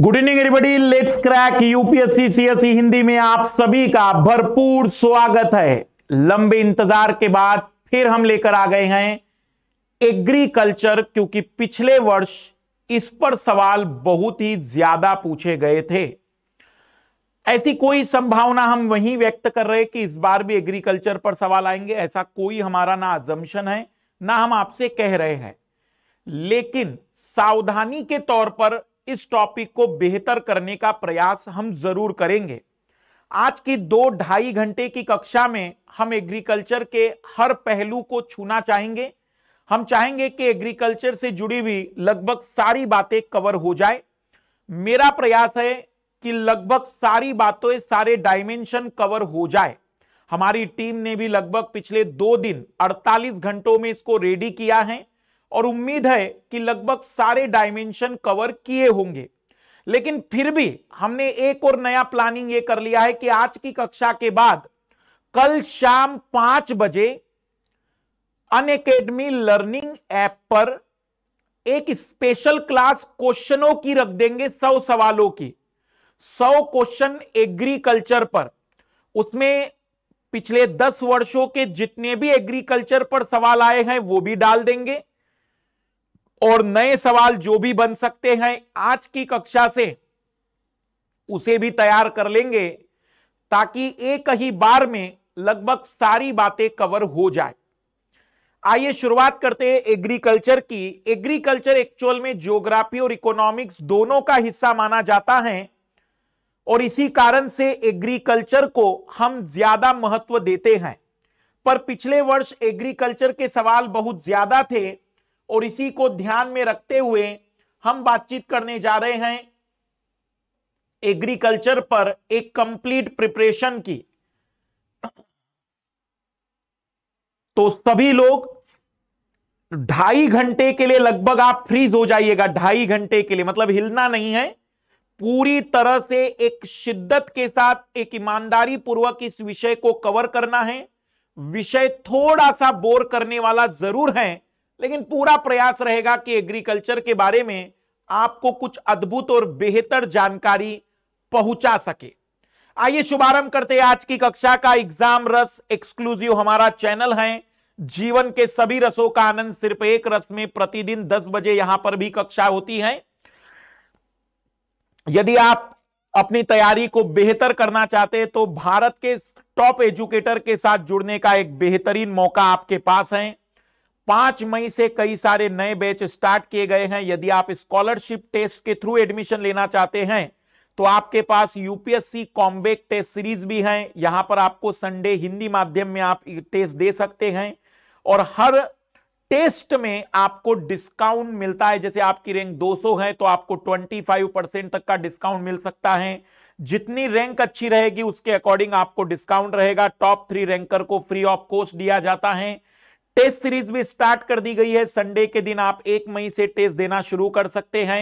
good evening everybody let's crack UPSC CSC Hindi में आप सभी का भरपूर स्वागत है लंबे इंतजार के बाद फिर हम लेकर आ गए हैं एग्रीकल्चर क्योंकि पिछले वर्ष इस पर सवाल बहुत ही ज्यादा पूछे गए थे ऐसी कोई संभावना हम वहीं व्यक्त कर रहे कि इस बार भी एग्रीकल्चर पर सवाल आएंगे ऐसा कोई हमारा ना जमशन है ना हम आपसे कह रहे हैं लेकिन सावधानी के तौर पर इस टॉपिक को बेहतर करने का प्रयास हम जरूर करेंगे आज की दो ढाई घंटे की कक्षा में हम एग्रीकल्चर के हर पहलू को छूना चाहेंगे हम चाहेंगे कि एग्रीकल्चर से जुड़ी हुई लगभग सारी बातें कवर हो जाए मेरा प्रयास है कि लगभग सारी बातों सारे डायमेंशन कवर हो जाए हमारी टीम ने भी लगभग पिछले दो दिन 48 घंटों में इसको रेडी किया है और उम्मीद है कि लगभग सारे डायमेंशन कवर किए होंगे लेकिन फिर भी हमने एक और नया प्लानिंग ये कर लिया है कि आज की कक्षा के बाद कल शाम पांच बजे अन अकेडमी लर्निंग ऐप पर एक स्पेशल क्लास क्वेश्चनों की रख देंगे सौ सवालों की सौ क्वेश्चन एग्रीकल्चर पर उसमें पिछले दस वर्षों के जितने भी एग्रीकल्चर पर सवाल आए हैं वो भी डाल देंगे और नए सवाल जो भी बन सकते हैं आज की कक्षा से उसे भी तैयार कर लेंगे ताकि एक ही बार में लगभग सारी बातें कवर हो जाए आइए शुरुआत करते हैं एग्रीकल्चर की एग्रीकल्चर एक्चुअल में ज्योग्राफी और इकोनॉमिक्स दोनों का हिस्सा माना जाता है और इसी कारण से एग्रीकल्चर को हम ज्यादा महत्व देते हैं पर पिछले वर्ष एग्रीकल्चर के सवाल बहुत ज्यादा थे और इसी को ध्यान में रखते हुए हम बातचीत करने जा रहे हैं एग्रीकल्चर पर एक कंप्लीट प्रिपरेशन की तो सभी लोग ढाई घंटे के लिए लगभग आप फ्रीज हो जाइएगा ढाई घंटे के लिए मतलब हिलना नहीं है पूरी तरह से एक शिद्दत के साथ एक ईमानदारी पूर्वक इस विषय को कवर करना है विषय थोड़ा सा बोर करने वाला जरूर है लेकिन पूरा प्रयास रहेगा कि एग्रीकल्चर के बारे में आपको कुछ अद्भुत और बेहतर जानकारी पहुंचा सके आइए शुभारंभ करते हैं आज की कक्षा का एग्जाम रस एक्सक्लूसिव हमारा चैनल है जीवन के सभी रसों का आनंद सिर्फ एक रस में प्रतिदिन 10 बजे यहां पर भी कक्षा होती है यदि आप अपनी तैयारी को बेहतर करना चाहते हैं तो भारत के टॉप एजुकेटर के साथ जुड़ने का एक बेहतरीन मौका आपके पास है पांच मई से कई सारे नए बैच स्टार्ट किए गए हैं यदि आप स्कॉलरशिप टेस्ट के थ्रू एडमिशन लेना चाहते हैं तो आपके पास यूपीएससी कॉम्बेक टेस्ट सीरीज भी है यहां पर आपको संडे हिंदी माध्यम में आप टेस्ट दे सकते हैं और हर टेस्ट में आपको डिस्काउंट मिलता है जैसे आपकी रैंक 200 है तो आपको 25 परसेंट तक का डिस्काउंट मिल सकता है जितनी रैंक अच्छी रहेगी उसके अकॉर्डिंग आपको डिस्काउंट रहेगा टॉप थ्री रैंकर को फ्री ऑफ कॉस्ट दिया जाता है टेस्ट सीरीज भी स्टार्ट कर दी गई है संडे के दिन आप एक मई से टेस्ट देना शुरू कर सकते हैं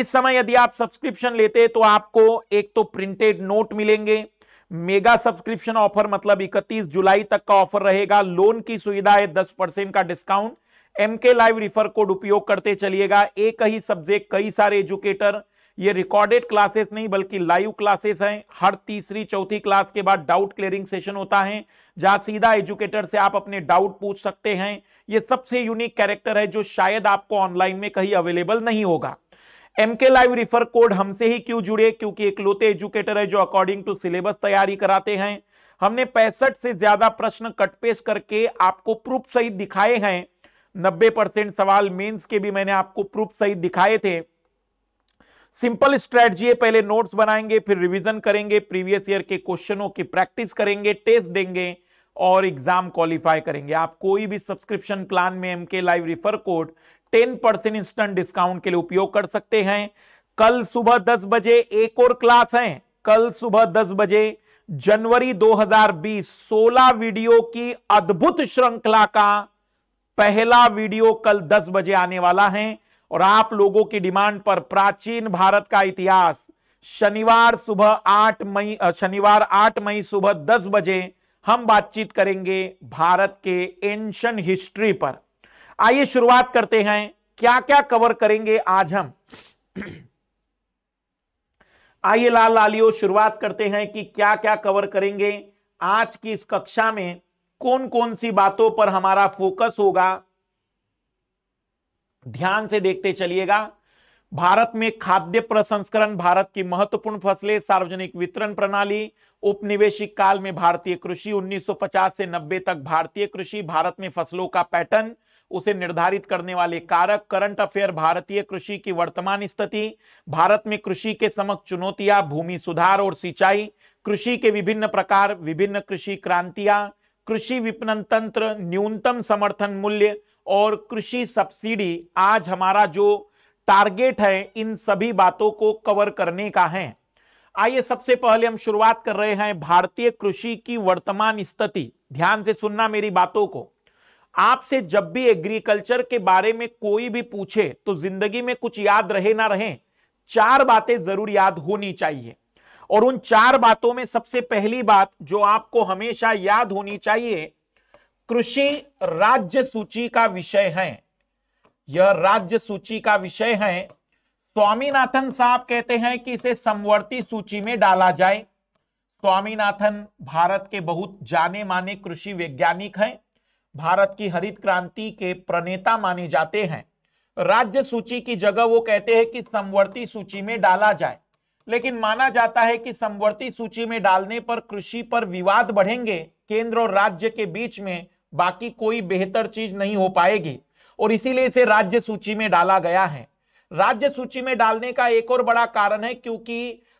इस समय यदि आप सब्सक्रिप्शन लेते तो आपको एक तो प्रिंटेड नोट मिलेंगे मेगा सब्सक्रिप्शन ऑफर मतलब 31 जुलाई तक का ऑफर रहेगा लोन की सुविधा है 10 परसेंट का discount MK live refer code उपयोग करते चलिएगा एक ही सब्जेक्ट कई सारे एजुकेटर ये रिकॉर्डेड क्लासेस नहीं बल्कि लाइव क्लासेस हैं हर तीसरी चौथी क्लास के बाद डाउट क्लियरिंग सेशन होता है जहां सीधा एजुकेटर से आप अपने डाउट पूछ सकते हैं ये सबसे यूनिक कैरेक्टर है जो शायद आपको ऑनलाइन में कहीं अवेलेबल नहीं होगा एमके लाइव रिफर कोड हमसे ही क्यों जुड़े क्योंकि एक लोते एजुकेटर है जो अकॉर्डिंग टू सिलेबस तैयारी कराते हैं हमने पैंसठ से ज्यादा प्रश्न कटपेश करके आपको प्रूफ सहित दिखाए हैं नब्बे परसेंट सवाल मेंस के भी मैंने आपको प्रूफ सहित दिखाए थे सिंपल स्ट्रेटजी है पहले नोट्स बनाएंगे फिर रिवीजन करेंगे प्रीवियस ईयर के क्वेश्चनों की प्रैक्टिस करेंगे टेस्ट देंगे और एग्जाम क्वालिफाई करेंगे आप कोई भी सब्सक्रिप्शन प्लान में MK live refer code 10 percent instant discount के लिए उपयोग कर सकते हैं कल सुबह दस बजे एक और क्लास है कल सुबह दस बजे जनवरी 2020 16 वीडियो की अद्भुत श्रृंखला का पहला वीडियो कल 10 बजे आने वाला है और आप लोगों की डिमांड पर प्राचीन भारत का इतिहास शनिवार सुबह आठ मई शनिवार आठ मई सुबह दस बजे हम बातचीत करेंगे भारत के एंशन हिस्ट्री पर आइए शुरुआत करते हैं क्या क्या कवर करेंगे आज हम आइए लाल लालियो शुरुआत करते हैं कि क्या क्या कवर करेंगे आज की इस कक्षा में कौन कौन सी बातों पर हमारा फोकस होगा ध्यान से देखते चलिएगा भारत में खाद्य प्रसंस्करण भारत की महत्वपूर्ण फसलें सार्वजनिक वितरण प्रणाली उपनिवेशिक काल में भारतीय कृषि 1950 से 90 तक भारतीय कृषि भारत में फसलों का पैटर्न उसे निर्धारित करने वाले कारक करंट अफेयर भारतीय कृषि की वर्तमान स्थिति भारत में कृषि के समक्ष चुनौतियां भूमि सुधार और सिंचाई कृषि के विभिन्न प्रकार विभिन्न कृषि क्रांतियां कृषि विपणन तंत्र न्यूनतम समर्थन मूल्य और कृषि सब्सिडी आज हमारा जो टारगेट है इन सभी बातों को कवर करने का है आइए सबसे पहले हम शुरुआत कर रहे हैं भारतीय कृषि की वर्तमान स्थिति ध्यान से सुनना मेरी बातों को आपसे जब भी एग्रीकल्चर के बारे में कोई भी पूछे तो जिंदगी में कुछ याद रहे ना रहे चार बातें जरूर याद होनी चाहिए और उन चार बातों में सबसे पहली बात जो आपको हमेशा याद होनी चाहिए कृषि राज्य सूची का विषय है यह राज्य सूची का विषय है स्वामीनाथन साहब कहते हैं कि इसे समवर्ती सूची में डाला जाए स्वामीनाथन भारत के बहुत जाने माने कृषि वैज्ञानिक हैं भारत की हरित क्रांति के प्रणेता माने जाते हैं राज्य सूची की जगह वो कहते हैं कि समवर्ती सूची में डाला जाए लेकिन माना जाता है कि समवर्ती सूची में डालने पर कृषि पर विवाद बढ़ेंगे केंद्र और राज्य के बीच में बाकी कोई बेहतर चीज नहीं हो पाएगी और इसीलिए इसे राज्य सूची में डाला गया है राज्य सूची में डालने का एक और बड़ा कारण है क्योंकि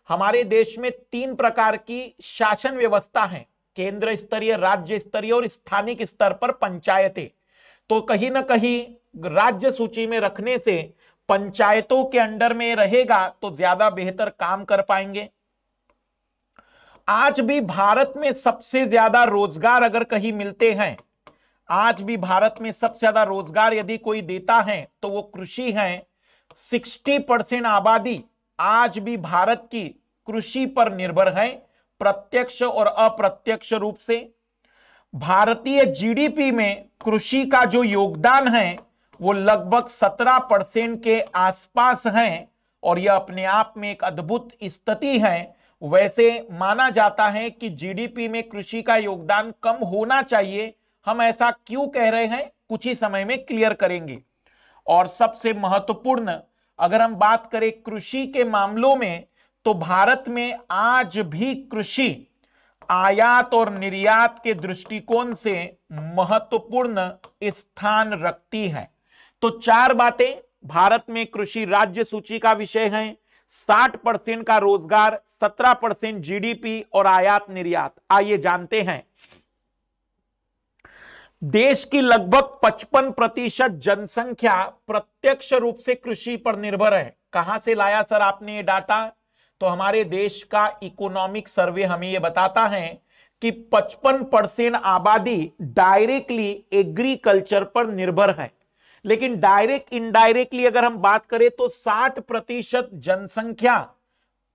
हमारे देश में तीन प्रकार की शासन व्यवस्था है केंद्र स्तरीय राज्य स्तरीय और स्थानिक स्तर पर पंचायतें तो कहीं ना कहीं राज्य सूची में रखने से पंचायतों के अंडर में रहेगा तो ज्यादा बेहतर काम कर पाएंगे आज भी भारत में सबसे ज्यादा रोजगार अगर कहीं मिलते हैं आज भी भारत में सबसे ज्यादा रोजगार यदि कोई देता है तो वो कृषि है 60 परसेंट आबादी आज भी भारत की कृषि पर निर्भर है प्रत्यक्ष और अप्रत्यक्ष रूप से भारतीय जीडीपी में कृषि का जो योगदान है वो लगभग 17 परसेंट के आसपास है और यह अपने आप में एक अद्भुत स्थिति है वैसे माना जाता है कि जीडीपी में कृषि का योगदान कम होना चाहिए हम ऐसा क्यों कह रहे हैं कुछ ही समय में क्लियर करेंगे और सबसे महत्वपूर्ण अगर हम बात करें कृषि के मामलों में तो भारत में आज भी कृषि आयात और निर्यात के दृष्टिकोण से महत्वपूर्ण स्थान रखती है तो चार बातें भारत में कृषि राज्य सूची का विषय है 60 परसेंट का रोजगार 17 परसेंट जी और आयात निर्यात आइए जानते हैं देश की लगभग 55 प्रतिशत जनसंख्या प्रत्यक्ष रूप से कृषि पर निर्भर है कहां से लाया सर आपने ये डाटा तो हमारे देश का इकोनॉमिक सर्वे हमें ये बताता है कि 55 परसेंट आबादी डायरेक्टली एग्रीकल्चर पर निर्भर है लेकिन डायरेक्ट इनडायरेक्टली अगर हम बात करें तो 60 प्रतिशत जनसंख्या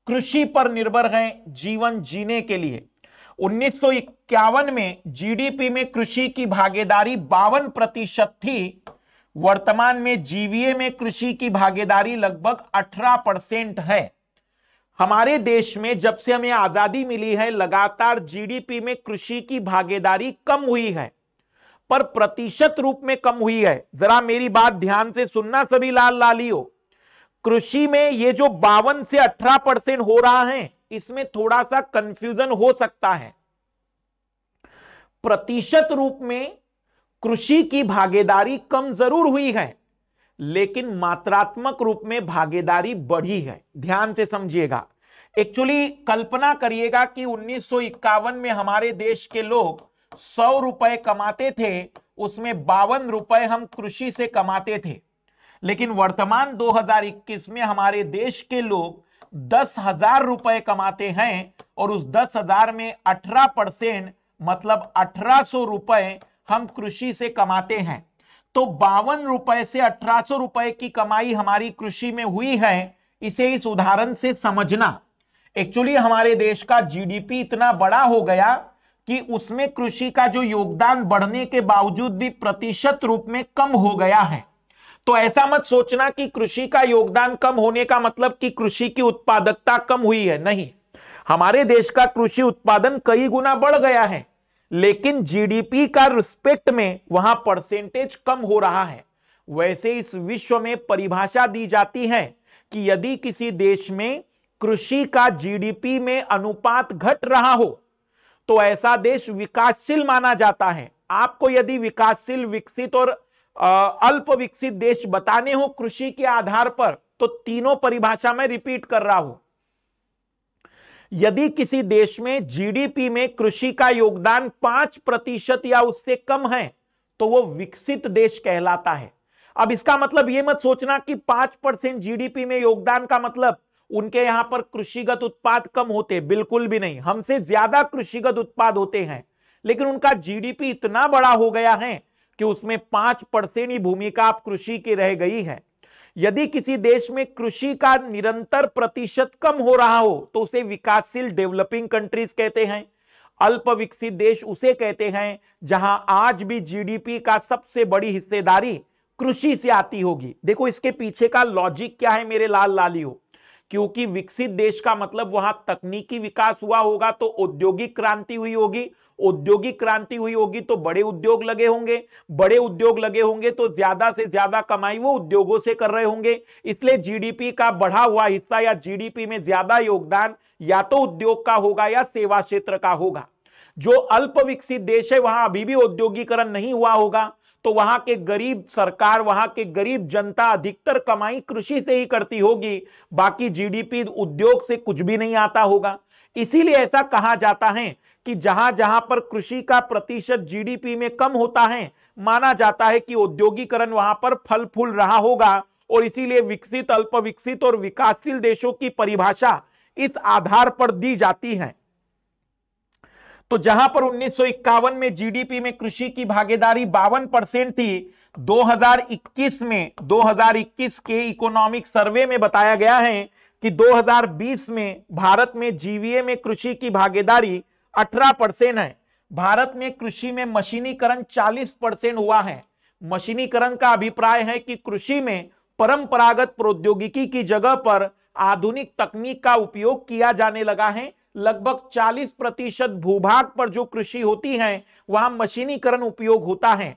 कृषि पर निर्भर है जीवन जीने के लिए उन्नीस में जीडीपी में कृषि की भागीदारी बावन प्रतिशत थी वर्तमान में जीवीए में कृषि की भागीदारी लगभग 18 परसेंट है हमारे देश में जब से हमें आजादी मिली है लगातार जीडीपी में कृषि की भागीदारी कम हुई है पर प्रतिशत रूप में कम हुई है जरा मेरी बात ध्यान से सुनना सभी लाल लालियों कृषि में ये जो बावन से अठारह परसेंट हो रहा है इसमें थोड़ा सा कंफ्यूजन हो सकता है प्रतिशत रूप में कृषि की भागीदारी कम जरूर हुई है लेकिन मात्रात्मक रूप में भागीदारी बढ़ी है ध्यान से समझिएगा एक्चुअली कल्पना करिएगा कि उन्नीस में हमारे देश के लोग सौ रुपए कमाते थे उसमें बावन रुपए हम कृषि से कमाते थे लेकिन वर्तमान 2021 में हमारे देश के लोग दस हजार रुपए कमाते हैं और उस दस हजार में अठारह परसेंट मतलब अठारह सौ रुपए हम कृषि से कमाते हैं तो बावन रुपए से अठारह सौ रुपए की कमाई हमारी कृषि में हुई है इसे इस उदाहरण से समझना एक्चुअली हमारे देश का जीडीपी इतना बड़ा हो गया कि उसमें कृषि का जो योगदान बढ़ने के बावजूद भी प्रतिशत रूप में कम हो गया है तो ऐसा मत सोचना कि कृषि का योगदान कम होने का मतलब कि कृषि की उत्पादकता कम हुई है नहीं हमारे देश का कृषि उत्पादन कई गुना बढ़ गया है लेकिन जीडीपी का रिस्पेक्ट में वहां परसेंटेज कम हो रहा है वैसे इस विश्व में परिभाषा दी जाती है कि यदि किसी देश में कृषि का जीडीपी में अनुपात घट रहा हो तो ऐसा देश विकासशील माना जाता है आपको यदि विकासशील विकसित और अल्प विकसित देश बताने हो कृषि के आधार पर तो तीनों परिभाषा में रिपीट कर रहा हूं यदि किसी देश में जीडीपी में कृषि का योगदान पांच प्रतिशत या उससे कम है तो वो विकसित देश कहलाता है अब इसका मतलब यह मत सोचना कि पांच परसेंट जीडीपी में योगदान का मतलब उनके यहां पर कृषिगत उत्पाद कम होते बिल्कुल भी नहीं हमसे ज्यादा कृषिगत उत्पाद होते हैं लेकिन उनका जीडीपी इतना बड़ा हो गया है कि उसमें पांच परसेंट ही भूमिका आप कृषि की रह गई है यदि किसी देश में कृषि का निरंतर प्रतिशत कम हो रहा हो तो उसे विकासशील डेवलपिंग कंट्रीज कहते हैं अल्प विकसित देश उसे कहते हैं जहां आज भी जीडीपी का सबसे बड़ी हिस्सेदारी कृषि से आती होगी देखो इसके पीछे का लॉजिक क्या है मेरे लाल लालियो क्योंकि विकसित देश का मतलब वहां तकनीकी विकास हुआ होगा तो औद्योगिक क्रांति हुई होगी औद्योगिक क्रांति हुई होगी तो बड़े उद्योग लगे होंगे बड़े उद्योग लगे होंगे तो ज्यादा से ज्यादा कमाई वो उद्योगों से कर रहे होंगे इसलिए जीडीपी का बढ़ा हुआ हिस्सा या जीडीपी में ज्यादा योगदान या तो उद्योग का होगा या सेवा क्षेत्र का होगा जो अल्प विकसित देश है वहां अभी भी औद्योगिकरण नहीं हुआ होगा तो वहां के गरीब सरकार वहां के गरीब जनता अधिकतर कमाई कृषि से ही करती होगी बाकी जीडीपी उद्योग से कुछ भी नहीं आता होगा इसीलिए ऐसा कहा जाता है कि जहां जहां पर कृषि का प्रतिशत जीडीपी में कम होता है माना जाता है कि औद्योगिकरण वहां पर फल फूल रहा होगा और इसीलिए विकसित अल्प विकसित और विकासशील देशों की परिभाषा इस आधार पर दी जाती है तो जहां पर उन्नीस में जीडीपी में कृषि की भागीदारी बावन परसेंट थी 2021 में 2021 के इकोनॉमिक सर्वे में बताया गया है कि 2020 में भारत में जीवीए में कृषि की भागीदारी अठारह परसेंट है भारत में कृषि में मशीनीकरण 40 परसेंट हुआ है मशीनीकरण का अभिप्राय है कि कृषि में परंपरागत प्रौद्योगिकी की जगह पर आधुनिक तकनीक का उपयोग किया जाने लगा है लगभग 40 प्रतिशत भूभाग पर जो कृषि होती है वहां मशीनीकरण उपयोग होता है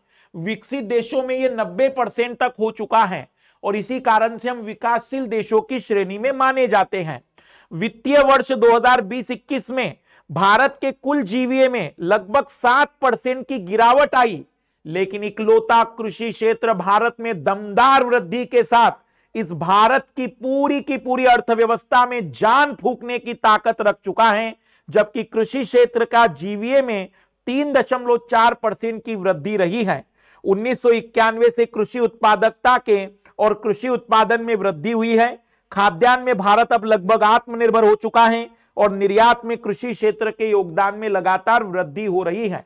विकसित देशों में यह 90 परसेंट तक हो चुका है और इसी कारण से हम विकासशील देशों की श्रेणी में माने जाते हैं वित्तीय वर्ष 2020-21 में भारत के कुल जीवीए में लगभग सात परसेंट की गिरावट आई लेकिन इकलौता कृषि क्षेत्र भारत में दमदार वृद्धि के साथ इस भारत की पूरी की पूरी अर्थव्यवस्था में जान फूकने की ताकत रख चुका है जबकि कृषि क्षेत्र का जीवीए में तीन दशमलव चार परसेंट की वृद्धि रही है उन्नीस से कृषि उत्पादकता के और कृषि उत्पादन में वृद्धि हुई है खाद्यान्न में भारत अब लगभग आत्मनिर्भर हो चुका है और निर्यात में कृषि क्षेत्र के योगदान में लगातार वृद्धि हो रही है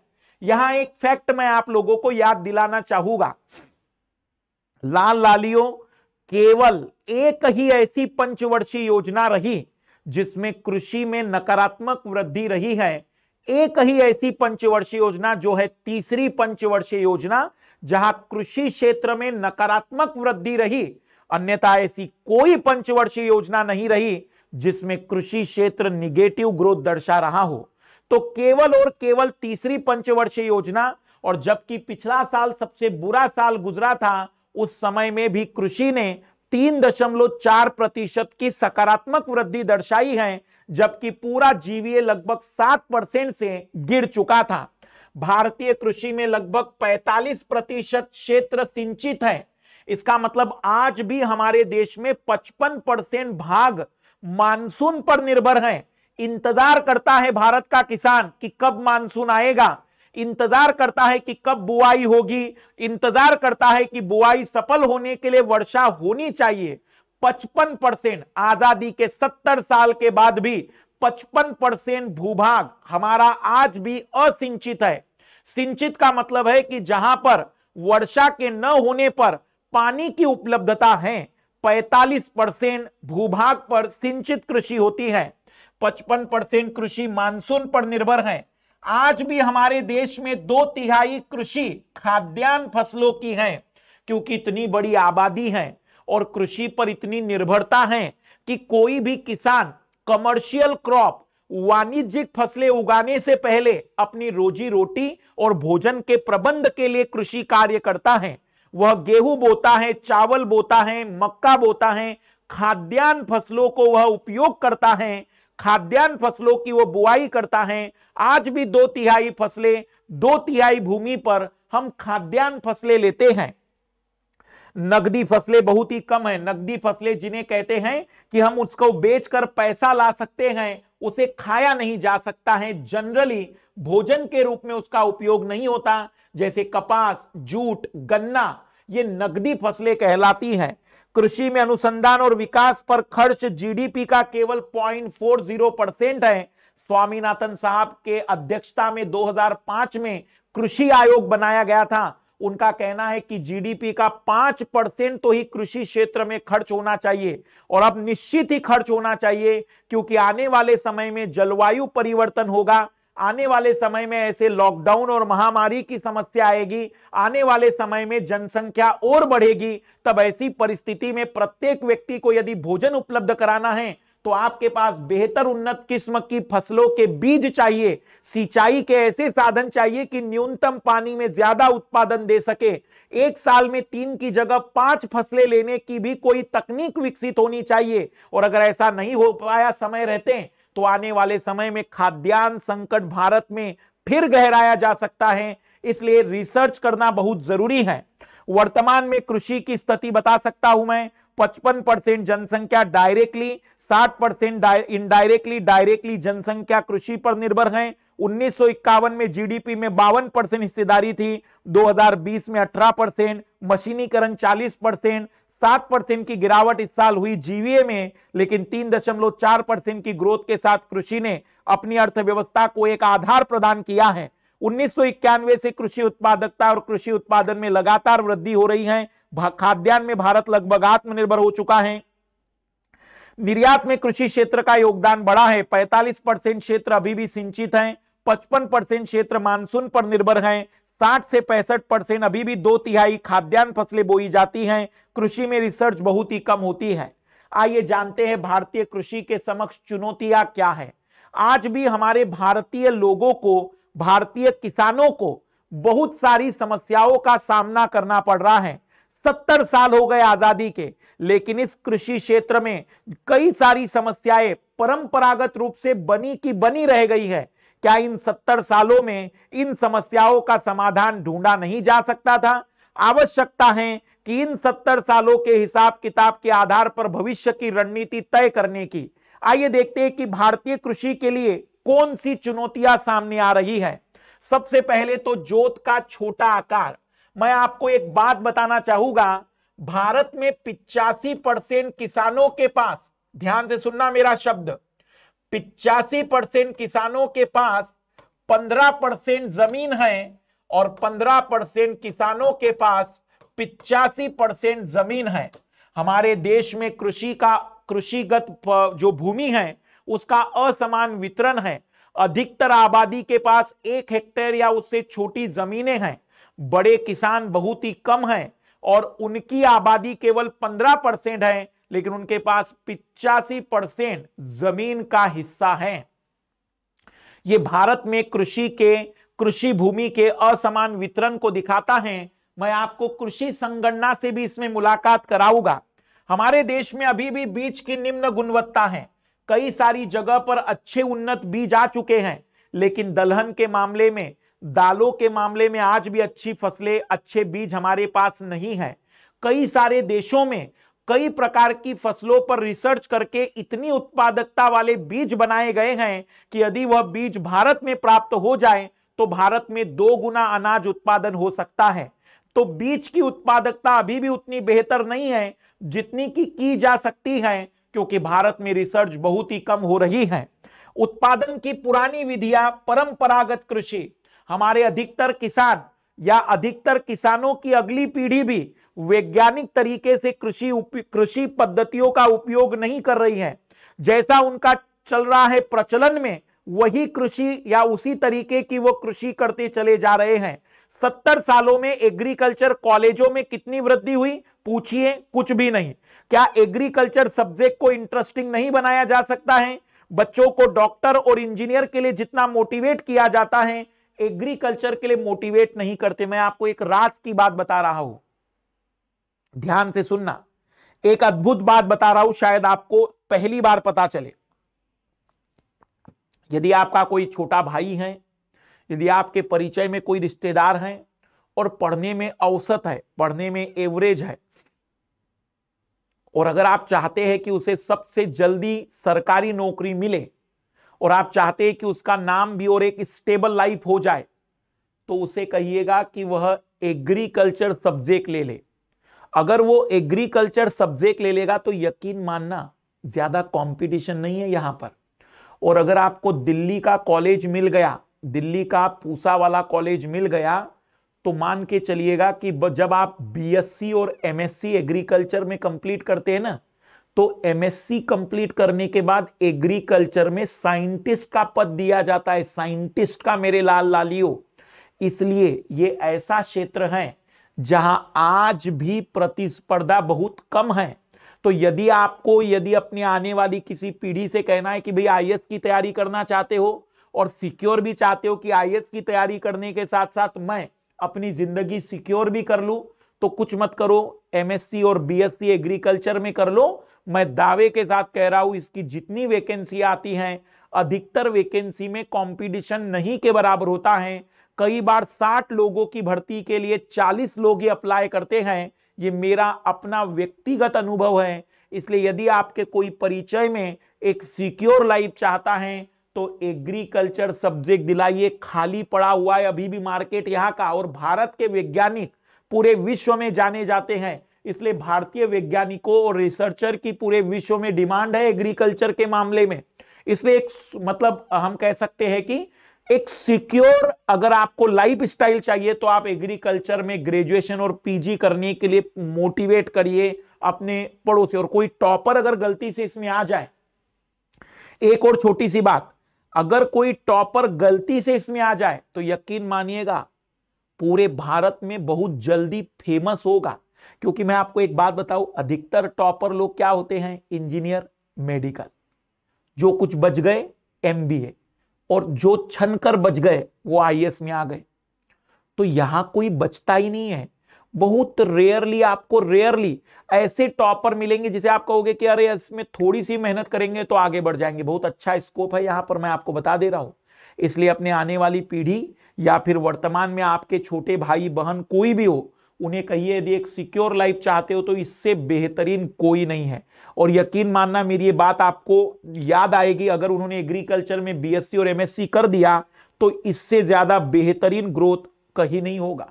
यहां एक फैक्ट मैं आप लोगों को याद दिलाना चाहूंगा लाल लालियों केवल एक ही ऐसी पंचवर्षीय योजना रही जिसमें कृषि में नकारात्मक वृद्धि रही है एक ही ऐसी पंचवर्षीय योजना जो है तीसरी पंचवर्षीय योजना जहां कृषि क्षेत्र में नकारात्मक वृद्धि रही अन्यथा ऐसी कोई पंचवर्षीय योजना नहीं रही जिसमें कृषि क्षेत्र निगेटिव ग्रोथ दर्शा रहा हो तो केवल और केवल तीसरी पंचवर्षीय योजना और जबकि पिछला साल सबसे बुरा साल गुजरा था उस समय में भी कृषि ने तीन दशमलव चार प्रतिशत की सकारात्मक वृद्धि दर्शाई है जबकि पूरा जीवीए लगभग सात परसेंट से गिर चुका था भारतीय कृषि में लगभग 45 प्रतिशत क्षेत्र सिंचित है इसका मतलब आज भी हमारे देश में 55 परसेंट भाग मानसून पर निर्भर है इंतजार करता है भारत का किसान कि कब मानसून आएगा इंतजार करता है कि कब बुआई होगी इंतजार करता है कि बुआई सफल होने के लिए वर्षा होनी चाहिए 55 परसेंट आजादी के 70 साल के बाद भी 55 परसेंट भूभाग हमारा आज भी असिंचित है सिंचित का मतलब है कि जहां पर वर्षा के न होने पर पानी की उपलब्धता है 45 परसेंट भूभाग पर सिंचित कृषि होती है 55 परसेंट कृषि मानसून पर निर्भर है आज भी हमारे देश में दो तिहाई कृषि खाद्यान्न फसलों की है क्योंकि इतनी बड़ी आबादी है और कृषि पर इतनी निर्भरता है कि कोई भी किसान कमर्शियल क्रॉप वाणिज्यिक फसलें उगाने से पहले अपनी रोजी रोटी और भोजन के प्रबंध के लिए कृषि कार्य करता है वह गेहूं बोता है चावल बोता है मक्का बोता है खाद्यान्न फसलों को वह उपयोग करता है खाद्यान्न फसलों की वह बुआई करता है आज भी दो तिहाई फसलें दो तिहाई भूमि पर हम खाद्यान्न फसलें लेते हैं नगदी फसलें बहुत ही कम है नगदी फसलें जिन्हें कहते हैं कि हम उसको बेचकर पैसा ला सकते हैं उसे खाया नहीं जा सकता है जनरली भोजन के रूप में उसका उपयोग नहीं होता जैसे कपास जूट गन्ना ये नगदी फसलें कहलाती हैं कृषि में अनुसंधान और विकास पर खर्च जीडीपी का केवल 0.40 परसेंट है स्वामीनाथन साहब के अध्यक्षता में 2005 में कृषि आयोग बनाया गया था उनका कहना है कि जीडीपी का पांच परसेंट तो ही कृषि क्षेत्र में खर्च होना चाहिए और अब निश्चित ही खर्च होना चाहिए क्योंकि आने वाले समय में जलवायु परिवर्तन होगा आने वाले समय में ऐसे लॉकडाउन और महामारी की समस्या आएगी आने वाले समय में जनसंख्या और बढ़ेगी तब ऐसी परिस्थिति में प्रत्येक व्यक्ति को यदि भोजन उपलब्ध कराना है तो आपके पास बेहतर उन्नत किस्म की फसलों के बीज चाहिए सिंचाई के ऐसे साधन चाहिए कि न्यूनतम पानी में ज्यादा उत्पादन दे सके एक साल में तीन की जगह पांच फसलें लेने की भी कोई तकनीक विकसित होनी चाहिए और अगर ऐसा नहीं हो पाया समय रहते तो आने वाले समय में खाद्यान्न संकट भारत में फिर गहराया जा सकता है इसलिए रिसर्च करना बहुत जरूरी है वर्तमान में कृषि की स्थिति बता सकता हूं मैं 55 परसेंट जनसंख्या डायरेक्टली 60 परसेंट इनडायरेक्टली डायरेक्टली जनसंख्या कृषि पर निर्भर है उन्नीस में जीडीपी में बावन परसेंट हिस्सेदारी थी 2020 में 18 परसेंट मशीनीकरण 40 परसेंट सात परसेंट की गिरावट इस साल हुई जीवीए में लेकिन तीन दशमलव चार परसेंट की ग्रोथ के साथ कृषि ने अपनी अर्थव्यवस्था को एक आधार प्रदान किया है उन्नीस से कृषि उत्पादकता और कृषि उत्पादन में लगातार वृद्धि हो रही है खाद्यान्न में भारत लगभग आत्मनिर्भर हो चुका है निर्यात में कृषि क्षेत्र का योगदान बढ़ा है 45 परसेंट क्षेत्र अभी भी सिंचित है 55 परसेंट क्षेत्र मानसून पर निर्भर है साठ से पैंसठ परसेंट अभी भी दो तिहाई खाद्यान्न फसलें बोई जाती हैं कृषि में रिसर्च बहुत ही कम होती है आइए जानते हैं भारतीय कृषि के समक्ष चुनौतियां क्या है आज भी हमारे भारतीय लोगों को भारतीय किसानों को बहुत सारी समस्याओं का सामना करना पड़ रहा है सत्तर साल हो गए आजादी के लेकिन इस कृषि क्षेत्र में कई सारी समस्याएं परंपरागत रूप से बनी की बनी रह गई है क्या इन सत्तर सालों में इन समस्याओं का समाधान ढूंढा नहीं जा सकता था आवश्यकता है कि इन सत्तर सालों के हिसाब किताब के आधार पर भविष्य की रणनीति तय करने की आइए देखते हैं कि भारतीय कृषि के लिए कौन सी चुनौतियां सामने आ रही है सबसे पहले तो जोत का छोटा आकार मैं आपको एक बात बताना चाहूंगा भारत में पिचासी परसेंट किसानों के पास ध्यान से सुनना मेरा शब्द पिचासी परसेंट किसानों के पास पंद्रह परसेंट जमीन है और पंद्रह परसेंट किसानों के पास पिचासी परसेंट जमीन है हमारे देश में कृषि का कृषिगत जो भूमि है उसका असमान वितरण है अधिकतर आबादी के पास एक हेक्टेयर या उससे छोटी जमीनें हैं बड़े किसान बहुत ही कम हैं और उनकी आबादी केवल 15 परसेंट है लेकिन उनके पास पिचासी परसेंट जमीन का हिस्सा है ये भारत में कृषि के कृषि भूमि के असमान वितरण को दिखाता है मैं आपको कृषि संगणना से भी इसमें मुलाकात कराऊंगा हमारे देश में अभी भी बीज की निम्न गुणवत्ता है कई सारी जगह पर अच्छे उन्नत बीज आ चुके हैं लेकिन दलहन के मामले में दालों के मामले में आज भी अच्छी फसलें अच्छे बीज हमारे पास नहीं है कई सारे देशों में कई प्रकार की फसलों पर रिसर्च करके इतनी उत्पादकता वाले बीज बनाए गए हैं कि यदि वह बीज भारत में प्राप्त हो जाए तो भारत में दो गुना अनाज उत्पादन हो सकता है तो बीज की उत्पादकता अभी भी उतनी बेहतर नहीं है जितनी की की जा सकती है क्योंकि भारत में रिसर्च बहुत ही कम हो रही है उत्पादन की पुरानी विधियां परंपरागत कृषि हमारे अधिकतर किसान या अधिकतर किसानों की अगली पीढ़ी भी वैज्ञानिक तरीके से कृषि कृषि पद्धतियों का उपयोग नहीं कर रही है जैसा उनका चल रहा है प्रचलन में वही कृषि या उसी तरीके की वो कृषि करते चले जा रहे हैं सत्तर सालों में एग्रीकल्चर कॉलेजों में कितनी वृद्धि हुई पूछिए कुछ भी नहीं क्या एग्रीकल्चर सब्जेक्ट को इंटरेस्टिंग नहीं बनाया जा सकता है बच्चों को डॉक्टर और इंजीनियर के लिए जितना मोटिवेट किया जाता है एग्रीकल्चर के लिए मोटिवेट नहीं करते मैं आपको एक राज की बात बता रहा हूं ध्यान से सुनना एक अद्भुत बात बता रहा हूं शायद आपको पहली बार पता चले यदि आपका कोई छोटा भाई है यदि आपके परिचय में कोई रिश्तेदार है और पढ़ने में औसत है पढ़ने में एवरेज है और अगर आप चाहते हैं कि उसे सबसे जल्दी सरकारी नौकरी मिले और आप चाहते हैं कि उसका नाम भी और एक स्टेबल लाइफ हो जाए तो उसे कहिएगा कि वह एग्रीकल्चर सब्जेक्ट ले ले अगर वो एग्रीकल्चर सब्जेक्ट ले लेगा तो यकीन मानना ज्यादा कंपटीशन नहीं है यहां पर और अगर आपको दिल्ली का कॉलेज मिल गया दिल्ली का पूसा वाला कॉलेज मिल गया तो मान के चलिएगा कि जब आप बीएससी और एमएससी एग्रीकल्चर में कंप्लीट करते हैं ना तो एमएससी कंप्लीट करने के बाद एग्रीकल्चर में साइंटिस्ट का पद दिया जाता है साइंटिस्ट का मेरे लाल लालियो इसलिए ये ऐसा क्षेत्र है जहां आज भी प्रतिस्पर्धा बहुत कम है तो यदि आपको यदि अपनी आने वाली किसी पीढ़ी से कहना है कि भाई आई की तैयारी करना चाहते हो और सिक्योर भी चाहते हो कि आई की तैयारी करने के साथ साथ मैं अपनी जिंदगी सिक्योर भी कर लू तो कुछ मत करो एमएससी और बीएससी एग्रीकल्चर में कर लो मैं दावे के साथ कह रहा हूं इसकी जितनी वैकेंसी आती हैं अधिकतर वैकेंसी में कंपटीशन नहीं के बराबर होता है कई बार 60 लोगों की भर्ती के लिए 40 लोग ही अप्लाई करते हैं ये मेरा अपना व्यक्तिगत अनुभव है इसलिए यदि आपके कोई परिचय में एक सिक्योर लाइफ चाहता है तो एग्रीकल्चर सब्जेक्ट दिलाइए खाली पड़ा हुआ है अभी भी मार्केट यहाँ का और भारत के वैज्ञानिक पूरे विश्व में जाने जाते हैं इसलिए भारतीय वैज्ञानिकों और रिसर्चर की पूरे विश्व में डिमांड है एग्रीकल्चर के मामले में इसलिए एक मतलब हम कह सकते हैं कि एक सिक्योर अगर आपको लाइफ स्टाइल चाहिए तो आप एग्रीकल्चर में ग्रेजुएशन और पीजी करने के लिए मोटिवेट करिए अपने पड़ोसी और कोई टॉपर अगर गलती से इसमें आ जाए एक और छोटी सी बात अगर कोई टॉपर गलती से इसमें आ जाए तो यकीन मानिएगा पूरे भारत में बहुत जल्दी फेमस होगा क्योंकि मैं आपको एक बात बताऊं अधिकतर टॉपर लोग क्या होते हैं इंजीनियर मेडिकल जो कुछ बच गए एमबीए और जो छन कर बच गए वो आईएएस में आ गए तो यहां कोई बचता ही नहीं है बहुत रेयरली आपको रेयरली ऐसे टॉपर मिलेंगे जिसे आप कहोगे कि अरे इसमें थोड़ी सी मेहनत करेंगे तो आगे बढ़ जाएंगे बहुत अच्छा स्कोप है यहां पर मैं आपको बता दे रहा हूं इसलिए अपने आने वाली पीढ़ी या फिर वर्तमान में आपके छोटे भाई बहन कोई भी हो उन्हें कहिए यदि एक सिक्योर लाइफ चाहते हो तो इससे बेहतरीन कोई नहीं है और यकीन मानना मेरी ये बात आपको याद आएगी अगर उन्होंने एग्रीकल्चर में बीएससी और एमएससी कर दिया तो इससे ज्यादा बेहतरीन ग्रोथ कहीं नहीं होगा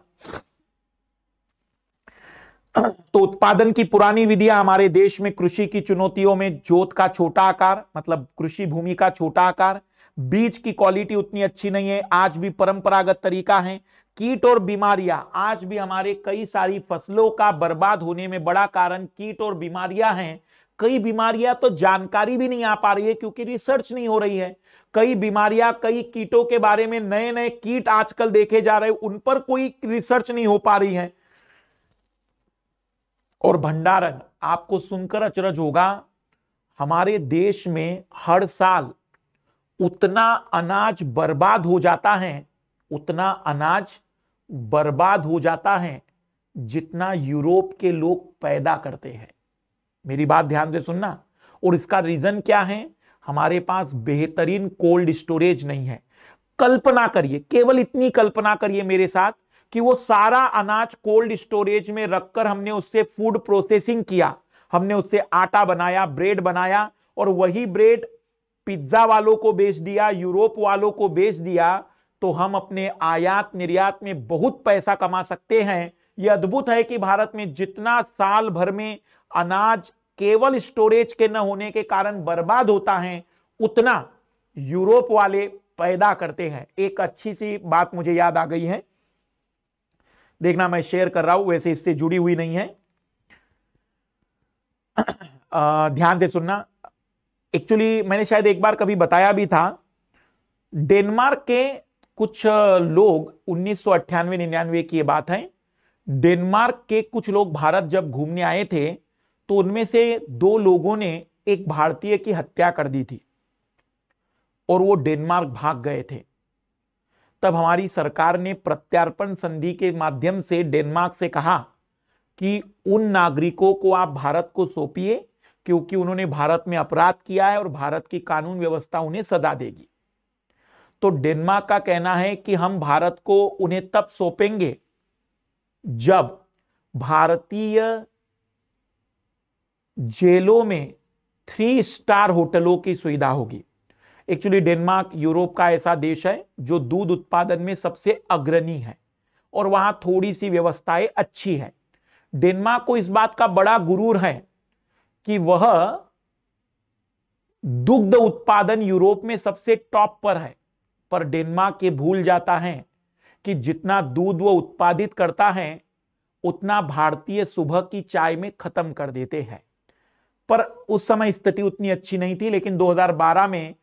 तो उत्पादन की पुरानी विधियां हमारे देश में कृषि की चुनौतियों में जोत का छोटा आकार मतलब कृषि भूमि का छोटा आकार बीज की क्वालिटी उतनी अच्छी नहीं है आज भी परंपरागत तरीका है कीट और बीमारियां आज भी हमारे कई सारी फसलों का बर्बाद होने में बड़ा कारण कीट और बीमारियां हैं कई बीमारियां तो जानकारी भी नहीं आ पा रही है क्योंकि रिसर्च नहीं हो रही है कई बीमारियां कई कीटों के बारे में नए नए कीट आजकल देखे जा रहे हैं उन पर कोई रिसर्च नहीं हो पा रही है और भंडारण आपको सुनकर अचरज होगा हमारे देश में हर साल उतना अनाज बर्बाद हो जाता है उतना अनाज बर्बाद हो जाता है जितना यूरोप के लोग पैदा करते हैं मेरी बात ध्यान से सुनना और इसका रीजन क्या है हमारे पास बेहतरीन कोल्ड स्टोरेज नहीं है कल्पना करिए केवल इतनी कल्पना करिए मेरे साथ कि वो सारा अनाज कोल्ड स्टोरेज में रखकर हमने उससे फूड प्रोसेसिंग किया हमने उससे आटा बनाया ब्रेड बनाया और वही ब्रेड पिज्जा वालों को बेच दिया यूरोप वालों को बेच दिया तो हम अपने आयात निर्यात में बहुत पैसा कमा सकते हैं यह अद्भुत है कि भारत में जितना साल भर में अनाज केवल स्टोरेज के न होने के कारण बर्बाद होता है उतना यूरोप वाले पैदा करते हैं एक अच्छी सी बात मुझे याद आ गई है देखना मैं शेयर कर रहा हूं वैसे इससे जुड़ी हुई नहीं है आ, ध्यान से सुनना एक्चुअली मैंने शायद एक बार कभी बताया भी था डेनमार्क के कुछ लोग उन्नीस सौ अट्ठानवे निन्यानवे की ये बात है डेनमार्क के कुछ लोग भारत जब घूमने आए थे तो उनमें से दो लोगों ने एक भारतीय की हत्या कर दी थी और वो डेनमार्क भाग गए थे तब हमारी सरकार ने प्रत्यार्पण संधि के माध्यम से डेनमार्क से कहा कि उन नागरिकों को आप भारत को सौंपिए क्योंकि उन्होंने भारत में अपराध किया है और भारत की कानून व्यवस्था उन्हें सजा देगी तो डेनमार्क का कहना है कि हम भारत को उन्हें तब सौंपेंगे जब भारतीय जेलों में थ्री स्टार होटलों की सुविधा होगी एक्चुअली डेनमार्क यूरोप का ऐसा देश है जो दूध उत्पादन में सबसे अग्रणी है और वहां थोड़ी सी व्यवस्थाएं अच्छी है डेनमार्क को इस बात का बड़ा गुरूर है कि वह दुग्ध उत्पादन यूरोप में सबसे टॉप पर है पर डेनमार्क ये भूल जाता है कि जितना दूध वो उत्पादित करता है उतना भारतीय सुबह की चाय में खत्म कर देते हैं पर उस समय स्थिति उतनी अच्छी नहीं थी लेकिन 2012 में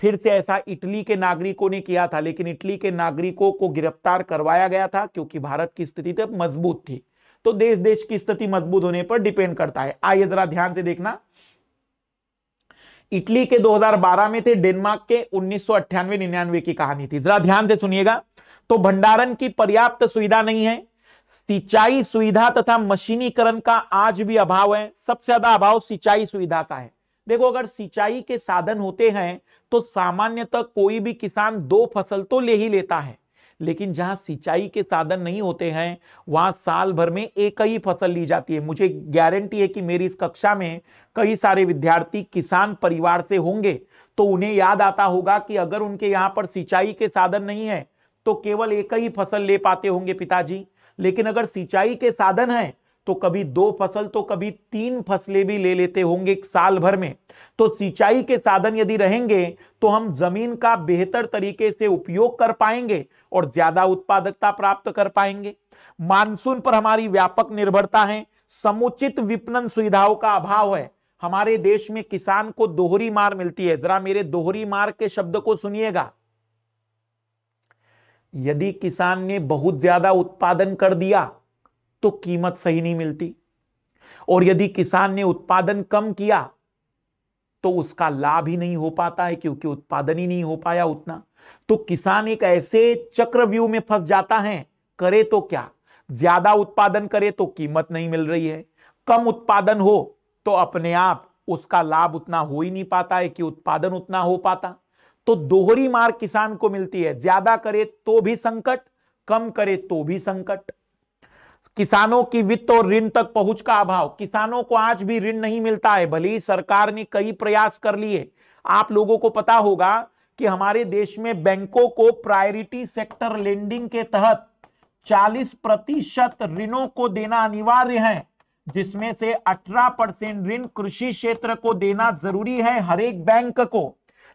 फिर से ऐसा इटली के नागरिकों ने किया था लेकिन इटली के नागरिकों को गिरफ्तार करवाया गया था क्योंकि भारत की स्थिति तब तो मजबूत थी तो देश देश की स्थिति मजबूत होने पर डिपेंड करता है आइए जरा ध्यान से देखना इटली के 2012 में थे डेनमार्क के उन्नीस सौ की कहानी थी जरा ध्यान से सुनिएगा तो भंडारण की पर्याप्त सुविधा नहीं है सिंचाई सुविधा तथा मशीनीकरण का आज भी अभाव है सबसे ज्यादा अभाव सिंचाई सुविधा का है देखो अगर सिंचाई के साधन होते हैं तो सामान्यतः कोई भी किसान दो फसल तो ले ही लेता है लेकिन जहां सिंचाई के साधन नहीं होते हैं वहां साल भर में एक ही फसल ली जाती है मुझे गारंटी है कि मेरी इस कक्षा में कई सारे विद्यार्थी किसान परिवार से होंगे तो उन्हें याद आता होगा कि अगर उनके यहाँ पर सिंचाई के साधन नहीं है तो केवल एक ही फसल ले पाते होंगे पिताजी लेकिन अगर सिंचाई के साधन हैं तो कभी दो फसल तो कभी तीन फसलें भी ले लेते होंगे साल भर में तो सिंचाई के साधन यदि रहेंगे तो हम जमीन का बेहतर तरीके से उपयोग कर पाएंगे और ज्यादा उत्पादकता प्राप्त कर पाएंगे मानसून पर हमारी व्यापक निर्भरता है समुचित विपणन सुविधाओं का अभाव है हमारे देश में किसान को दोहरी मार मिलती है जरा मेरे दोहरी मार के शब्द को सुनिएगा यदि किसान ने बहुत ज्यादा उत्पादन कर दिया तो कीमत सही नहीं मिलती और यदि किसान ने उत्पादन कम किया तो उसका लाभ ही नहीं हो पाता है क्योंकि उत्पादन ही नहीं हो पाया उतना तो किसान एक ऐसे चक्रव्यूह में फंस जाता है करे तो क्या ज्यादा उत्पादन करे तो कीमत नहीं मिल रही है कम उत्पादन हो तो अपने आप उसका लाभ उतना हो ही नहीं पाता है कि उत्पादन उतना हो पाता तो दोहरी मार किसान को मिलती है ज्यादा करे तो भी संकट कम करे तो भी संकट किसानों की वित्त और ऋण तक पहुंच का अभाव किसानों को आज भी ऋण नहीं मिलता है भले ही सरकार ने कई प्रयास कर लिए आप लोगों को पता होगा कि हमारे देश में बैंकों को प्रायोरिटी सेक्टर लेंडिंग के तहत 40 प्रतिशत ऋणों को देना अनिवार्य है जिसमें से 18 परसेंट ऋण कृषि क्षेत्र को देना जरूरी है हर एक बैंक को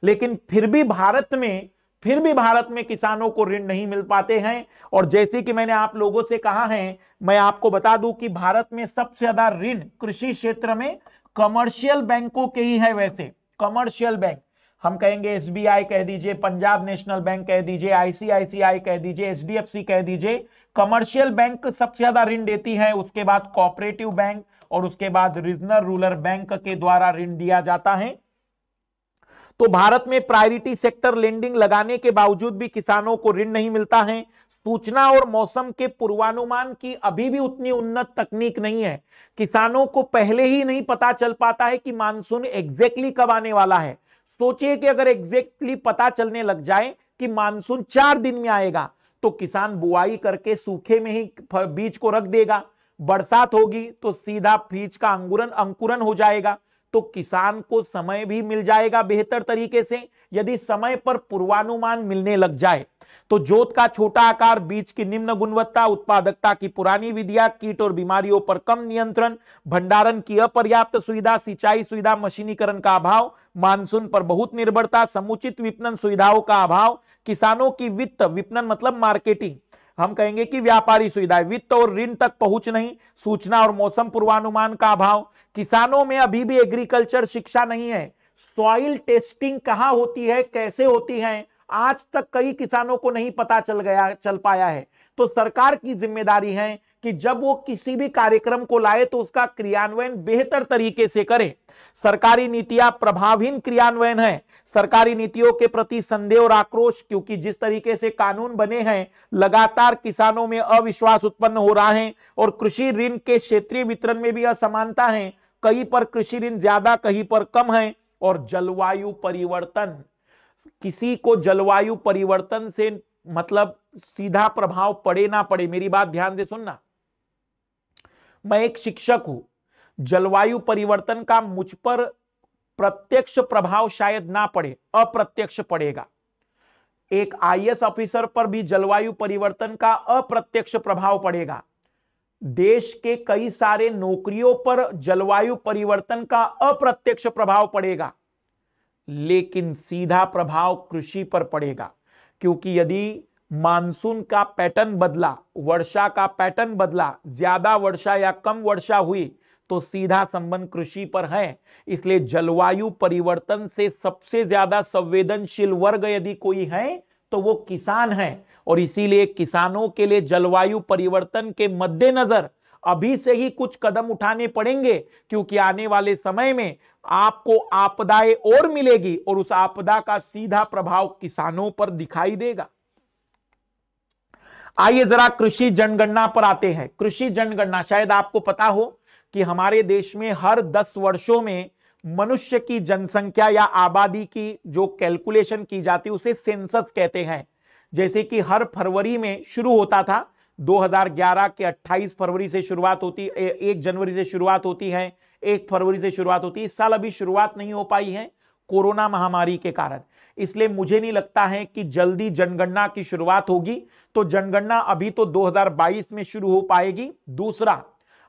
लेकिन फिर भी भारत में फिर भी भारत में किसानों को ऋण नहीं मिल पाते हैं और जैसे कि मैंने आप लोगों से कहा है मैं आपको बता दूं कि भारत में सबसे ज्यादा ऋण कृषि क्षेत्र में कमर्शियल बैंकों के ही है वैसे कमर्शियल बैंक हम कहेंगे एसबीआई कह दीजिए पंजाब नेशनल बैंक कह दीजिए आईसीआईसीआई कह दीजिए एचडीएफसी कह दीजिए कमर्शियल बैंक सबसे ज्यादा ऋण देती है उसके बाद कोऑपरेटिव बैंक और उसके बाद रीजनल रूरल बैंक के द्वारा ऋण दिया जाता है तो भारत में प्रायोरिटी सेक्टर लेंडिंग लगाने के बावजूद भी किसानों को ऋण नहीं मिलता है सूचना और मौसम के पूर्वानुमान की अभी भी उतनी उन्नत तकनीक नहीं है किसानों को पहले ही नहीं पता चल पाता है कि मानसून एग्जैक्टली कब आने वाला है सोचिए कि अगर एग्जैक्टली पता चलने लग जाए कि मानसून चार दिन में आएगा तो किसान बुआई करके सूखे में ही बीज को रख देगा बरसात होगी तो सीधा बीज का अंकुरन अंकुरन हो जाएगा तो किसान को समय भी मिल जाएगा बेहतर तरीके से यदि समय पर पूर्वानुमान मिलने लग जाए तो जोत का छोटा आकार बीज की निम्न गुणवत्ता उत्पादकता की पुरानी विधिया कीट और बीमारियों पर कम नियंत्रण भंडारण की अपर्याप्त सुविधा सिंचाई सुविधा मशीनीकरण का अभाव मानसून पर बहुत निर्भरता समुचित विपणन सुविधाओं का अभाव किसानों की वित्त विपणन मतलब मार्केटिंग हम कहेंगे कि व्यापारी सुविधाएं वित्त और ऋण तक पहुंच नहीं सूचना और मौसम पूर्वानुमान का अभाव किसानों में अभी भी एग्रीकल्चर शिक्षा नहीं है सॉइल टेस्टिंग कहां होती है कैसे होती है आज तक कई किसानों को नहीं पता चल गया चल पाया है तो सरकार की जिम्मेदारी है कि जब वो किसी भी कार्यक्रम को लाए तो उसका क्रियान्वयन बेहतर तरीके से करें सरकारी नीतियां प्रभावहीन क्रियान्वयन है सरकारी नीतियों के प्रति संदेह और आक्रोश क्योंकि जिस तरीके से कानून बने हैं लगातार किसानों में अविश्वास उत्पन्न हो रहा है और कृषि ऋण के क्षेत्रीय वितरण में भी असमानता है कहीं पर कृषि ऋण ज्यादा कहीं पर कम है और जलवायु परिवर्तन किसी को जलवायु परिवर्तन से मतलब सीधा प्रभाव पड़े ना पड़े मेरी बात ध्यान से सुनना मैं एक शिक्षक हूं जलवायु परिवर्तन का मुझ पर प्रत्यक्ष प्रभाव शायद ना पड़े अप्रत्यक्ष पड़ेगा एक आईएएस ऑफिसर पर भी जलवायु परिवर्तन का अप्रत्यक्ष प्रभाव पड़ेगा देश के कई सारे नौकरियों पर जलवायु परिवर्तन का अप्रत्यक्ष प्रभाव पड़ेगा लेकिन सीधा प्रभाव कृषि पर पड़ेगा क्योंकि यदि मानसून का पैटर्न बदला वर्षा का पैटर्न बदला ज्यादा वर्षा या कम वर्षा हुई तो सीधा संबंध कृषि पर है इसलिए जलवायु परिवर्तन से सबसे ज्यादा संवेदनशील वर्ग यदि कोई है तो वो किसान है और इसीलिए किसानों के लिए जलवायु परिवर्तन के मद्देनजर अभी से ही कुछ कदम उठाने पड़ेंगे क्योंकि आने वाले समय में आपको आपदाएं और मिलेगी और उस आपदा का सीधा प्रभाव किसानों पर दिखाई देगा आइए जरा कृषि जनगणना पर आते हैं कृषि जनगणना शायद आपको पता हो कि हमारे देश में हर दस वर्षों में मनुष्य की जनसंख्या या आबादी की जो कैलकुलेशन की जाती है उसे सेंसस कहते हैं जैसे कि हर फरवरी में शुरू होता था 2011 के 28 फरवरी से शुरुआत होती एक जनवरी से शुरुआत होती है एक फरवरी से शुरुआत होती है इस साल अभी शुरुआत नहीं हो पाई है कोरोना महामारी के कारण इसलिए मुझे नहीं लगता है कि जल्दी जनगणना की शुरुआत होगी तो जनगणना अभी तो 2022 में शुरू हो पाएगी दूसरा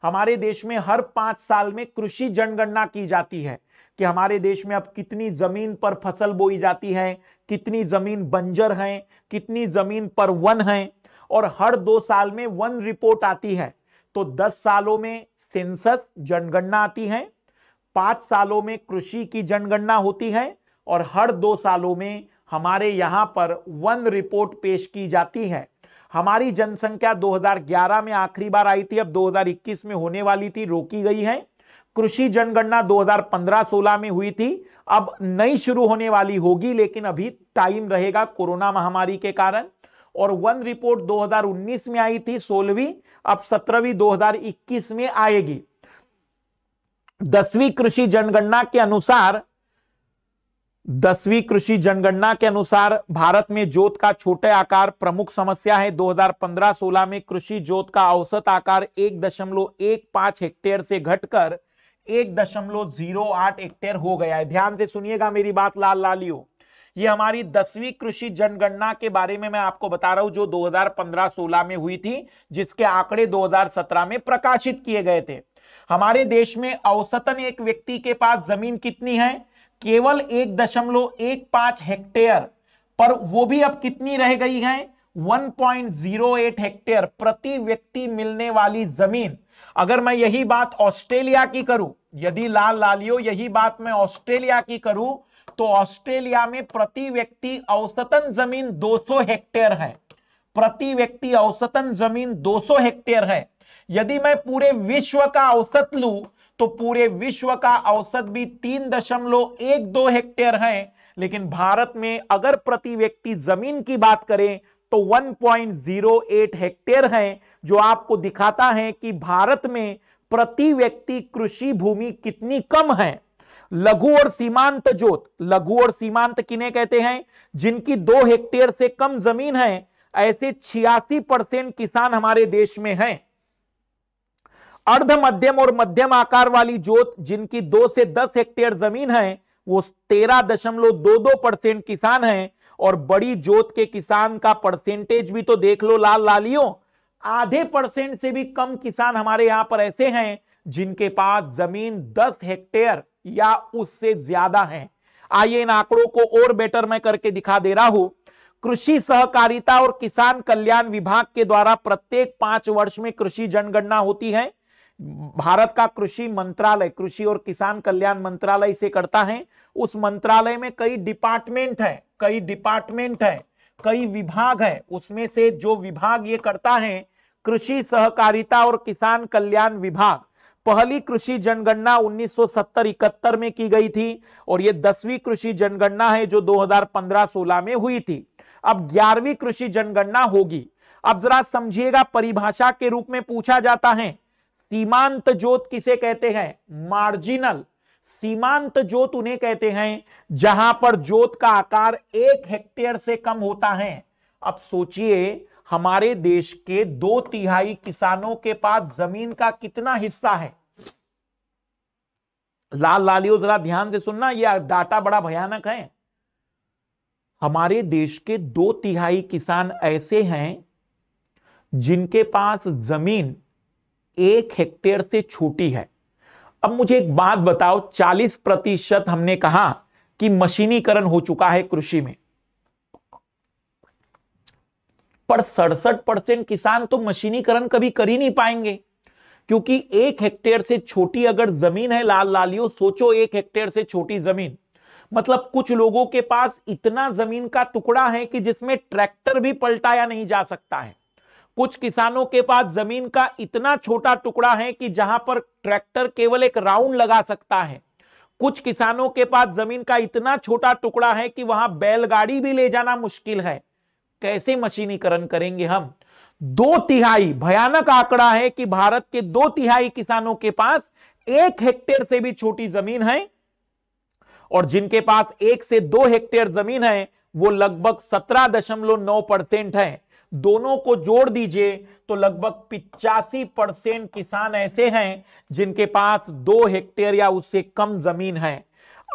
हमारे देश में हर पांच साल में कृषि जनगणना की जाती है कि हमारे देश में अब कितनी जमीन पर फसल बोई जाती है कितनी जमीन बंजर है कितनी जमीन पर वन है और हर दो साल में वन रिपोर्ट आती है तो दस सालों में सेंसस जनगणना आती है पांच सालों में कृषि की जनगणना होती है और हर दो सालों में हमारे यहाँ पर वन रिपोर्ट पेश की जाती है हमारी जनसंख्या 2011 में आखिरी बार आई थी अब 2021 में होने वाली थी रोकी गई है कृषि जनगणना 2015-16 में हुई थी अब नई शुरू होने वाली होगी लेकिन अभी टाइम रहेगा कोरोना महामारी के कारण और वन रिपोर्ट 2019 में आई थी सोलहवीं अब सत्रहवीं 2021 में आएगी दसवीं कृषि जनगणना के अनुसार दसवीं कृषि जनगणना के अनुसार भारत में जोत का छोटे आकार प्रमुख समस्या है 2015-16 में कृषि जोत का औसत आकार एक दशमलव एक पांच हेक्टेयर से घटकर एक दशमलव जीरो आठ हेक्टेयर हो गया है ध्यान से सुनिएगा मेरी बात लाल लालियो ये हमारी दसवीं कृषि जनगणना के बारे में मैं आपको बता रहा हूं जो 2015-16 में हुई थी जिसके आंकड़े 2017 में प्रकाशित किए गए थे हमारे देश में औसतन एक व्यक्ति के पास जमीन कितनी है केवल एक दशमलव एक पांच हेक्टेयर पर वो भी अब कितनी रह गई है 1.08 हेक्टेयर प्रति व्यक्ति मिलने वाली जमीन अगर मैं यही बात ऑस्ट्रेलिया की करूं यदि लाल लालियो यही बात मैं ऑस्ट्रेलिया की करूं तो ऑस्ट्रेलिया में प्रति व्यक्ति औसतन जमीन 200 हेक्टेयर है प्रति व्यक्ति औसतन जमीन 200 हेक्टेयर है यदि मैं पूरे विश्व का औसत लू तो पूरे विश्व का औसत भी तीन दशमलव एक दो हेक्टेयर है लेकिन भारत में अगर प्रति व्यक्ति जमीन की बात करें तो 1.08 हेक्टेयर है जो आपको दिखाता है कि भारत में प्रति व्यक्ति कृषि भूमि कितनी कम है लघु और सीमांत जोत लघु और सीमांत किने कहते हैं जिनकी दो हेक्टेयर से कम जमीन है ऐसे छियासी परसेंट किसान हमारे देश में हैं अर्ध मध्यम और मध्यम आकार वाली जोत जिनकी दो से दस हेक्टेयर जमीन है वो तेरह दशमलव दो दो परसेंट किसान है और बड़ी जोत के किसान का परसेंटेज भी तो देख लो लाल लालियों आधे परसेंट से भी कम किसान हमारे यहां पर ऐसे हैं जिनके पास जमीन दस हेक्टेयर या उससे ज्यादा है आइए इन आंकड़ों को और बेटर मैं करके दिखा दे रहा हूं कृषि सहकारिता और किसान कल्याण विभाग के द्वारा प्रत्येक पांच वर्ष में कृषि जनगणना होती है भारत का कृषि मंत्रालय कृषि और किसान कल्याण मंत्रालय से करता है उस मंत्रालय में कई डिपार्टमेंट है कई डिपार्टमेंट है कई विभाग है उसमें से जो विभाग ये करता है कृषि सहकारिता और किसान कल्याण विभाग पहली कृषि जनगणना 1970-71 में की गई थी और ये दसवीं कृषि जनगणना है जो 2015-16 में हुई थी अब ग्यारहवीं कृषि जनगणना होगी अब जरा समझिएगा परिभाषा के रूप में पूछा जाता है सीमांत जोत किसे कहते हैं मार्जिनल सीमांत जोत उन्हें कहते हैं जहां पर जोत का आकार एक हेक्टेयर से कम होता है अब सोचिए हमारे देश के दो तिहाई किसानों के पास जमीन का कितना हिस्सा है लाल लालियो जरा ध्यान से सुनना यह डाटा बड़ा भयानक है हमारे देश के दो तिहाई किसान ऐसे हैं जिनके पास जमीन एक हेक्टेयर से छोटी है अब मुझे एक बात बताओ 40 प्रतिशत हमने कहा कि मशीनीकरण हो चुका है कृषि में पर सड़सठ परसेंट किसान तो मशीनीकरण कभी कर ही नहीं पाएंगे क्योंकि एक हेक्टेयर से छोटी अगर जमीन है लाल लालियो सोचो एक हेक्टेयर से छोटी जमीन मतलब कुछ लोगों के पास इतना जमीन का टुकड़ा है कि जिसमें ट्रैक्टर भी पलटाया नहीं जा सकता है कुछ किसानों के पास जमीन का इतना छोटा टुकड़ा है कि जहां पर ट्रैक्टर केवल एक राउंड लगा सकता है कुछ किसानों के पास जमीन का इतना छोटा टुकड़ा है कि वहां बैलगाड़ी भी ले जाना मुश्किल है कैसे मशीनीकरण करेंगे हम दो तिहाई भयानक आंकड़ा है कि भारत के दो तिहाई किसानों के पास एक हेक्टेयर से भी छोटी जमीन है और जिनके पास एक से दो हेक्टेयर जमीन है वो लगभग सत्रह दशमलव नौ परसेंट है दोनों को जोड़ दीजिए तो लगभग पिचासी परसेंट किसान ऐसे हैं जिनके पास दो हेक्टेयर या उससे कम जमीन है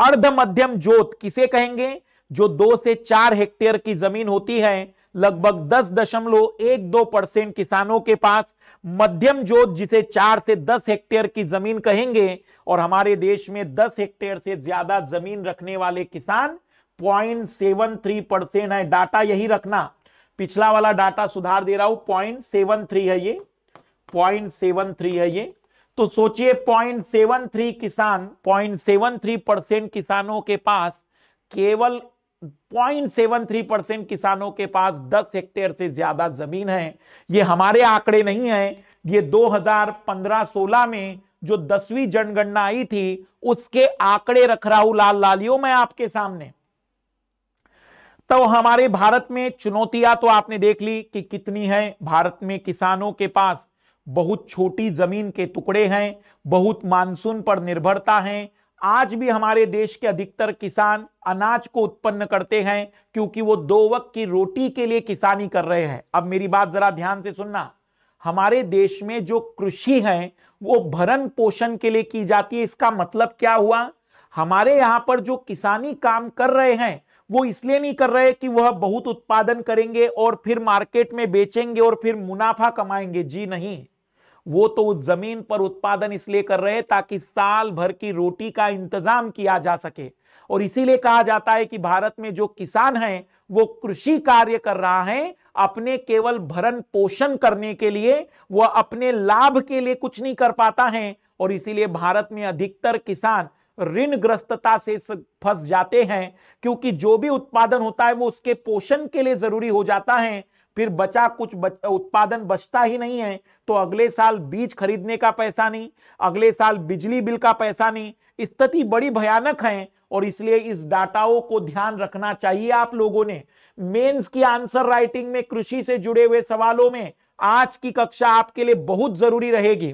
अर्ध मध्यम जोत किसे कहेंगे जो दो से चार हेक्टेयर की जमीन होती है लगभग दस दशमलव एक दो परसेंट किसानों के पास मध्यम जोत जिसे चार से दस हेक्टेयर की जमीन कहेंगे और हमारे देश में दस हेक्टेयर से ज्यादा जमीन रखने वाले किसान पॉइंट सेवन थ्री परसेंट है डाटा यही रखना पिछला वाला डाटा सुधार दे रहा हूं पॉइंट सेवन थ्री है ये पॉइंट सेवन थ्री है ये तो सोचिए पॉइंट सेवन थ्री किसान पॉइंट सेवन थ्री परसेंट किसानों के पास केवल पॉइंट सेवन थ्री परसेंट किसानों के पास दस हेक्टेयर से ज्यादा जमीन है ये हमारे आंकड़े नहीं है ये दो हजार पंद्रह सोलह में जो दसवीं जनगणना आई थी उसके आंकड़े रख रहा हूं लाल लालियो मैं आपके सामने तो हमारे भारत में चुनौतियां तो आपने देख ली कि कितनी है भारत में किसानों के पास बहुत छोटी जमीन के टुकड़े हैं बहुत मानसून पर निर्भरता है आज भी हमारे देश के अधिकतर किसान अनाज को उत्पन्न करते हैं क्योंकि वो दो वक्त की रोटी के लिए किसानी कर रहे हैं अब मेरी बात जरा ध्यान से सुनना हमारे देश में जो कृषि है वो भरण पोषण के लिए की जाती है इसका मतलब क्या हुआ हमारे यहां पर जो किसानी काम कर रहे हैं वो इसलिए नहीं कर रहे कि वह बहुत उत्पादन करेंगे और फिर मार्केट में बेचेंगे और फिर मुनाफा कमाएंगे जी नहीं वो तो उस जमीन पर उत्पादन इसलिए कर रहे ताकि साल भर की रोटी का इंतजाम किया जा सके और इसीलिए कहा जाता है कि भारत में जो किसान हैं वो कृषि कार्य कर रहा है अपने केवल भरण पोषण करने के लिए वह अपने लाभ के लिए कुछ नहीं कर पाता है और इसीलिए भारत में अधिकतर किसान ऋण ग्रस्तता से फंस जाते हैं क्योंकि जो भी उत्पादन होता है वो उसके पोषण के लिए जरूरी हो जाता है फिर बचा कुछ बच, उत्पादन बचता ही नहीं है तो अगले साल बीज खरीदने का पैसा नहीं अगले साल बिजली बिल का पैसा नहीं स्थिति बड़ी भयानक है और इसलिए इस डाटाओं को ध्यान रखना चाहिए आप लोगों ने मेंस की आंसर राइटिंग में कृषि से जुड़े हुए सवालों में आज की कक्षा आपके लिए बहुत जरूरी रहेगी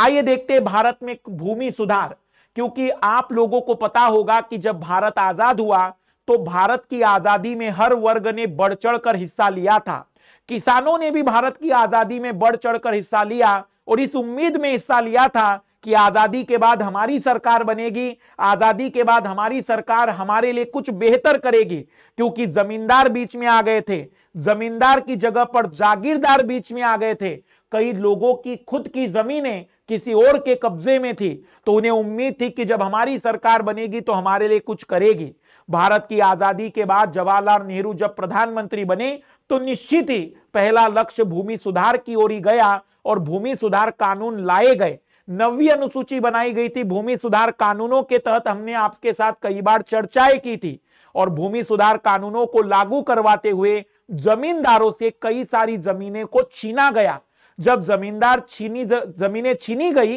आइए देखते हैं भारत में भूमि सुधार क्योंकि आप लोगों को पता होगा कि जब भारत आजाद हुआ तो भारत की आजादी में हर वर्ग ने बढ़ चढ़कर हिस्सा लिया था किसानों ने भी भारत की आजादी में बढ़ चढ़कर हिस्सा लिया और इस उम्मीद में हिस्सा लिया था कि आजादी के बाद हमारी सरकार बनेगी आजादी के बाद हमारी सरकार हमारे लिए कुछ बेहतर करेगी क्योंकि जमींदार बीच में आ गए थे जमींदार की जगह पर जागीरदार बीच में आ गए थे कई लोगों की खुद की जमीनें किसी और के कब्जे में थी तो उन्हें उम्मीद थी कि जब हमारी सरकार बनेगी तो हमारे लिए कुछ करेगी भारत की आजादी के बाद जवाहरलाल नेहरू जब प्रधानमंत्री बने तो निश्चित ही पहला लक्ष्य भूमि सुधार की ओर ही गया और भूमि सुधार कानून लाए गए नवी अनुसूची बनाई गई थी भूमि सुधार कानूनों के तहत हमने आपके साथ कई बार चर्चाएं की थी और भूमि सुधार कानूनों को लागू करवाते हुए जमींदारों से कई सारी जमीनें को छीना गया जब जमींदार छीनी जमीने छीनी गई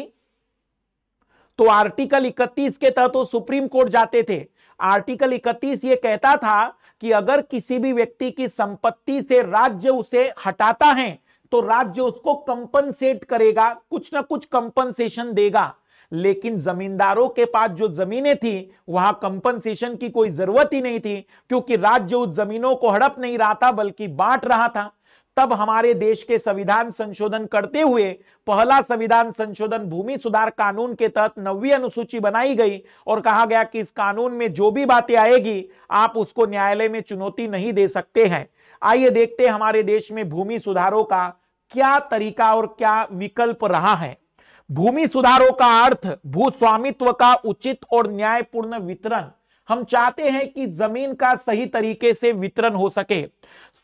तो आर्टिकल 31 के तहत तो सुप्रीम कोर्ट जाते थे आर्टिकल 31 ये कहता था कि अगर किसी भी व्यक्ति की संपत्ति से राज्य उसे हटाता है तो राज्य उसको कंपनसेट करेगा कुछ ना कुछ कंपनसेशन देगा लेकिन जमींदारों के पास जो जमीनें थी वहां कंपनसेशन की कोई जरूरत ही नहीं थी क्योंकि राज्य उस जमीनों को हड़प नहीं रहा था बल्कि बांट रहा था तब हमारे देश के संविधान संशोधन करते हुए पहला संविधान संशोधन भूमि सुधार कानून के तहत नवी अनुसूची बनाई गई और कहा गया कि इस कानून में जो भी बातें आएगी आप उसको न्यायालय में चुनौती नहीं दे सकते हैं आइए देखते हैं हमारे देश में भूमि सुधारों का क्या तरीका और क्या विकल्प रहा है भूमि सुधारों का अर्थ भू स्वामित्व का उचित और न्यायपूर्ण वितरण हम चाहते हैं कि जमीन का सही तरीके से वितरण हो सके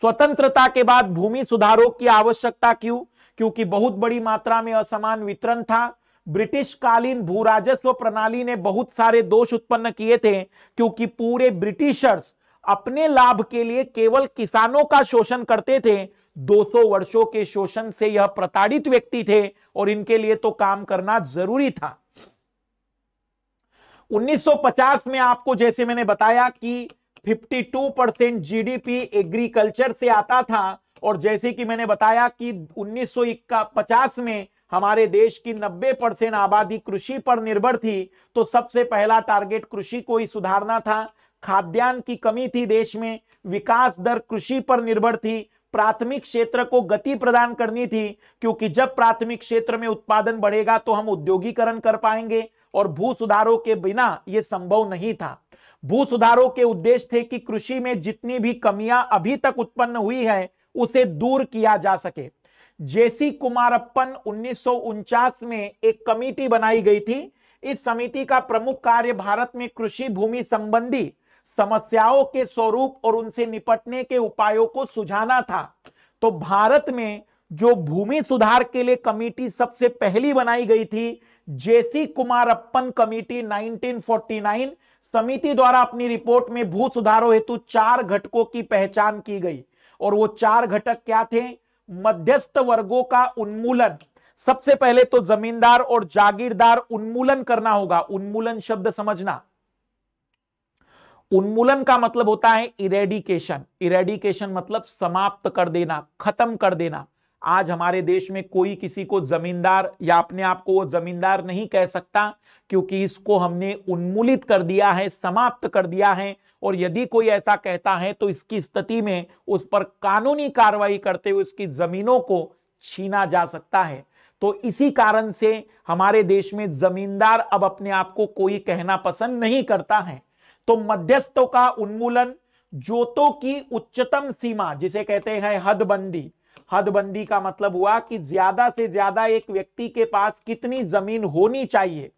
स्वतंत्रता के बाद भूमि सुधारों की आवश्यकता क्यों क्योंकि बहुत बड़ी मात्रा में असमान वितरण था ब्रिटिश कालीन राजस्व प्रणाली ने बहुत सारे दोष उत्पन्न किए थे क्योंकि पूरे ब्रिटिशर्स अपने लाभ के लिए केवल किसानों का शोषण करते थे 200 वर्षों के शोषण से यह प्रताड़ित व्यक्ति थे और इनके लिए तो काम करना जरूरी था 1950 में आपको जैसे मैंने बताया कि 52 परसेंट जी एग्रीकल्चर से आता था और जैसे कि मैंने बताया कि उन्नीस में हमारे देश की 90 परसेंट आबादी कृषि पर निर्भर थी तो सबसे पहला टारगेट कृषि को ही सुधारना था खाद्यान्न की कमी थी देश में विकास दर कृषि पर निर्भर थी प्राथमिक क्षेत्र को गति प्रदान करनी थी क्योंकि जब प्राथमिक क्षेत्र में उत्पादन बढ़ेगा तो हम उद्योगीकरण कर पाएंगे और भू सुधारों के बिना ये संभव नहीं था भू सुधारों के उद्देश्य थे कि कृषि में जितनी भी कमियां अभी तक उत्पन्न हुई है उसे दूर किया जा सके जेसी कुमारप्पन उन्नीस में एक कमिटी बनाई गई थी इस समिति का प्रमुख कार्य भारत में कृषि भूमि संबंधी समस्याओं के स्वरूप और उनसे निपटने के उपायों को सुझाना था तो भारत में जो भूमि सुधार के लिए कमेटी सबसे पहली बनाई गई थी जेसी कुमार अपन कमिटी 1949 समिति द्वारा अपनी रिपोर्ट में भू सुधारों हेतु चार घटकों की पहचान की गई और वो चार घटक क्या थे मध्यस्थ वर्गों का उन्मूलन सबसे पहले तो जमींदार और जागीरदार उन्मूलन करना होगा उन्मूलन शब्द समझना उन्मूलन का मतलब होता है इरेडिकेशन इरेडिकेशन मतलब समाप्त कर देना खत्म कर देना आज हमारे देश में कोई किसी को जमींदार या अपने आप को वो जमींदार नहीं कह सकता क्योंकि इसको हमने उन्मूलित कर दिया है समाप्त कर दिया है और यदि कोई ऐसा कहता है तो इसकी स्थिति में उस पर कानूनी कार्रवाई करते हुए उसकी जमीनों को छीना जा सकता है तो इसी कारण से हमारे देश में जमींदार अब अपने आप को कोई कहना पसंद नहीं करता है तो मध्यस्थों का उन्मूलन जोतों की उच्चतम सीमा जिसे कहते हैं हदबंदी हदबंदी का मतलब हुआ कि ज्यादा से ज्यादा एक व्यक्ति के पास कितनी जमीन होनी चाहिए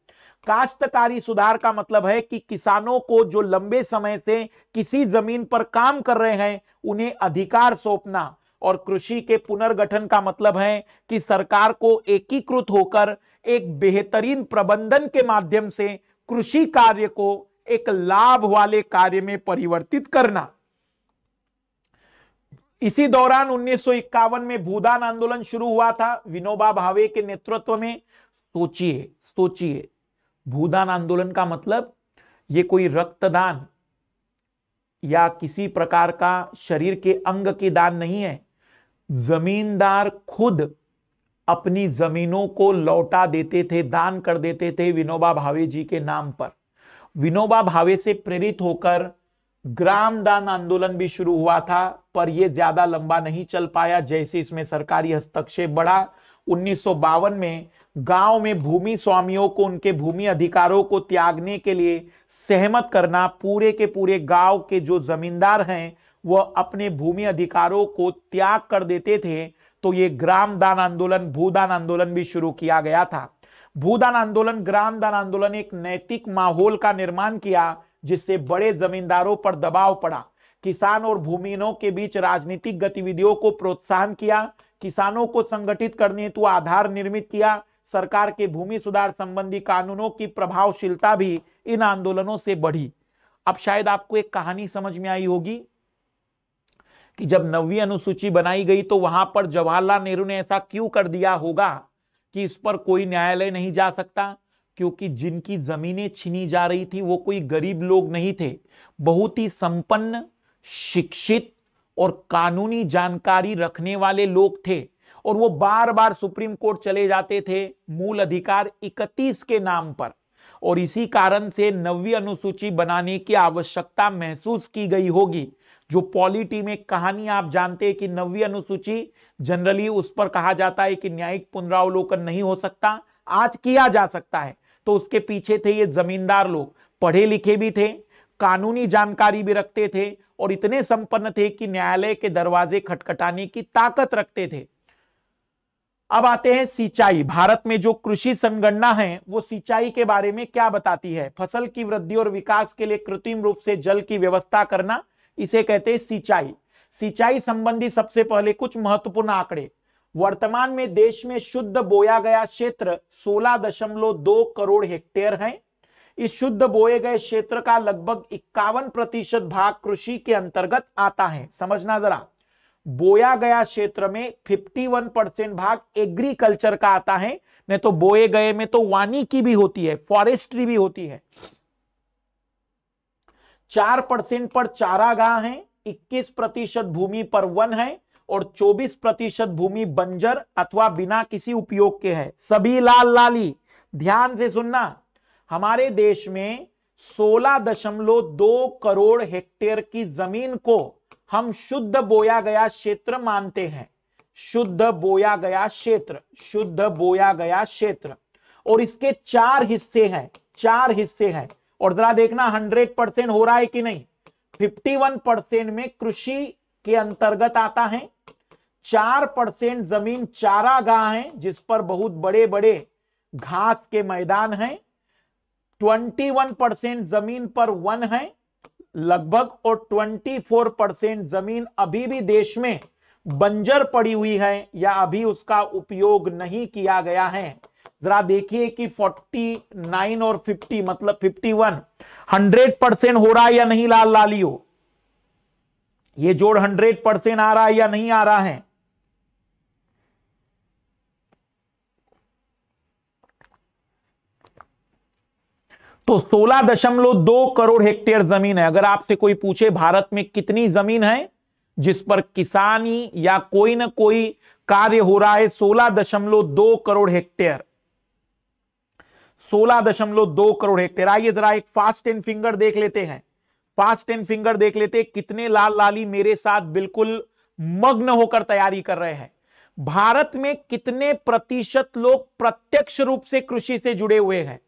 काश्तकारी सुधार का मतलब है कि किसानों को जो लंबे समय से किसी जमीन पर काम कर रहे हैं उन्हें अधिकार सौंपना और कृषि के पुनर्गठन का मतलब है कि सरकार को एकीकृत होकर एक बेहतरीन प्रबंधन के माध्यम से कृषि कार्य को एक लाभ वाले कार्य में परिवर्तित करना इसी दौरान उन्नीस में भूदान आंदोलन शुरू हुआ था विनोबा भावे के नेतृत्व में सोचिए सोचिए भूदान आंदोलन का मतलब ये कोई रक्तदान या किसी प्रकार का शरीर के अंग के दान नहीं है जमींदार खुद अपनी जमीनों को लौटा देते थे दान कर देते थे विनोबा भावे जी के नाम पर विनोबा भावे से प्रेरित होकर ग्राम दान आंदोलन भी शुरू हुआ था पर यह ज्यादा लंबा नहीं चल पाया जैसे इसमें सरकारी हस्तक्षेप बढ़ा उन्नीस में गांव में भूमि स्वामियों को उनके भूमि अधिकारों को त्यागने के लिए सहमत करना पूरे के पूरे गांव के जो जमींदार हैं वह अपने भूमि अधिकारों को त्याग कर देते थे तो ये ग्राम दान आंदोलन भूदान आंदोलन भी शुरू किया गया था भूदान आंदोलन ग्राम दान आंदोलन एक नैतिक माहौल का निर्माण किया जिससे बड़े जमींदारों पर दबाव पड़ा किसान और भूमिहीनों के बीच राजनीतिक गतिविधियों को प्रोत्साहन किया किसानों को संगठित करने हेतु आधार निर्मित किया सरकार के भूमि सुधार संबंधी कानूनों की प्रभावशीलता भी इन आंदोलनों से बढ़ी अब शायद आपको एक कहानी समझ में आई होगी कि जब नवी अनुसूची बनाई गई तो वहां पर जवाहरलाल नेहरू ने ऐसा क्यों कर दिया होगा कि इस पर कोई न्यायालय नहीं जा सकता क्योंकि जिनकी जमीनें छीनी जा रही थी वो कोई गरीब लोग नहीं थे बहुत ही संपन्न शिक्षित और कानूनी जानकारी रखने वाले लोग थे और वो बार बार सुप्रीम कोर्ट चले जाते थे मूल अधिकार 31 के नाम पर और इसी कारण से नवी अनुसूची बनाने की आवश्यकता महसूस की गई होगी जो पॉलिटी में कहानी आप जानते हैं कि नवी अनुसूची जनरली उस पर कहा जाता है कि न्यायिक पुनरावलोकन नहीं हो सकता आज किया जा सकता है तो उसके पीछे थे ये जमींदार लोग पढ़े लिखे भी थे कानूनी जानकारी भी रखते थे और इतने संपन्न थे कि न्यायालय के दरवाजे खटखटाने की ताकत रखते थे अब आते हैं सिंचाई भारत में जो कृषि संगणना है वो सिंचाई के बारे में क्या बताती है फसल की वृद्धि और विकास के लिए कृत्रिम रूप से जल की व्यवस्था करना इसे कहते हैं सिंचाई सिंचाई संबंधी सबसे पहले कुछ महत्वपूर्ण आंकड़े वर्तमान में देश में शुद्ध बोया गया क्षेत्र सोलह करोड़ हेक्टेयर है इस शुद्ध बोए गए क्षेत्र का लगभग इक्यावन प्रतिशत भाग कृषि के अंतर्गत आता है समझना जरा बोया गया क्षेत्र में फिफ्टी वन परसेंट भाग एग्रीकल्चर का आता है नहीं तो बोए गए में तो वानी की भी होती है फॉरेस्ट्री भी होती है चार परसेंट पर चारागाह है इक्कीस प्रतिशत भूमि पर वन है और 24 प्रतिशत भूमि बंजर अथवा बिना किसी उपयोग के है सभी लाल लाली ध्यान से सुनना हमारे देश में सोलह दशमलव दो करोड़ हेक्टेयर की जमीन को हम शुद्ध बोया गया क्षेत्र मानते हैं शुद्ध बोया गया क्षेत्र शुद्ध बोया गया क्षेत्र और इसके चार हिस्से हैं चार हिस्से हैं और जरा देखना हंड्रेड परसेंट हो रहा है कि नहीं फिफ्टी वन परसेंट में कृषि के अंतर्गत आता है चार परसेंट जमीन चारागाह है जिस पर बहुत बड़े बड़े घास के मैदान हैं 21 परसेंट जमीन पर वन है लगभग और 24 परसेंट जमीन अभी भी देश में बंजर पड़ी हुई है या अभी उसका उपयोग नहीं किया गया है जरा देखिए कि 49 और 50 मतलब 51 100 परसेंट हो रहा है या नहीं लाल लालियो ये जोड़ 100 परसेंट आ रहा है या नहीं आ रहा है तो सोलह दशमलव दो करोड़ हेक्टेयर जमीन है अगर आपसे कोई पूछे भारत में कितनी जमीन है जिस पर किसानी या कोई ना कोई कार्य हो रहा है सोलह दशमलव दो करोड़ हेक्टेयर सोलह दशमलव दो करोड़ हेक्टेयर आइए जरा एक फास्ट एंड फिंगर देख लेते हैं फास्ट एंड फिंगर देख लेते हैं कितने लाल लाली मेरे साथ बिल्कुल मग्न होकर तैयारी कर रहे हैं भारत में कितने प्रतिशत लोग प्रत्यक्ष रूप से कृषि से जुड़े हुए हैं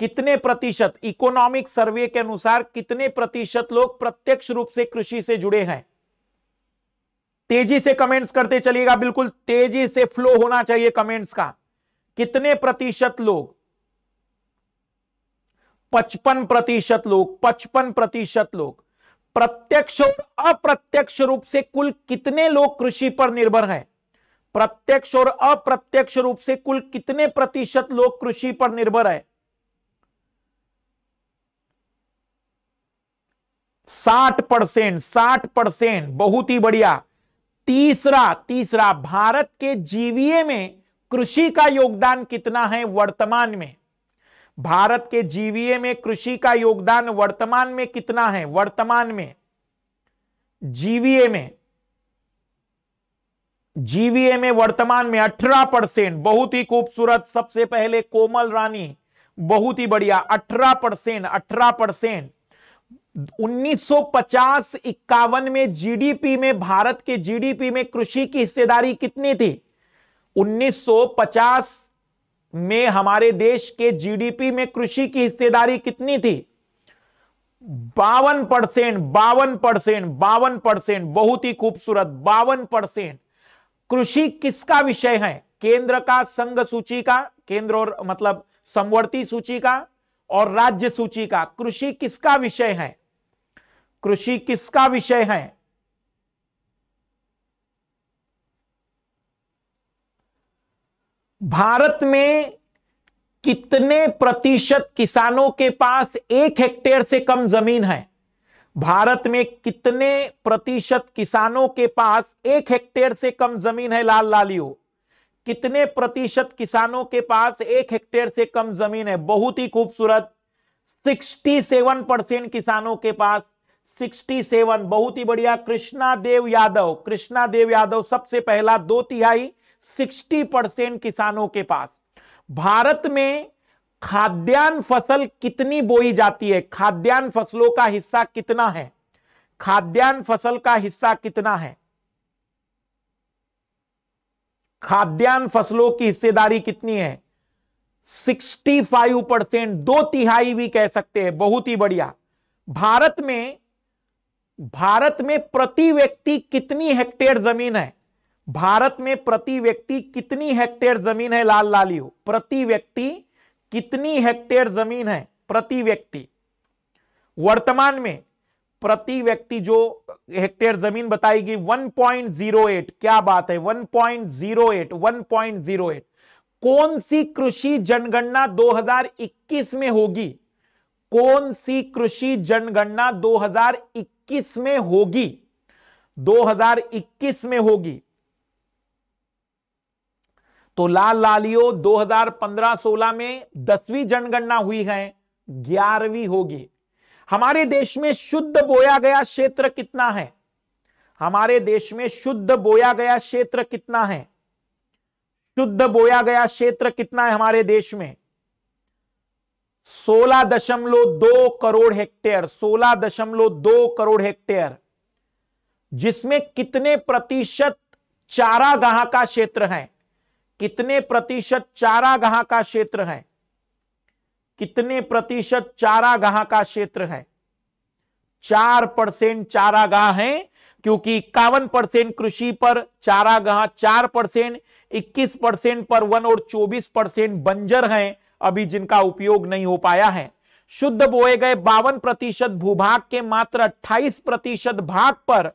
कितने प्रतिशत इकोनॉमिक सर्वे के अनुसार कितने प्रतिशत लोग प्रत्यक्ष रूप से कृषि से जुड़े हैं तेजी से कमेंट्स करते चलिएगा बिल्कुल तेजी से फ्लो होना चाहिए कमेंट्स का कितने प्रतिशत लोग पचपन प्रतिशत लोग पचपन प्रतिशत लोग प्रत्यक्ष और अप्रत्यक्ष रूप से कुल कितने लोग कृषि पर निर्भर हैं प्रत्यक्ष और अप्रत्यक्ष रूप से कुल कितने प्रतिशत लोग कृषि पर निर्भर है साठ परसेंट साठ परसेंट बहुत ही बढ़िया तीसरा तीसरा भारत के जीवीए में कृषि का योगदान कितना है वर्तमान में भारत के जीवीए में कृषि का योगदान वर्तमान में कितना है वर्तमान में जीवीए में जीवीए में वर्तमान में अठारह परसेंट बहुत ही खूबसूरत सबसे पहले कोमल रानी बहुत ही बढ़िया अठारह परसेंट अठारह परसेंट 1950 इक्यावन में जीडीपी में भारत के जीडीपी में कृषि की हिस्सेदारी कितनी थी 1950 में हमारे देश के जीडीपी में कृषि की हिस्सेदारी कितनी थी बावन परसेंट बावन परसेंट बावन परसेंट बहुत ही खूबसूरत बावन परसेंट कृषि किसका विषय है केंद्र का संघ सूची का केंद्र और मतलब समवर्ती सूची का और राज्य सूची का कृषि किसका विषय है कृषि किसका विषय है भारत में कितने प्रतिशत किसानों के पास एक हेक्टेयर से कम जमीन है भारत में कितने प्रतिशत किसानों के पास एक हेक्टेयर से कम जमीन है लाल लालियो कितने प्रतिशत किसानों के पास एक हेक्टेयर से कम जमीन है बहुत ही खूबसूरत 67 परसेंट किसानों के पास 67 बहुत ही बढ़िया कृष्णा देव यादव कृष्णा देव यादव सबसे पहला दो तिहाई 60 परसेंट किसानों के पास भारत में खाद्यान्न फसल कितनी बोई जाती है खाद्यान्न फसलों का हिस्सा कितना है खाद्यान्न फसल का हिस्सा कितना है खाद्यान्न फसलों की हिस्सेदारी कितनी है 65 परसेंट दो तिहाई भी कह सकते हैं बहुत ही बढ़िया भारत में भारत में प्रति व्यक्ति कितनी हेक्टेयर जमीन है भारत में प्रति व्यक्ति कितनी हेक्टेयर जमीन है लाल लालियो प्रति व्यक्ति कितनी हेक्टेयर जमीन है प्रति व्यक्ति वर्तमान में प्रति व्यक्ति जो हेक्टेयर जमीन बताएगी 1.08 क्या बात है 1.08 1.08 कौन सी कृषि जनगणना 2021 में होगी कौन सी कृषि जनगणना 2021 में होगी 2021 में होगी तो लाल लालियो 2015-16 में दसवीं जनगणना हुई है ग्यारहवीं होगी हमारे देश में शुद्ध बोया गया क्षेत्र कितना है हमारे देश में शुद्ध बोया गया क्षेत्र कितना है शुद्ध बोया गया क्षेत्र कितना है हमारे देश में सोलह दशमलव दो करोड़ हेक्टेयर सोलह दशमलव दो करोड़ हेक्टेयर जिसमें कितने प्रतिशत चारा गहा का क्षेत्र है कितने प्रतिशत चारा गहा का क्षेत्र है कितने प्रतिशत चारागाह का क्षेत्र है चार परसेंट चारागाह है क्योंकि इक्यावन परसेंट कृषि पर चारागाह चार परसेंट इक्कीस परसेंट पर वन और चौबीस परसेंट बंजर हैं अभी जिनका उपयोग नहीं हो पाया है शुद्ध बोए गए बावन प्रतिशत भूभाग के मात्र अट्ठाईस प्रतिशत भाग पर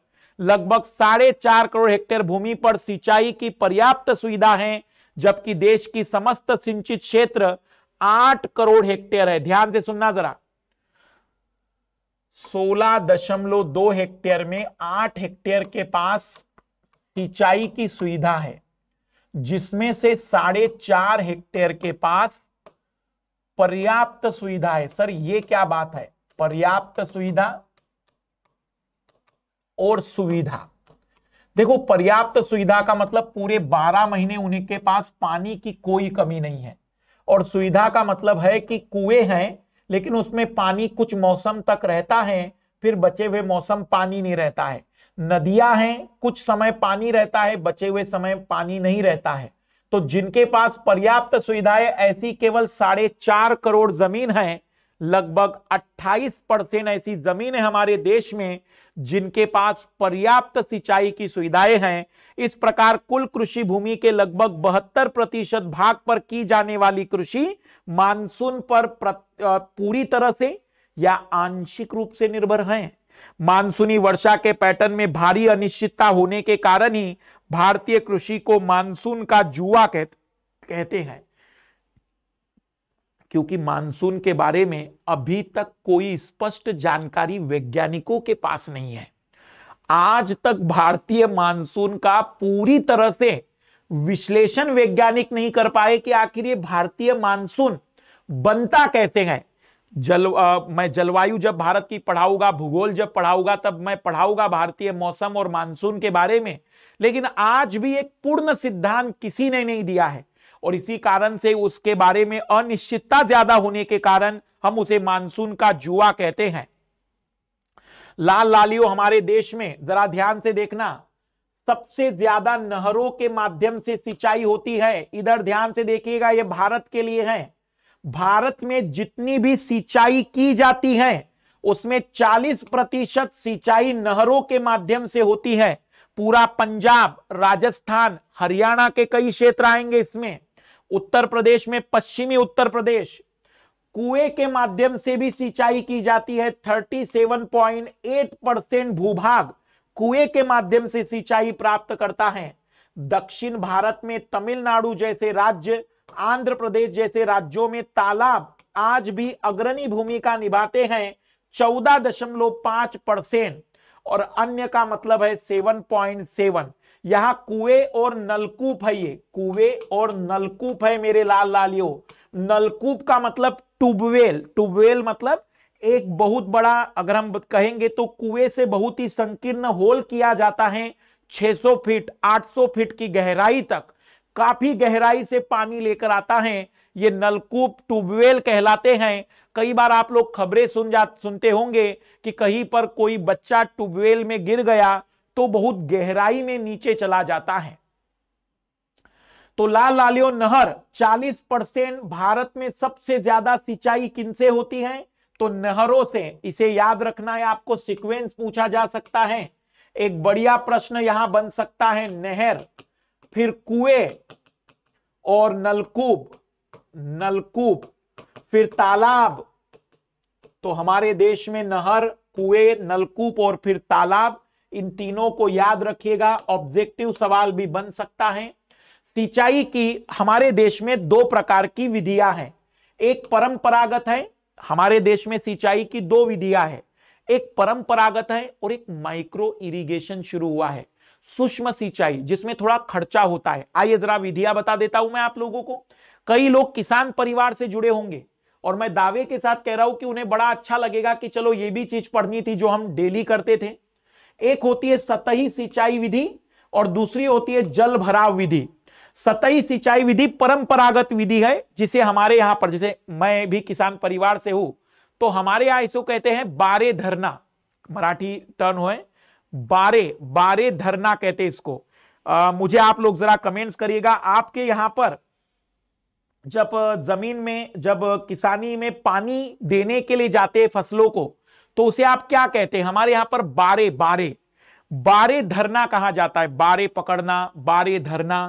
लगभग साढ़े चार करोड़ हेक्टेयर भूमि पर सिंचाई की पर्याप्त सुविधा है जबकि देश की समस्त सिंचित क्षेत्र आठ करोड़ हेक्टेयर है ध्यान से सुनना जरा सोलह दशमलव दो हेक्टेयर में आठ हेक्टेयर के पास सिंचाई की सुविधा है जिसमें से साढ़े चार हेक्टेयर के पास पर्याप्त सुविधा है सर ये क्या बात है पर्याप्त सुविधा और सुविधा देखो पर्याप्त सुविधा का मतलब पूरे 12 महीने उनके पास पानी की कोई कमी नहीं है और सुविधा का मतलब है कि कुएं हैं लेकिन उसमें पानी कुछ मौसम तक रहता है फिर बचे हुए मौसम पानी नहीं रहता है नदियां हैं कुछ समय पानी रहता है बचे हुए समय पानी नहीं रहता है तो जिनके पास पर्याप्त सुविधाएं ऐसी केवल साढ़े चार करोड़ जमीन है लगभग 28 परसेंट ऐसी जमीन है हमारे देश में जिनके पास पर्याप्त सिंचाई की सुविधाएं हैं इस प्रकार कुल कृषि भूमि के लगभग बहत्तर प्रतिशत भाग पर की जाने वाली कृषि मानसून पर पूरी तरह से या आंशिक रूप से निर्भर है मानसूनी वर्षा के पैटर्न में भारी अनिश्चितता होने के कारण ही भारतीय कृषि को मानसून का जुआ कहते हैं क्योंकि मानसून के बारे में अभी तक कोई स्पष्ट जानकारी वैज्ञानिकों के पास नहीं है आज तक भारतीय मानसून का पूरी तरह से विश्लेषण वैज्ञानिक नहीं कर पाए कि आखिर ये भारतीय मानसून बनता कैसे है जल आ, मैं जलवायु जब भारत की पढ़ाऊंगा भूगोल जब पढ़ाऊंगा तब मैं पढ़ाऊंगा भारतीय मौसम और मानसून के बारे में लेकिन आज भी एक पूर्ण सिद्धांत किसी ने नहीं दिया है और इसी कारण से उसके बारे में अनिश्चितता ज्यादा होने के कारण हम उसे मानसून का जुआ कहते हैं लाल लालियो हमारे देश में जरा ध्यान से देखना सबसे ज्यादा नहरों के माध्यम से सिंचाई होती है इधर ध्यान से देखिएगा ये भारत के लिए है भारत में जितनी भी सिंचाई की जाती है उसमें 40 प्रतिशत सिंचाई नहरों के माध्यम से होती है पूरा पंजाब राजस्थान हरियाणा के कई क्षेत्र आएंगे इसमें उत्तर प्रदेश में पश्चिमी उत्तर प्रदेश कुएं के माध्यम से भी सिंचाई की जाती है 37.8 परसेंट भूभाग कुएं के माध्यम से सिंचाई प्राप्त करता है दक्षिण भारत में तमिलनाडु जैसे राज्य आंध्र प्रदेश जैसे राज्यों में तालाब आज भी अग्रणी भूमिका निभाते हैं चौदह दशमलव पांच परसेंट और अन्य का मतलब है सेवन पॉइंट सेवन यहां कुएं और नलकूप है ये कुएं और नलकूप है मेरे लाल लाल यो नलकूप का मतलब ट्यूबवेल ट्यूबवेल मतलब एक बहुत बड़ा अगर हम कहेंगे तो कुएं से बहुत ही संकीर्ण होल किया जाता है 600 फीट 800 फीट की गहराई तक काफी गहराई से पानी लेकर आता है ये नलकूप ट्यूबवेल कहलाते हैं कई बार आप लोग खबरें सुन जा सुनते होंगे कि कहीं पर कोई बच्चा ट्यूबवेल में गिर गया तो बहुत गहराई में नीचे चला जाता है तो लाल लालियो नहर 40 परसेंट भारत में सबसे ज्यादा सिंचाई किनसे होती है तो नहरों से इसे याद रखना है आपको सीक्वेंस पूछा जा सकता है एक बढ़िया प्रश्न यहां बन सकता है नहर फिर कुएं और नलकूप नलकूप फिर तालाब तो हमारे देश में नहर कुएं नलकूप और फिर तालाब इन तीनों को याद रखिएगा ऑब्जेक्टिव सवाल भी बन सकता है सिंचाई की हमारे देश में दो प्रकार की विधियां हैं एक परंपरागत है हमारे देश में सिंचाई की दो विधियां हैं एक परंपरागत है और एक माइक्रो इरिगेशन शुरू हुआ है सूक्ष्म सिंचाई जिसमें थोड़ा खर्चा होता है आइए जरा विधियां बता देता हूं मैं आप लोगों को कई लोग किसान परिवार से जुड़े होंगे और मैं दावे के साथ कह रहा हूं कि उन्हें बड़ा अच्छा लगेगा कि चलो ये भी चीज पढ़नी थी जो हम डेली करते थे एक होती है सतही सिंचाई विधि और दूसरी होती है जल भराव विधि सतही सिंचाई विधि परंपरागत विधि है जिसे हमारे यहां पर जैसे मैं भी किसान परिवार से हूं तो हमारे यहां इसको कहते हैं बारे धरना मराठी टर्न हो बारे बारे धरना कहते हैं इसको आ, मुझे आप लोग जरा कमेंट्स करिएगा आपके यहां पर जब जमीन में जब किसानी में पानी देने के लिए जाते हैं फसलों को तो उसे आप क्या कहते हैं हमारे यहां पर बारे बारे बारे धरना कहा जाता है बारे पकड़ना बारे धरना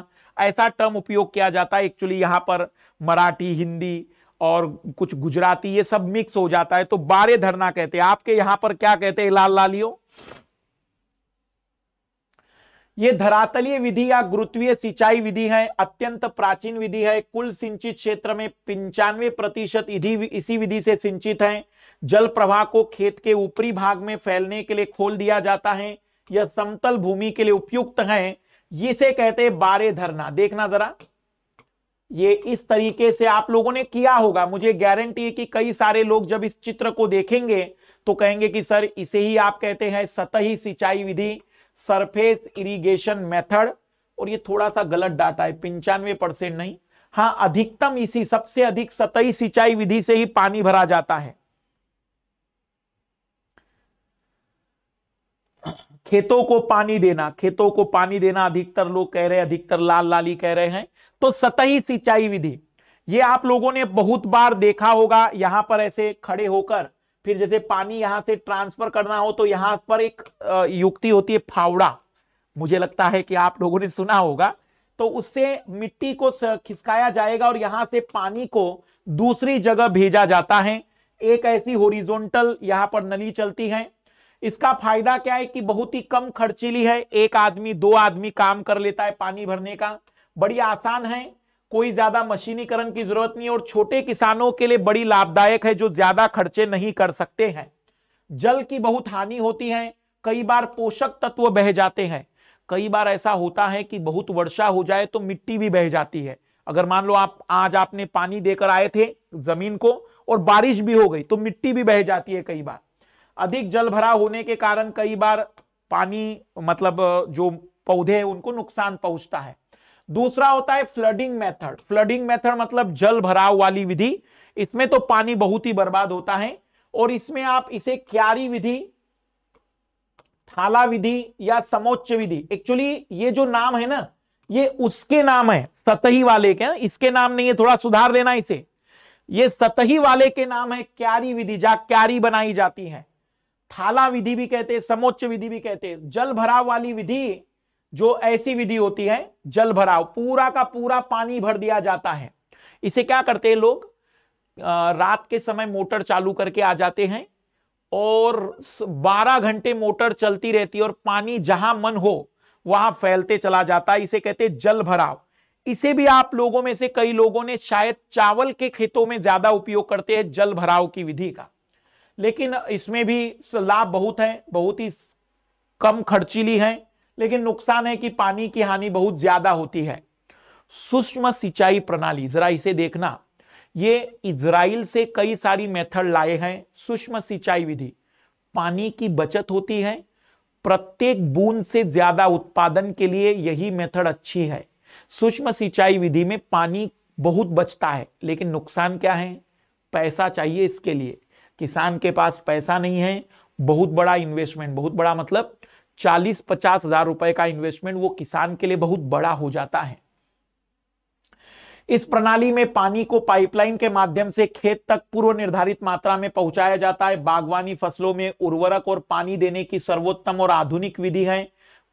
ऐसा टर्म उपयोग किया जाता है एक्चुअली यहां पर मराठी हिंदी और कुछ गुजराती ये सब मिक्स हो जाता है तो बारे धरना कहते हैं आपके यहां पर क्या कहते हैं लाल लालियो ये धरातलीय विधि या गुरुत्वीय सिंचाई विधि है अत्यंत प्राचीन विधि है कुल सिंचित क्षेत्र में पंचानवे प्रतिशत इसी विधि से सिंचित है जल प्रवाह को खेत के ऊपरी भाग में फैलने के लिए खोल दिया जाता है यह समतल भूमि के लिए उपयुक्त है इसे कहते हैं बारे धरना देखना जरा ये इस तरीके से आप लोगों ने किया होगा मुझे गारंटी है कि कई सारे लोग जब इस चित्र को देखेंगे तो कहेंगे कि सर इसे ही आप कहते हैं सतही सिंचाई विधि सरफेस इरिगेशन मेथड और ये थोड़ा सा गलत डाटा है पंचानवे परसेंट नहीं हाँ अधिकतम इसी सबसे अधिक सतही सिंचाई विधि से ही पानी भरा जाता है खेतों को पानी देना खेतों को पानी देना अधिकतर लोग कह रहे हैं अधिकतर लाल लाली कह रहे हैं तो सतही सिंचाई विधि ये आप लोगों ने बहुत बार देखा होगा यहां पर ऐसे खड़े होकर फिर जैसे पानी यहां से ट्रांसफर करना हो तो यहां पर एक युक्ति होती है फावड़ा मुझे लगता है कि आप लोगों ने सुना होगा तो उससे मिट्टी को खिसकाया जाएगा और यहां से पानी को दूसरी जगह भेजा जाता है एक ऐसी होरिजोनटल यहां पर नली चलती है इसका फायदा क्या है कि बहुत ही कम खर्चीली है एक आदमी दो आदमी काम कर लेता है पानी भरने का बड़ी आसान है कोई ज्यादा मशीनीकरण की जरूरत नहीं और छोटे किसानों के लिए बड़ी लाभदायक है जो ज्यादा खर्चे नहीं कर सकते हैं जल की बहुत हानि होती है कई बार पोषक तत्व बह जाते हैं कई बार ऐसा होता है कि बहुत वर्षा हो जाए तो मिट्टी भी बह जाती है अगर मान लो आप आज आपने पानी देकर आए थे जमीन को और बारिश भी हो गई तो मिट्टी भी बह जाती है कई बार अधिक जल भराव होने के कारण कई बार पानी मतलब जो पौधे हैं उनको नुकसान पहुंचता है दूसरा होता है फ्लडिंग मेथड फ्लडिंग मेथड मतलब जल भराव वाली विधि इसमें तो पानी बहुत ही बर्बाद होता है और इसमें आप इसे क्यारी विधि थाला विधि या समोच्च विधि एक्चुअली ये जो नाम है ना ये उसके नाम है सतही वाले के इसके नाम नहीं है थोड़ा सुधार देना इसे ये सतही वाले के नाम है क्यारी विधि जा क्यारी बनाई जाती है थाला विधि भी कहते हैं समोच्च विधि भी कहते हैं जल भराव वाली विधि जो ऐसी विधि होती है जल भराव पूरा का पूरा पानी भर दिया जाता है इसे क्या करते हैं लोग रात के समय मोटर चालू करके आ जाते हैं और 12 घंटे मोटर चलती रहती है और पानी जहां मन हो वहां फैलते चला जाता है इसे कहते हैं जल भराव इसे भी आप लोगों में से कई लोगों ने शायद चावल के खेतों में ज्यादा उपयोग करते हैं जल भराव की विधि का लेकिन इसमें भी लाभ बहुत है बहुत ही कम खर्चीली है लेकिन नुकसान है कि पानी की हानि बहुत ज्यादा होती है सूक्ष्म सिंचाई प्रणाली जरा इसे देखना ये इजराइल से कई सारी मेथड लाए हैं सूक्ष्म सिंचाई विधि पानी की बचत होती है प्रत्येक बूंद से ज्यादा उत्पादन के लिए यही मेथड अच्छी है सूक्ष्म सिंचाई विधि में पानी बहुत बचता है लेकिन नुकसान क्या है पैसा चाहिए इसके लिए किसान के पास पैसा नहीं है बहुत बड़ा इन्वेस्टमेंट बहुत बड़ा मतलब चालीस पचास हजार रुपए का इन्वेस्टमेंट वो किसान के लिए बहुत बड़ा हो जाता है इस प्रणाली में पानी को पाइपलाइन के माध्यम से खेत तक पूर्व निर्धारित मात्रा में पहुंचाया जाता है बागवानी फसलों में उर्वरक और पानी देने की सर्वोत्तम और आधुनिक विधि है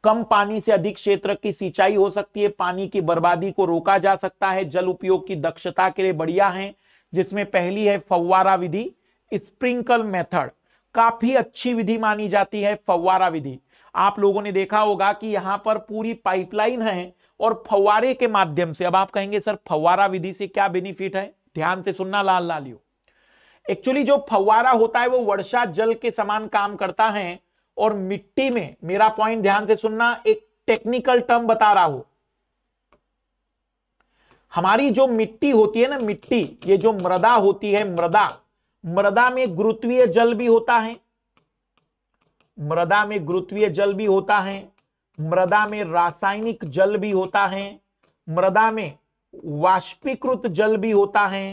कम पानी से अधिक क्षेत्र की सिंचाई हो सकती है पानी की बर्बादी को रोका जा सकता है जल उपयोग की दक्षता के लिए बढ़िया है जिसमें पहली है फव्वारा विधि स्प्रिंकल मेथड काफी अच्छी विधि मानी जाती है फव्वारा विधि आप लोगों ने देखा होगा कि यहां पर पूरी पाइपलाइन है और फव्वारे के माध्यम से अब आप कहेंगे सर फव्वारा विधि से क्या बेनिफिट है ध्यान से सुनना लाल लालियो एक्चुअली जो फव्वारा होता है वो वर्षा जल के समान काम करता है और मिट्टी में मेरा पॉइंट ध्यान से सुनना एक टेक्निकल टर्म बता रहा हूं हमारी जो मिट्टी होती है ना मिट्टी ये जो मृदा होती है मृदा मृदा में गुरुत्वीय जल भी होता है मृदा में गुरुत्वीय जल भी होता है मृदा में रासायनिक जल भी होता है मृदा में वाष्पीकृत जल भी होता है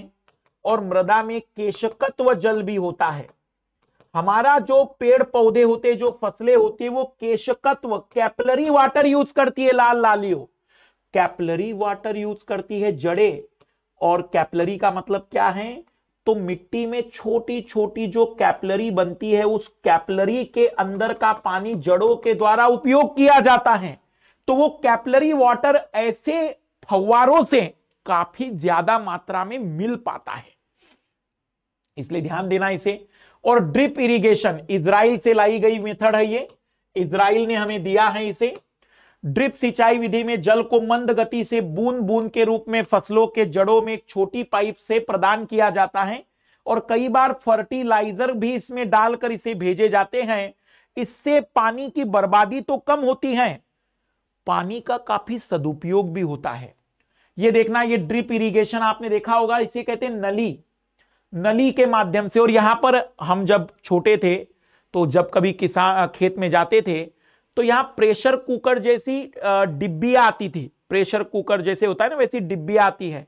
और मृदा में केशकत्व जल भी होता है हमारा जो पेड़ पौधे होते जो फसलें होती है वो केशकत्व कैपलरी वाटर यूज करती है लाल लालियो कैपलरी वाटर यूज करती है जड़े और कैपलरी का मतलब क्या है तो मिट्टी में छोटी छोटी जो कैपलरी बनती है उस कैपलरी के अंदर का पानी जड़ों के द्वारा उपयोग किया जाता है तो वो कैपलरी वाटर ऐसे फव्वारों से काफी ज्यादा मात्रा में मिल पाता है इसलिए ध्यान देना इसे और ड्रिप इरिगेशन इसराइल से लाई गई मेथड है ये इसराइल ने हमें दिया है इसे ड्रिप सिंचाई विधि में जल को मंद गति से बूंद बूंद के रूप में फसलों के जड़ों में एक छोटी पाइप से प्रदान किया जाता है और कई बार फर्टिलाइजर भी इसमें डालकर इसे भेजे जाते हैं इससे पानी की बर्बादी तो कम होती है पानी का काफी सदुपयोग भी होता है ये देखना ये ड्रिप इरिगेशन आपने देखा होगा इसे कहते हैं नली नली के माध्यम से और यहां पर हम जब छोटे थे तो जब कभी किसान खेत में जाते थे तो यहां प्रेशर कुकर जैसी डिब्बी आती थी प्रेशर कुकर जैसे होता है ना वैसी डिब्बी आती है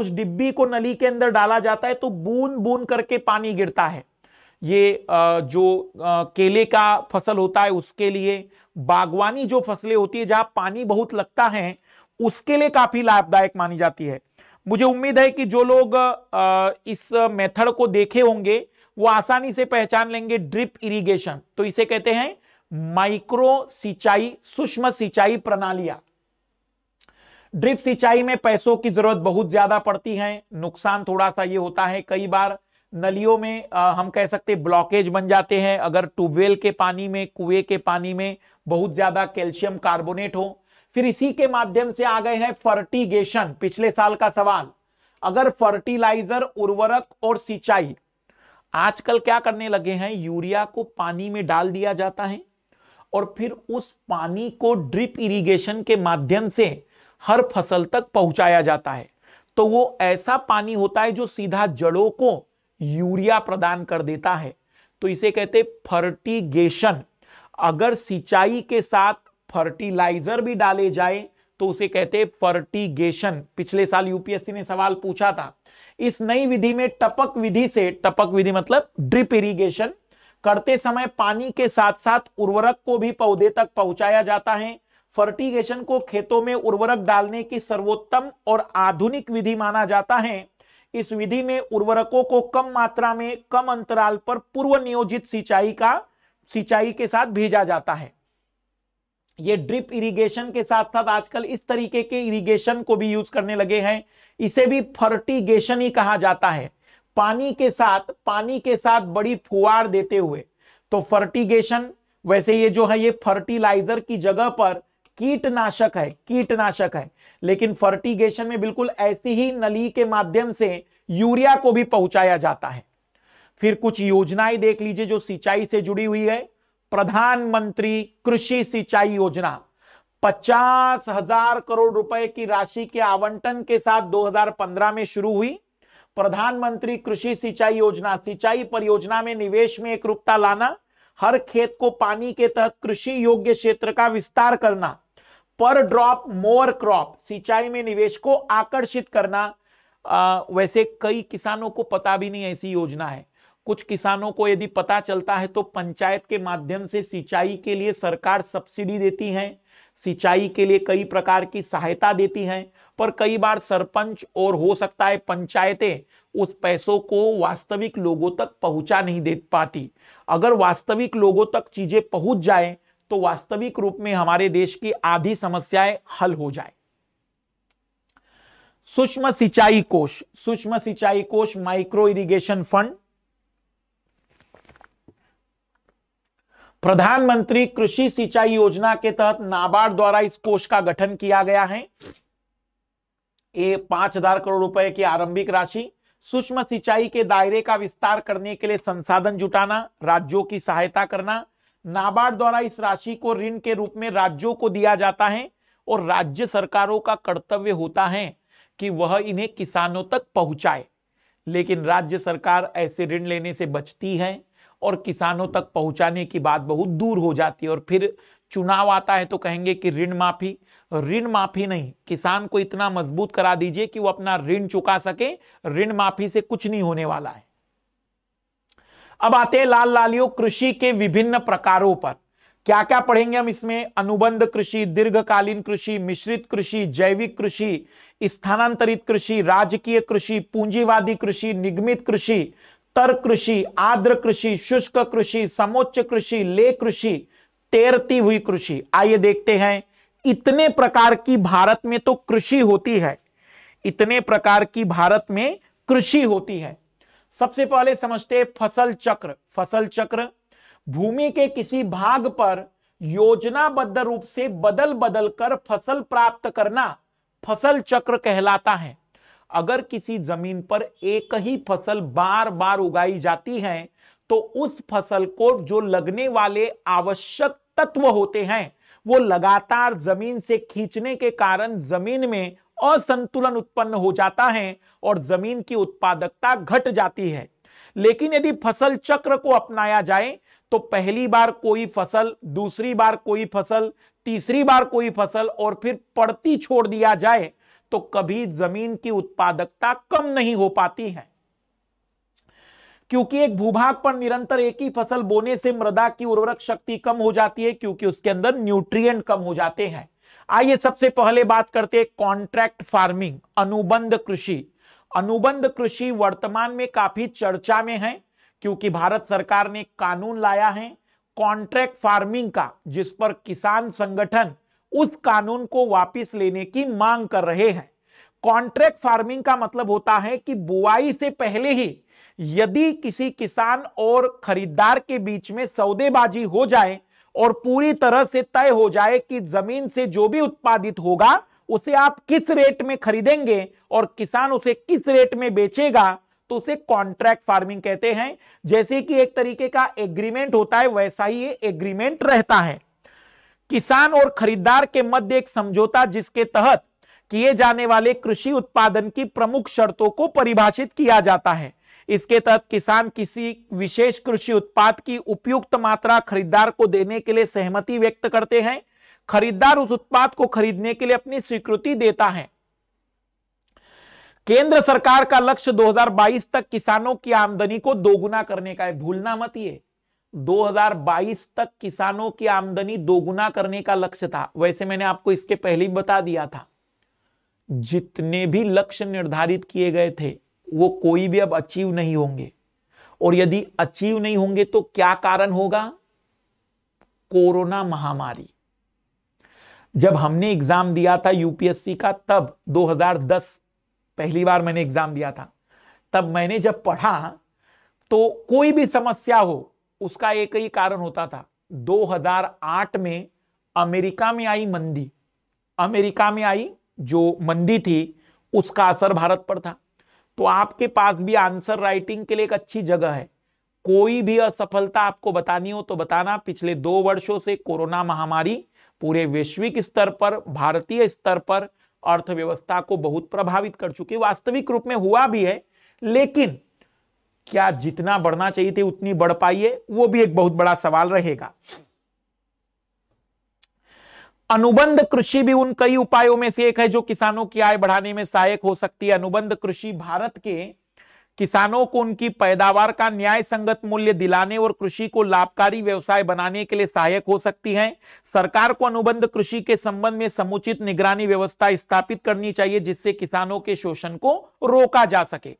उस डिब्बी को नली के अंदर डाला जाता है तो बूंद बूंद करके पानी गिरता है ये जो केले का फसल होता है उसके लिए बागवानी जो फसलें होती है जहां पानी बहुत लगता है उसके लिए काफी लाभदायक मानी जाती है मुझे उम्मीद है कि जो लोग इस मेथड को देखे होंगे वो आसानी से पहचान लेंगे ड्रिप इरिगेशन तो इसे कहते हैं माइक्रो सिंचाई सूक्ष्म सिंचाई प्रणालियां ड्रिप सिंचाई में पैसों की जरूरत बहुत ज्यादा पड़ती है नुकसान थोड़ा सा ये होता है कई बार नलियों में आ, हम कह सकते ब्लॉकेज बन जाते हैं अगर ट्यूबवेल के पानी में कुएं के पानी में बहुत ज्यादा कैल्शियम कार्बोनेट हो फिर इसी के माध्यम से आ गए हैं फर्टिगेशन पिछले साल का सवाल अगर फर्टिलाइजर उर्वरक और सिंचाई आजकल क्या करने लगे हैं यूरिया को पानी में डाल दिया जाता है और फिर उस पानी को ड्रिप इरिगेशन के माध्यम से हर फसल तक पहुंचाया जाता है तो वो ऐसा पानी होता है जो सीधा जड़ों को यूरिया प्रदान कर देता है तो इसे कहते फर्टिगेशन अगर सिंचाई के साथ फर्टिलाइजर भी डाले जाए तो उसे कहते फर्टिगेशन पिछले साल यूपीएससी ने सवाल पूछा था इस नई विधि में टपक विधि से टपक विधि मतलब ड्रिप इरिगेशन करते समय पानी के साथ साथ उर्वरक को भी पौधे तक पहुंचाया जाता है फर्टिगेशन को खेतों में उर्वरक डालने की सर्वोत्तम और आधुनिक विधि माना जाता है इस विधि में उर्वरकों को कम मात्रा में कम अंतराल पर पूर्व नियोजित सिंचाई का सिंचाई के साथ भेजा जाता है ये ड्रिप इरिगेशन के साथ साथ आजकल इस तरीके के इरिगेशन को भी यूज करने लगे हैं इसे भी फर्टिगेशन ही कहा जाता है पानी के साथ पानी के साथ बड़ी फुहार देते हुए तो फर्टिगेशन वैसे ये जो है ये फर्टिलाइजर की जगह पर कीटनाशक है कीटनाशक है लेकिन फर्टिगेशन में बिल्कुल ऐसी ही नली के माध्यम से यूरिया को भी पहुंचाया जाता है फिर कुछ योजनाएं देख लीजिए जो सिंचाई से जुड़ी हुई है प्रधानमंत्री कृषि सिंचाई योजना पचास हजार करोड़ रुपए की राशि के आवंटन के साथ 2015 में शुरू हुई प्रधानमंत्री कृषि सिंचाई योजना सिंचाई परियोजना में निवेश में एक रूपता लाना हर खेत को पानी के तहत कृषि योग्य क्षेत्र का विस्तार करना पर ड्रॉप मोर क्रॉप सिंचाई में निवेश को आकर्षित करना आ, वैसे कई किसानों को पता भी नहीं ऐसी योजना है कुछ किसानों को यदि पता चलता है तो पंचायत के माध्यम से सिंचाई के लिए सरकार सब्सिडी देती है सिंचाई के लिए कई प्रकार की सहायता देती हैं पर कई बार सरपंच और हो सकता है पंचायतें उस पैसों को वास्तविक लोगों तक पहुंचा नहीं दे पाती अगर वास्तविक लोगों तक चीजें पहुंच जाए तो वास्तविक रूप में हमारे देश की आधी समस्याएं हल हो जाए सूक्ष्म सिंचाई कोष सूक्ष्म सिंचाई कोष माइक्रो इरिगेशन फंड प्रधानमंत्री कृषि सिंचाई योजना के तहत नाबार्ड द्वारा इस कोष का गठन किया गया है ये पांच हजार करोड़ रुपए की आरंभिक राशि सूक्ष्म सिंचाई के दायरे का विस्तार करने के लिए संसाधन जुटाना राज्यों की सहायता करना नाबार्ड द्वारा इस राशि को ऋण के रूप में राज्यों को दिया जाता है और राज्य सरकारों का कर्तव्य होता है कि वह इन्हें किसानों तक पहुंचाए लेकिन राज्य सरकार ऐसे ऋण लेने से बचती है और किसानों तक पहुंचाने की बात बहुत दूर हो जाती है और फिर चुनाव आता है तो कहेंगे कि ऋण माफी ऋण माफी नहीं किसान को इतना मजबूत करा दीजिए कि वो अपना ऋण चुका सके ऋण माफी से कुछ नहीं होने वाला है अब आते हैं लाल लालियो कृषि के विभिन्न प्रकारों पर क्या क्या पढ़ेंगे हम इसमें अनुबंध कृषि दीर्घकालीन कृषि मिश्रित कृषि जैविक कृषि स्थानांतरित कृषि राजकीय कृषि पूंजीवादी कृषि निगमित कृषि तर कृषि आद्र कृषि शुष्क कृषि समोच्च कृषि ले कृषि तैरती हुई कृषि आइए देखते हैं इतने प्रकार की भारत में तो कृषि होती है इतने प्रकार की भारत में कृषि होती है सबसे पहले समझते फसल चक्र फसल चक्र भूमि के किसी भाग पर योजनाबद्ध रूप से बदल बदल कर फसल प्राप्त करना फसल चक्र कहलाता है अगर किसी जमीन पर एक ही फसल बार बार उगाई जाती है तो उस फसल को जो लगने वाले आवश्यक तत्व होते हैं वो लगातार जमीन से खींचने के कारण जमीन में असंतुलन उत्पन्न हो जाता है और जमीन की उत्पादकता घट जाती है लेकिन यदि फसल चक्र को अपनाया जाए तो पहली बार कोई फसल दूसरी बार कोई फसल तीसरी बार कोई फसल और फिर पड़ती छोड़ दिया जाए तो कभी जमीन की उत्पादकता कम नहीं हो पाती है क्योंकि एक भूभाग पर निरंतर एक ही फसल बोने से मृदा की उर्वरक शक्ति कम हो जाती है क्योंकि उसके अंदर न्यूट्रिएंट कम हो जाते हैं आइए सबसे पहले बात करते हैं कॉन्ट्रैक्ट फार्मिंग अनुबंध कृषि अनुबंध कृषि वर्तमान में काफी चर्चा में है क्योंकि भारत सरकार ने कानून लाया है कॉन्ट्रैक्ट फार्मिंग का जिस पर किसान संगठन उस कानून को वापस लेने की मांग कर रहे हैं कॉन्ट्रैक्ट फार्मिंग का मतलब होता है कि बुआई से पहले ही यदि किसी किसान और खरीदार के बीच में सौदेबाजी हो जाए और पूरी तरह से तय हो जाए कि जमीन से जो भी उत्पादित होगा उसे आप किस रेट में खरीदेंगे और किसान उसे किस रेट में बेचेगा तो उसे कॉन्ट्रैक्ट फार्मिंग कहते हैं जैसे कि एक तरीके का एग्रीमेंट होता है वैसा ही ये एग्रीमेंट रहता है किसान और खरीदार के मध्य एक समझौता जिसके तहत किए जाने वाले कृषि उत्पादन की प्रमुख शर्तों को परिभाषित किया जाता है इसके तहत किसान किसी विशेष कृषि उत्पाद की उपयुक्त मात्रा खरीदार को देने के लिए सहमति व्यक्त करते हैं खरीदार उस उत्पाद को खरीदने के लिए अपनी स्वीकृति देता है केंद्र सरकार का लक्ष्य 2022 तक किसानों की आमदनी को दोगुना करने का है भूलना मत ये 2022 तक किसानों की आमदनी दोगुना करने का लक्ष्य था वैसे मैंने आपको इसके पहले ही बता दिया था जितने भी लक्ष्य निर्धारित किए गए थे वो कोई भी अब अचीव नहीं होंगे और यदि अचीव नहीं होंगे तो क्या कारण होगा कोरोना महामारी जब हमने एग्जाम दिया था यूपीएससी का तब 2010 पहली बार मैंने एग्जाम दिया था तब मैंने जब पढ़ा तो कोई भी समस्या हो उसका एक ही कारण होता था 2008 में अमेरिका में आई मंदी अमेरिका में आई जो मंदी थी उसका असर भारत पर था तो आपके पास भी आंसर राइटिंग के लिए एक अच्छी जगह है कोई भी असफलता आपको बतानी हो तो बताना पिछले दो वर्षों से कोरोना महामारी पूरे वैश्विक स्तर पर भारतीय स्तर पर अर्थव्यवस्था को बहुत प्रभावित कर चुकी वास्तविक रूप में हुआ भी है लेकिन क्या जितना बढ़ना चाहिए थी उतनी बढ़ पाई है वो भी एक बहुत बड़ा सवाल रहेगा अनुबंध कृषि भी उन कई उपायों में से एक है जो किसानों की आय बढ़ाने में सहायक हो सकती है अनुबंध कृषि भारत के किसानों को उनकी पैदावार का न्याय संगत मूल्य दिलाने और कृषि को लाभकारी व्यवसाय बनाने के लिए सहायक हो सकती है सरकार को अनुबंध कृषि के संबंध में समुचित निगरानी व्यवस्था स्थापित करनी चाहिए जिससे किसानों के शोषण को रोका जा सके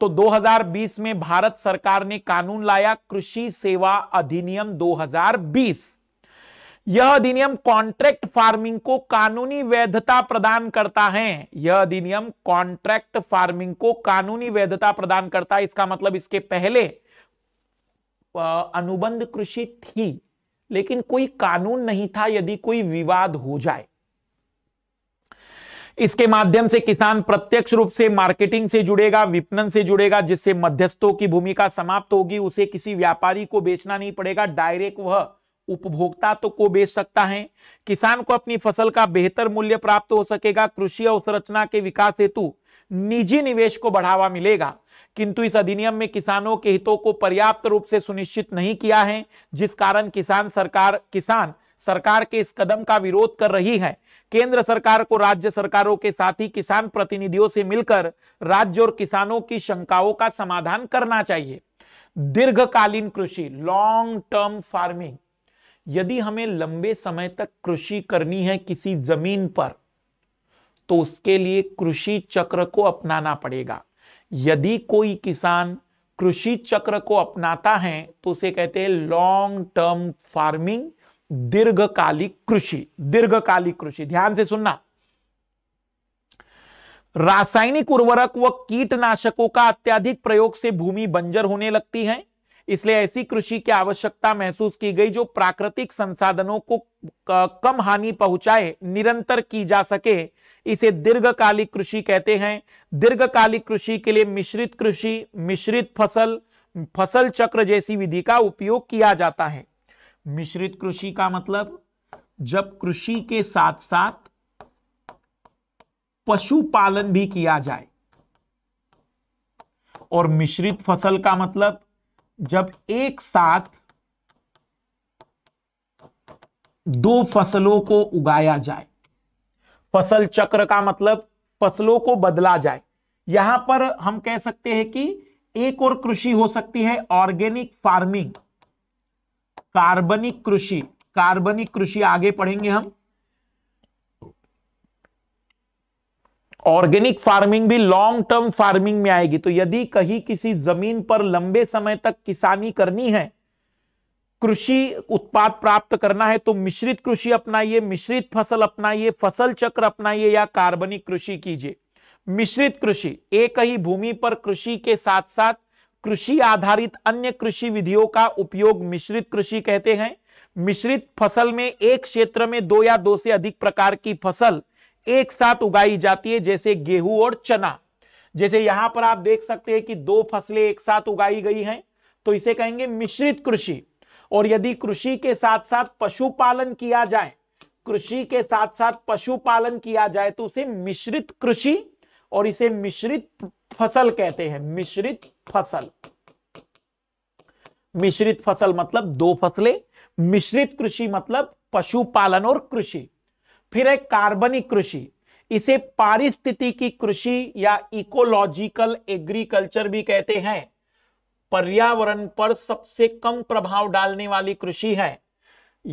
तो 2020 में भारत सरकार ने कानून लाया कृषि सेवा अधिनियम 2020 यह अधिनियम कॉन्ट्रैक्ट फार्मिंग को कानूनी वैधता प्रदान करता है यह अधिनियम कॉन्ट्रैक्ट फार्मिंग को कानूनी वैधता प्रदान करता है इसका मतलब इसके पहले अनुबंध कृषि थी लेकिन कोई कानून नहीं था यदि कोई विवाद हो जाए इसके माध्यम से किसान प्रत्यक्ष रूप से मार्केटिंग से जुड़ेगा विपणन से जुड़ेगा जिससे मध्यस्थों की भूमिका समाप्त होगी उसे किसी व्यापारी को बेचना नहीं पड़ेगा डायरेक्ट वह उपभोक्ता तो को बेच सकता है किसान को अपनी फसल का बेहतर मूल्य प्राप्त हो सकेगा कृषि अवसंरचना के विकास हेतु निजी निवेश को बढ़ावा मिलेगा किंतु इस अधिनियम में किसानों के हितों को पर्याप्त रूप से सुनिश्चित नहीं किया है जिस कारण किसान सरकार किसान सरकार के इस कदम का विरोध कर रही है केंद्र सरकार को राज्य सरकारों के साथ ही किसान प्रतिनिधियों से मिलकर राज्य और किसानों की शंकाओं का समाधान करना चाहिए दीर्घकालीन कृषि लॉन्ग टर्म फार्मिंग यदि हमें लंबे समय तक कृषि करनी है किसी जमीन पर तो उसके लिए कृषि चक्र को अपनाना पड़ेगा यदि कोई किसान कृषि चक्र को अपनाता है तो उसे कहते हैं लॉन्ग टर्म फार्मिंग दीर्घकालिक कृषि दीर्घकालिक कृषि ध्यान से सुनना रासायनिक उर्वरक व कीटनाशकों का अत्याधिक प्रयोग से भूमि बंजर होने लगती है इसलिए ऐसी कृषि की आवश्यकता महसूस की गई जो प्राकृतिक संसाधनों को कम हानि पहुंचाए निरंतर की जा सके इसे दीर्घकालिक कृषि कहते हैं दीर्घकालिक कृषि के लिए मिश्रित कृषि मिश्रित फसल फसल चक्र जैसी विधि का उपयोग किया जाता है मिश्रित कृषि का मतलब जब कृषि के साथ साथ पशुपालन भी किया जाए और मिश्रित फसल का मतलब जब एक साथ दो फसलों को उगाया जाए फसल चक्र का मतलब फसलों को बदला जाए यहां पर हम कह सकते हैं कि एक और कृषि हो सकती है ऑर्गेनिक फार्मिंग कार्बनिक कृषि कार्बनिक कृषि आगे पढ़ेंगे हम ऑर्गेनिक फार्मिंग भी लॉन्ग टर्म फार्मिंग में आएगी तो यदि कहीं किसी जमीन पर लंबे समय तक किसानी करनी है कृषि उत्पाद प्राप्त करना है तो मिश्रित कृषि अपनाइए मिश्रित फसल अपनाइए फसल चक्र अपनाइए या कार्बनिक कृषि कीजिए मिश्रित कृषि एक ही भूमि पर कृषि के साथ साथ कृषि आधारित अन्य कृषि विधियों का उपयोग मिश्रित कृषि कहते हैं मिश्रित फसल में एक क्षेत्र में दो या दो से अधिक प्रकार की फसल एक साथ उगाई जाती है जैसे गेहूं और चना जैसे यहां पर आप देख सकते हैं कि दो फसलें एक साथ उगाई गई हैं तो इसे कहेंगे मिश्रित कृषि और यदि कृषि के साथ साथ पशुपालन किया जाए कृषि के साथ साथ पशुपालन किया जाए तो उसे मिश्रित कृषि और इसे मिश्रित फसल कहते हैं मिश्रित फसल मिश्रित फसल मतलब दो फसलें मिश्रित कृषि मतलब पशुपालन और कृषि फिर है कार्बनिक कृषि इसे पारिस्थितिकी कृषि या इकोलॉजिकल एग्रीकल्चर भी कहते हैं पर्यावरण पर सबसे कम प्रभाव डालने वाली कृषि है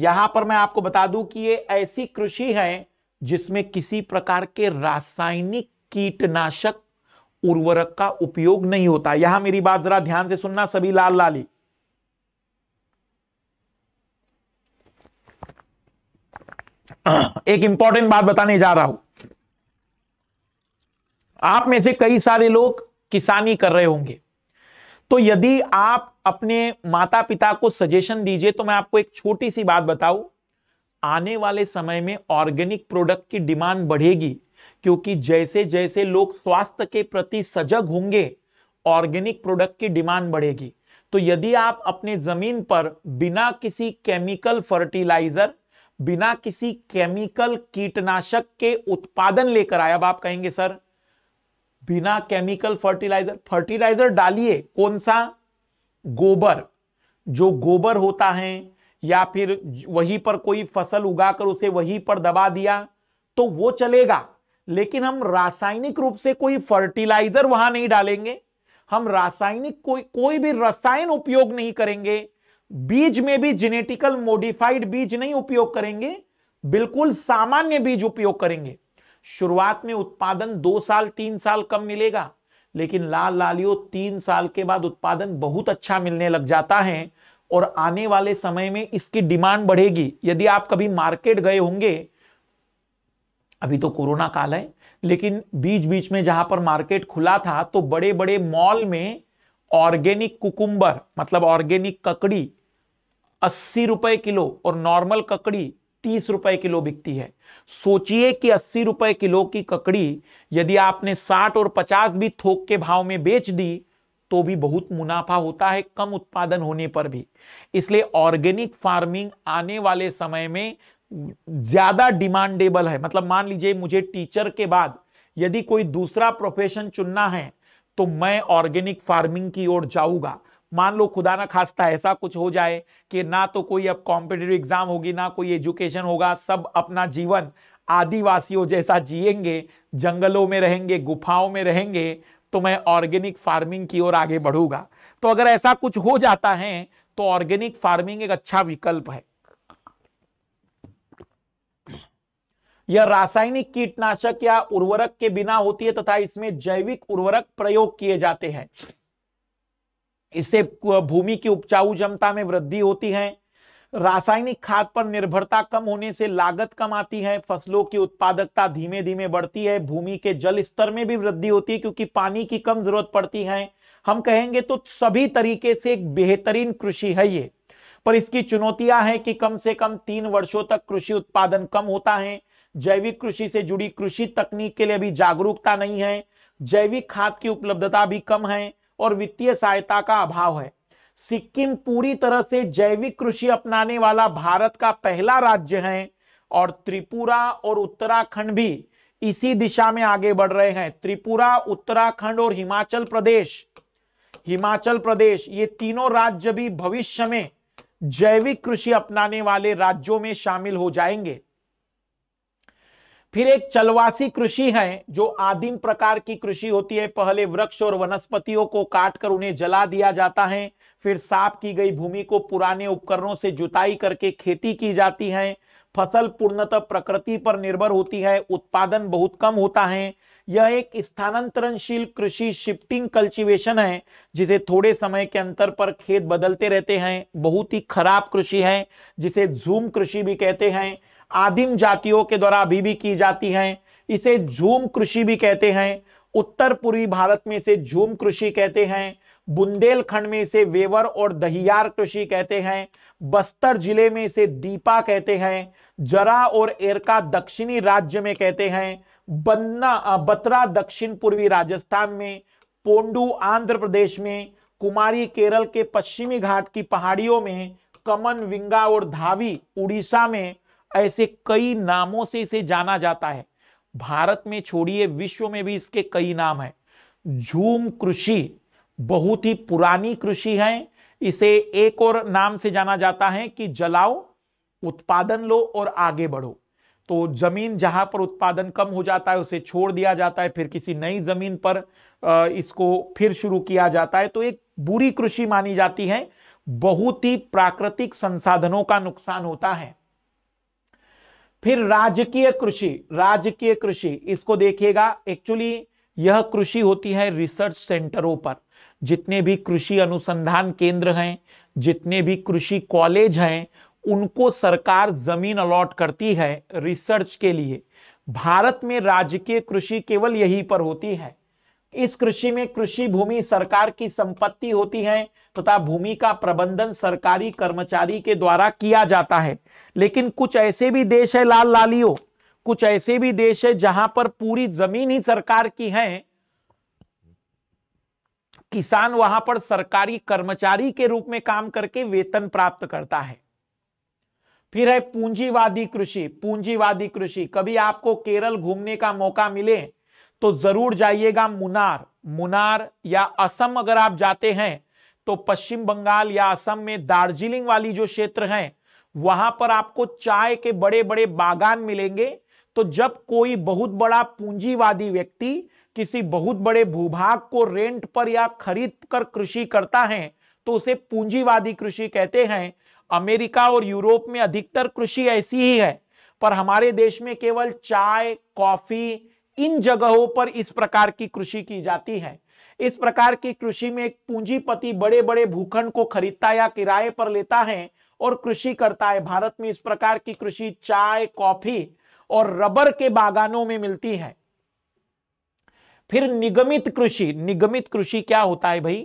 यहां पर मैं आपको बता दूं कि ये ऐसी कृषि है जिसमें किसी प्रकार के रासायनिक कीटनाशक उर्वरक का उपयोग नहीं होता यहां मेरी बात जरा ध्यान से सुनना सभी लाल लाली एक इंपॉर्टेंट बात बताने जा रहा हूं आप में से कई सारे लोग किसानी कर रहे होंगे तो यदि आप अपने माता पिता को सजेशन दीजिए तो मैं आपको एक छोटी सी बात बताऊं आने वाले समय में ऑर्गेनिक प्रोडक्ट की डिमांड बढ़ेगी क्योंकि जैसे जैसे लोग स्वास्थ्य के प्रति सजग होंगे ऑर्गेनिक प्रोडक्ट की डिमांड बढ़ेगी तो यदि आप अपने जमीन पर बिना किसी केमिकल फर्टिलाइजर बिना किसी केमिकल कीटनाशक के उत्पादन लेकर आए अब आप कहेंगे सर बिना केमिकल फर्टिलाइजर फर्टिलाइजर डालिए कौन सा गोबर जो गोबर होता है या फिर वहीं पर कोई फसल उगाकर उसे वहीं पर दबा दिया तो वो चलेगा लेकिन हम रासायनिक रूप से कोई फर्टिलाइजर वहां नहीं डालेंगे हम रासायनिक कोई कोई भी रसायन उपयोग नहीं करेंगे बीज में भी जेनेटिकल मॉडिफाइड बीज नहीं उपयोग करेंगे बिल्कुल सामान्य बीज उपयोग करेंगे शुरुआत में उत्पादन दो साल तीन साल कम मिलेगा लेकिन लाल लालियो तीन साल के बाद उत्पादन बहुत अच्छा मिलने लग जाता है और आने वाले समय में इसकी डिमांड बढ़ेगी यदि आप कभी मार्केट गए होंगे अभी तो कोरोना काल है लेकिन बीच बीच में जहां पर मार्केट खुला था तो बड़े बड़े मॉल में ऑर्गेनिक कुकुम्बर मतलब ऑर्गेनिक ककड़ी अस्सी रुपए किलो और नॉर्मल ककड़ी तीस रुपए किलो बिकती है सोचिए कि अस्सी रुपए किलो की ककड़ी यदि आपने साठ और पचास भी थोक के भाव में बेच दी तो भी बहुत मुनाफा होता है कम उत्पादन होने पर भी इसलिए ऑर्गेनिक फार्मिंग आने वाले समय में ज्यादा डिमांडेबल है मतलब मान लीजिए मुझे टीचर के बाद यदि कोई दूसरा प्रोफेशन चुनना है तो मैं ऑर्गेनिक फार्मिंग की ओर जाऊंगा मान लो खुदा ना खास्ता ऐसा कुछ हो जाए कि ना तो कोई अब कॉम्पिटेटिव एग्जाम होगी ना कोई एजुकेशन होगा सब अपना जीवन आदिवासियों जैसा जिएंगे जंगलों में रहेंगे गुफाओं में रहेंगे तो मैं ऑर्गेनिक फार्मिंग की ओर आगे बढ़ूंगा तो अगर ऐसा कुछ हो जाता है तो ऑर्गेनिक फार्मिंग एक अच्छा विकल्प है यह रासायनिक कीटनाशक या उर्वरक के बिना होती है तथा इसमें जैविक उर्वरक प्रयोग किए जाते हैं इससे भूमि की उपजाऊ क्षमता में वृद्धि होती है रासायनिक खाद पर निर्भरता कम होने से लागत कम आती है फसलों की उत्पादकता धीमे धीमे बढ़ती है भूमि के जल स्तर में भी वृद्धि होती है क्योंकि पानी की कम जरूरत पड़ती है हम कहेंगे तो सभी तरीके से एक बेहतरीन कृषि है ये पर इसकी चुनौतियां हैं कि कम से कम तीन वर्षों तक कृषि उत्पादन कम होता है जैविक कृषि से जुड़ी कृषि तकनीक के लिए अभी जागरूकता नहीं है जैविक खाद की उपलब्धता भी कम है और वित्तीय सहायता का अभाव है सिक्किम पूरी तरह से जैविक कृषि अपनाने वाला भारत का पहला राज्य है और त्रिपुरा और उत्तराखंड भी इसी दिशा में आगे बढ़ रहे हैं त्रिपुरा उत्तराखंड और हिमाचल प्रदेश हिमाचल प्रदेश ये तीनों राज्य भी भविष्य में जैविक कृषि अपनाने वाले राज्यों में शामिल हो जाएंगे फिर एक चलवासी कृषि है जो आदिम प्रकार की कृषि होती है पहले वृक्ष और वनस्पतियों को काटकर उन्हें जला दिया जाता है फिर साफ की गई भूमि को पुराने उपकरणों से जुताई करके खेती की जाती है फसल पूर्णतः प्रकृति पर निर्भर होती है उत्पादन बहुत कम होता है यह एक स्थानांतरणशील कृषि शिफ्टिंग कल्टीवेशन है जिसे थोड़े समय के अंतर पर खेत बदलते रहते हैं बहुत ही खराब कृषि है जिसे झूम कृषि भी कहते हैं आदिम जातियों के द्वारा अभी भी की जाती हैं इसे झूम कृषि भी कहते हैं उत्तर पूर्वी भारत में इसे झूम कृषि कहते हैं बुंदेलखंड में इसे वेवर और दहियार कृषि कहते हैं बस्तर जिले में इसे दीपा कहते हैं जरा और एरका दक्षिणी राज्य में कहते हैं बन्ना बतरा दक्षिण पूर्वी राजस्थान में पोंडू आंध्र प्रदेश में कुमारी केरल के पश्चिमी घाट की पहाड़ियों में कमन विंगा और धावी उड़ीसा में ऐसे कई नामों से इसे जाना जाता है भारत में छोड़िए विश्व में भी इसके कई नाम है झूम कृषि बहुत ही पुरानी कृषि है इसे एक और नाम से जाना जाता है कि जलाओ उत्पादन लो और आगे बढ़ो तो जमीन जहां पर उत्पादन कम हो जाता है उसे छोड़ दिया जाता है फिर किसी नई जमीन पर इसको फिर शुरू किया जाता है तो एक बुरी कृषि मानी जाती है बहुत ही प्राकृतिक संसाधनों का नुकसान होता है फिर राजकीय कृषि राजकीय कृषि इसको देखिएगा एक्चुअली यह कृषि होती है रिसर्च सेंटरों पर जितने भी कृषि अनुसंधान केंद्र हैं जितने भी कृषि कॉलेज हैं उनको सरकार जमीन अलॉट करती है रिसर्च के लिए भारत में राजकीय कृषि केवल यही पर होती है इस कृषि में कृषि भूमि सरकार की संपत्ति होती है तथा भूमि का प्रबंधन सरकारी कर्मचारी के द्वारा किया जाता है लेकिन कुछ ऐसे भी देश है लाल लालियो कुछ ऐसे भी देश है जहां पर पूरी जमीन ही सरकार की है किसान वहां पर सरकारी कर्मचारी के रूप में काम करके वेतन प्राप्त करता है फिर है पूंजीवादी कृषि पूंजीवादी कृषि कभी आपको केरल घूमने का मौका मिले तो जरूर जाइएगा मुनार मुनार या असम अगर आप जाते हैं तो पश्चिम बंगाल या असम में दार्जिलिंग वाली जो क्षेत्र है वहां पर आपको चाय के बड़े बड़े बागान मिलेंगे तो जब कोई बहुत बड़ा पूंजीवादी व्यक्ति किसी बहुत बड़े भूभाग को रेंट पर या खरीद कर कृषि करता है तो उसे पूंजीवादी कृषि कहते हैं अमेरिका और यूरोप में अधिकतर कृषि ऐसी ही है पर हमारे देश में केवल चाय कॉफी इन जगहों पर इस प्रकार की कृषि की जाती है इस प्रकार की कृषि में एक पूंजीपति बड़े बड़े भूखंड को खरीदता या किराए पर लेता है और कृषि करता है भारत में इस प्रकार की कृषि चाय कॉफी और रबर के बागानों में मिलती है फिर निगमित कृषि निगमित कृषि क्या होता है भाई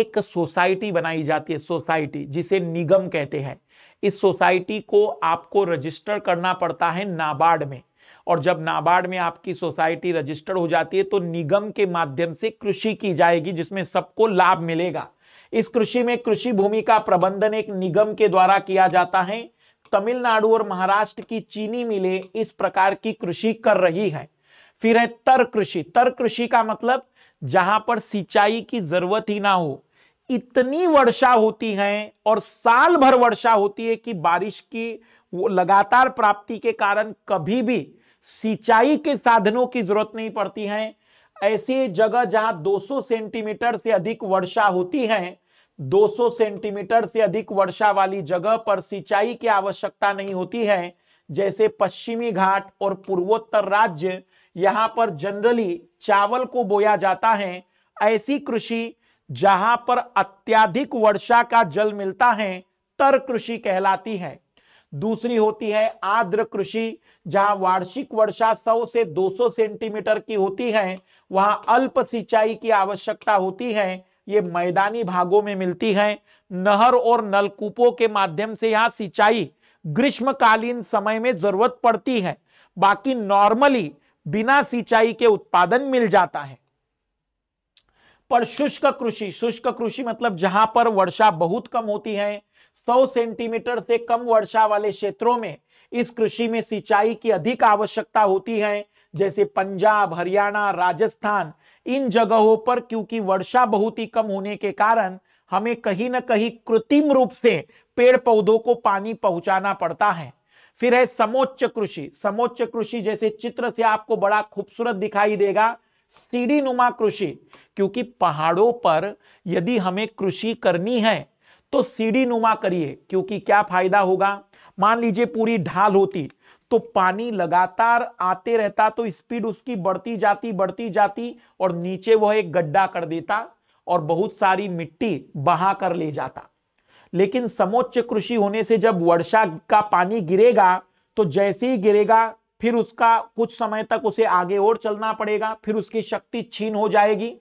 एक सोसाइटी बनाई जाती है सोसाइटी जिसे निगम कहते हैं इस सोसाइटी को आपको रजिस्टर करना पड़ता है नाबार्ड में और जब नाबार्ड में आपकी सोसाइटी रजिस्टर्ड हो जाती है तो निगम के माध्यम से कृषि की जाएगी जिसमें सबको लाभ मिलेगा इस कृषि में कृषि भूमि का प्रबंधन एक निगम के द्वारा किया जाता है तमिलनाडु और महाराष्ट्र की चीनी मिले इस प्रकार की कृषि कर रही है फिर है तर कृषि तर कृषि का मतलब जहां पर सिंचाई की जरूरत ही ना हो इतनी वर्षा होती है और साल भर वर्षा होती है कि बारिश की लगातार प्राप्ति के कारण कभी भी सिंचाई के साधनों की जरूरत नहीं पड़ती है ऐसी जगह जहां 200 सेंटीमीटर से अधिक वर्षा होती है 200 सेंटीमीटर से अधिक वर्षा वाली जगह पर सिंचाई की आवश्यकता नहीं होती है जैसे पश्चिमी घाट और पूर्वोत्तर राज्य यहाँ पर जनरली चावल को बोया जाता है ऐसी कृषि जहां पर अत्याधिक वर्षा का जल मिलता है तर कृषि कहलाती है दूसरी होती है आर्द्र कृषि जहां वार्षिक वर्षा 100 से 200 सेंटीमीटर की होती है वहां अल्प सिंचाई की आवश्यकता होती है ये मैदानी भागों में मिलती है नहर और नलकूपों के माध्यम से यहाँ सिंचाई ग्रीष्मकालीन समय में जरूरत पड़ती है बाकी नॉर्मली बिना सिंचाई के उत्पादन मिल जाता है पर शुष्क कृषि शुष्क कृषि मतलब जहां पर वर्षा बहुत कम होती है 100 सेंटीमीटर से कम वर्षा वाले क्षेत्रों में इस कृषि में सिंचाई की अधिक आवश्यकता होती है जैसे पंजाब हरियाणा राजस्थान इन जगहों पर क्योंकि वर्षा बहुत ही कम होने के कारण हमें कहीं ना कहीं कृत्रिम रूप से पेड़ पौधों को पानी पहुंचाना पड़ता है फिर है समोच्च कृषि समोच्च कृषि जैसे चित्र से आपको बड़ा खूबसूरत दिखाई देगा सीढ़ी नुमा कृषि क्योंकि पहाड़ों पर यदि हमें कृषि करनी है तो सीढ़ी नुमा करिए क्योंकि क्या फायदा होगा मान लीजिए पूरी ढाल होती तो पानी लगातार आते रहता तो स्पीड उसकी बढ़ती जाती बढ़ती जाती और नीचे वह एक गड्ढा कर देता और बहुत सारी मिट्टी बहा कर ले जाता लेकिन समोच्च कृषि होने से जब वर्षा का पानी गिरेगा तो जैसे ही गिरेगा फिर उसका कुछ समय तक उसे आगे और चलना पड़ेगा फिर उसकी शक्ति छीन हो जाएगी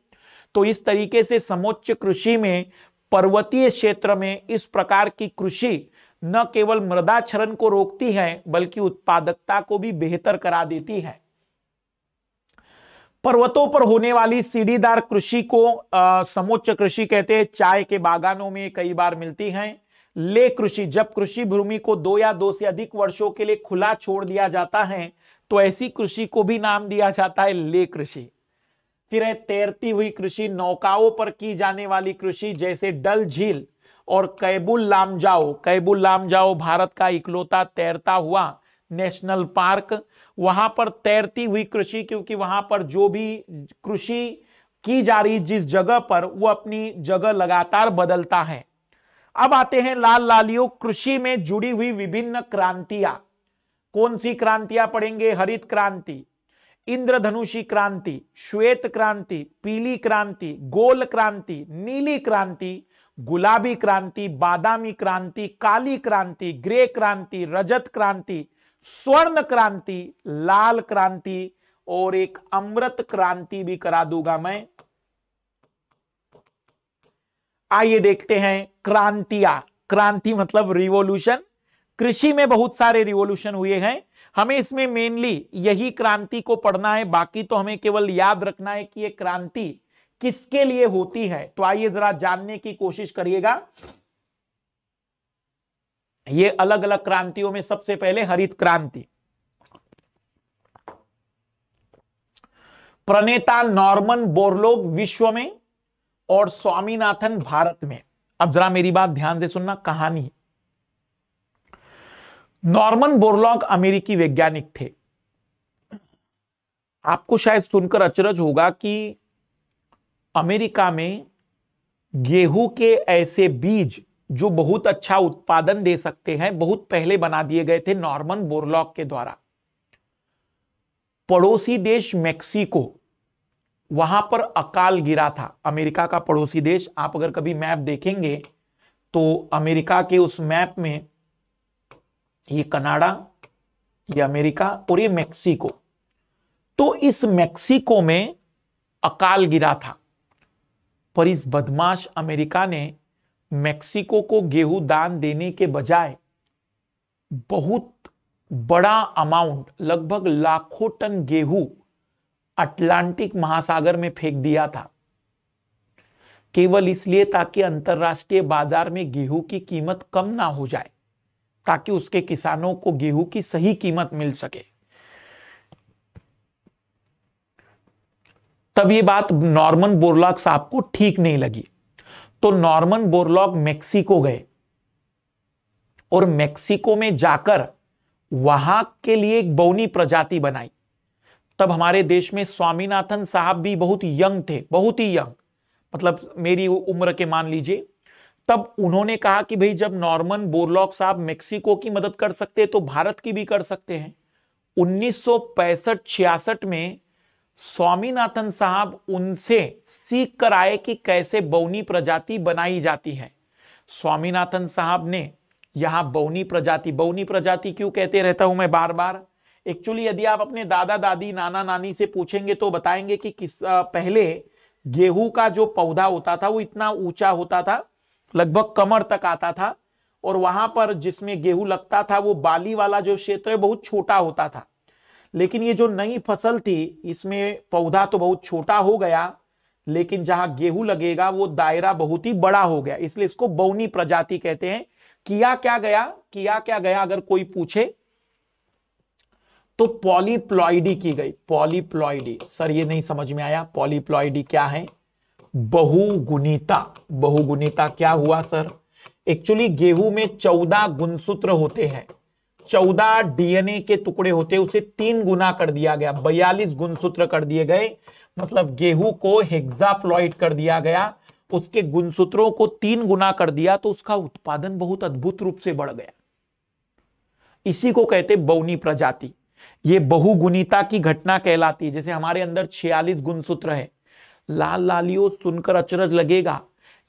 तो इस तरीके से समोच्च कृषि में पर्वतीय क्षेत्र में इस प्रकार की कृषि न केवल मृदा क्षरण को रोकती है बल्कि उत्पादकता को भी बेहतर करा देती है पर्वतों पर होने वाली सीढ़ीदार कृषि को समोच्च कृषि कहते हैं चाय के बागानों में कई बार मिलती हैं ले कृषि जब कृषि भूमि को दो या दो से अधिक वर्षों के लिए खुला छोड़ दिया जाता है तो ऐसी कृषि को भी नाम दिया जाता है ले कृषि फिर तैरती हुई कृषि नौकाओं पर की जाने वाली कृषि जैसे डल झील और कैबुल लामजाओ कैबुल लामजाओ भारत का इकलौता तैरता हुआ नेशनल पार्क वहां पर तैरती हुई कृषि क्योंकि वहां पर जो भी कृषि की जा रही जिस जगह पर वो अपनी जगह लगातार बदलता है अब आते हैं लाल लालियो कृषि में जुड़ी हुई विभिन्न क्रांतियां कौन सी क्रांतियां पढ़ेंगे हरित क्रांति इंद्रधनुषी क्रांति श्वेत क्रांति पीली क्रांति गोल क्रांति नीली क्रांति गुलाबी क्रांति बादामी क्रांति काली क्रांति ग्रे क्रांति रजत क्रांति स्वर्ण क्रांति लाल क्रांति और एक अमृत क्रांति भी करा दूंगा मैं आइए देखते हैं क्रांतिया क्रांति मतलब रिवोल्यूशन कृषि में बहुत सारे रिवोल्यूशन हुए हैं हमें इसमें मेनली यही क्रांति को पढ़ना है बाकी तो हमें केवल याद रखना है कि ये क्रांति किसके लिए होती है तो आइए जरा जानने की कोशिश करिएगा ये अलग अलग क्रांतियों में सबसे पहले हरित क्रांति प्रणेता नॉर्मन बोरलोग विश्व में और स्वामीनाथन भारत में अब जरा मेरी बात ध्यान से सुनना कहानी नॉर्मन बोरलॉग अमेरिकी वैज्ञानिक थे आपको शायद सुनकर अचरज होगा कि अमेरिका में गेहूं के ऐसे बीज जो बहुत अच्छा उत्पादन दे सकते हैं बहुत पहले बना दिए गए थे नॉर्मन बोरलॉग के द्वारा पड़ोसी देश मेक्सिको वहां पर अकाल गिरा था अमेरिका का पड़ोसी देश आप अगर कभी मैप देखेंगे तो अमेरिका के उस मैप में ये कनाडा ये अमेरिका और ये मैक्सिको तो इस मैक्सिको में अकाल गिरा था पर इस बदमाश अमेरिका ने मैक्सिको को गेहूं दान देने के बजाय बहुत बड़ा अमाउंट लगभग लाखों टन गेहूं अटलांटिक महासागर में फेंक दिया था केवल इसलिए ताकि अंतर्राष्ट्रीय बाजार में गेहूं की कीमत कम ना हो जाए ताकि उसके किसानों को गेहूं की सही कीमत मिल सके तब ये बात नॉर्मन बोरलॉक साहब को ठीक नहीं लगी तो नॉर्मन बोरलॉक मेक्सिको गए और मेक्सिको में जाकर वहां के लिए एक बौनी प्रजाति बनाई तब हमारे देश में स्वामीनाथन साहब भी बहुत यंग थे बहुत ही यंग मतलब मेरी उम्र के मान लीजिए तब उन्होंने कहा कि भाई जब नॉर्मन बोरलॉक साहब मेक्सिको की मदद कर सकते हैं तो भारत की भी कर सकते हैं 1965-66 में स्वामीनाथन साहब उनसे सीख कर आए कि कैसे बौनी प्रजाति बनाई जाती है स्वामीनाथन साहब ने यहां बौनी प्रजाति बौनी प्रजाति क्यों कहते रहता हूं मैं बार बार एक्चुअली यदि आप अपने दादा दादी नाना नानी से पूछेंगे तो बताएंगे कि किस पहले गेहूं का जो पौधा होता था वो इतना ऊंचा होता था लगभग कमर तक आता था और वहां पर जिसमें गेहूं लगता था वो बाली वाला जो क्षेत्र है बहुत छोटा होता था लेकिन ये जो नई फसल थी इसमें पौधा तो बहुत छोटा हो गया लेकिन जहां गेहूं लगेगा वो दायरा बहुत ही बड़ा हो गया इसलिए इसको बौनी प्रजाति कहते हैं किया क्या गया किया क्या गया अगर कोई पूछे तो पॉलीप्लॉइडी की गई पॉलीप्लॉइडी सर ये नहीं समझ में आया पॉलीप्लॉइडी क्या है बहुगुणिता बहुगुणिता क्या हुआ सर एक्चुअली गेहूं में चौदह गुणसूत्र होते हैं चौदह डीएनए के टुकड़े होते उसे तीन गुना कर दिया गया बयालीस गुणसूत्र कर दिए गए मतलब गेहूं को हेक्साप्लॉइड कर दिया गया उसके गुणसूत्रों को तीन गुना कर दिया तो उसका उत्पादन बहुत अद्भुत रूप से बढ़ गया इसी को कहते बौनी प्रजाति ये बहुगुणिता की घटना कहलाती है जैसे हमारे अंदर छियालीस गुणसूत्र है लाल लालियो सुनकर अचरज लगेगा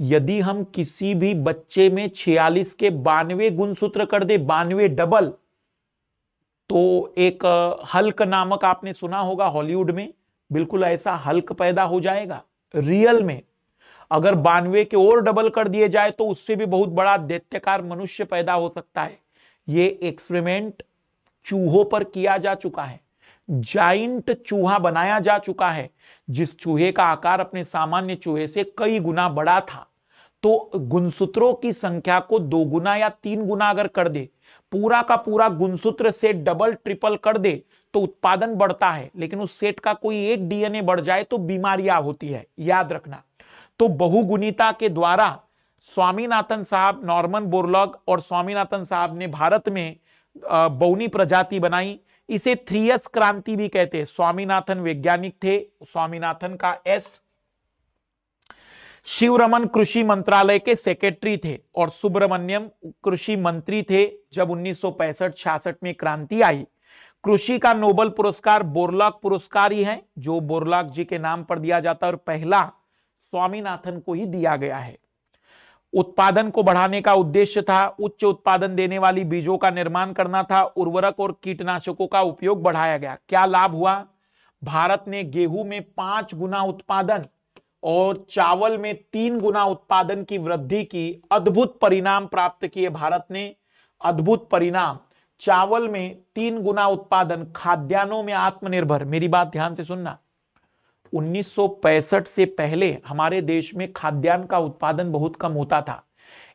यदि हम किसी भी बच्चे में 46 के बानवे गुण सूत्र कर दे बानवे डबल तो एक हल्क नामक आपने सुना होगा हॉलीवुड में बिल्कुल ऐसा हल्क पैदा हो जाएगा रियल में अगर बानवे के और डबल कर दिए जाए तो उससे भी बहुत बड़ा दैत्यकार मनुष्य पैदा हो सकता है ये एक्सपेरिमेंट चूहों पर किया जा चुका है जाइंट चूहा बनाया जा चुका है जिस चूहे का आकार अपने सामान्य चूहे से कई गुना बड़ा था तो गुणसूत्रों की संख्या को दो गुना या तीन गुना अगर कर दे पूरा का पूरा गुणसूत्र से डबल ट्रिपल कर दे तो उत्पादन बढ़ता है लेकिन उस सेट का कोई एक डीएनए बढ़ जाए तो बीमारियां होती है याद रखना तो बहुगुणिता के द्वारा स्वामीनाथन साहब नॉर्मन बोरलॉग और स्वामीनाथन साहब ने भारत में बौनी प्रजाति बनाई इसे थ्रीएस क्रांति भी कहते हैं स्वामीनाथन वैज्ञानिक थे स्वामीनाथन का एस शिवरमन कृषि मंत्रालय के सेक्रेटरी थे और सुब्रमण्यम कृषि मंत्री थे जब उन्नीस सौ में क्रांति आई कृषि का नोबल पुरस्कार बोरलाक पुरस्कार ही है जो बोरलाक जी के नाम पर दिया जाता है और पहला स्वामीनाथन को ही दिया गया है उत्पादन को बढ़ाने का उद्देश्य था उच्च उत्पादन देने वाली बीजों का निर्माण करना था उर्वरक और कीटनाशकों का उपयोग बढ़ाया गया क्या लाभ हुआ भारत ने गेहूं में पांच गुना उत्पादन और चावल में तीन गुना उत्पादन की वृद्धि की अद्भुत परिणाम प्राप्त किए भारत ने अद्भुत परिणाम चावल में तीन गुना उत्पादन खाद्यान्नों में आत्मनिर्भर मेरी बात ध्यान से सुनना उन्नीस से पहले हमारे देश में खाद्यान्न का उत्पादन बहुत कम होता था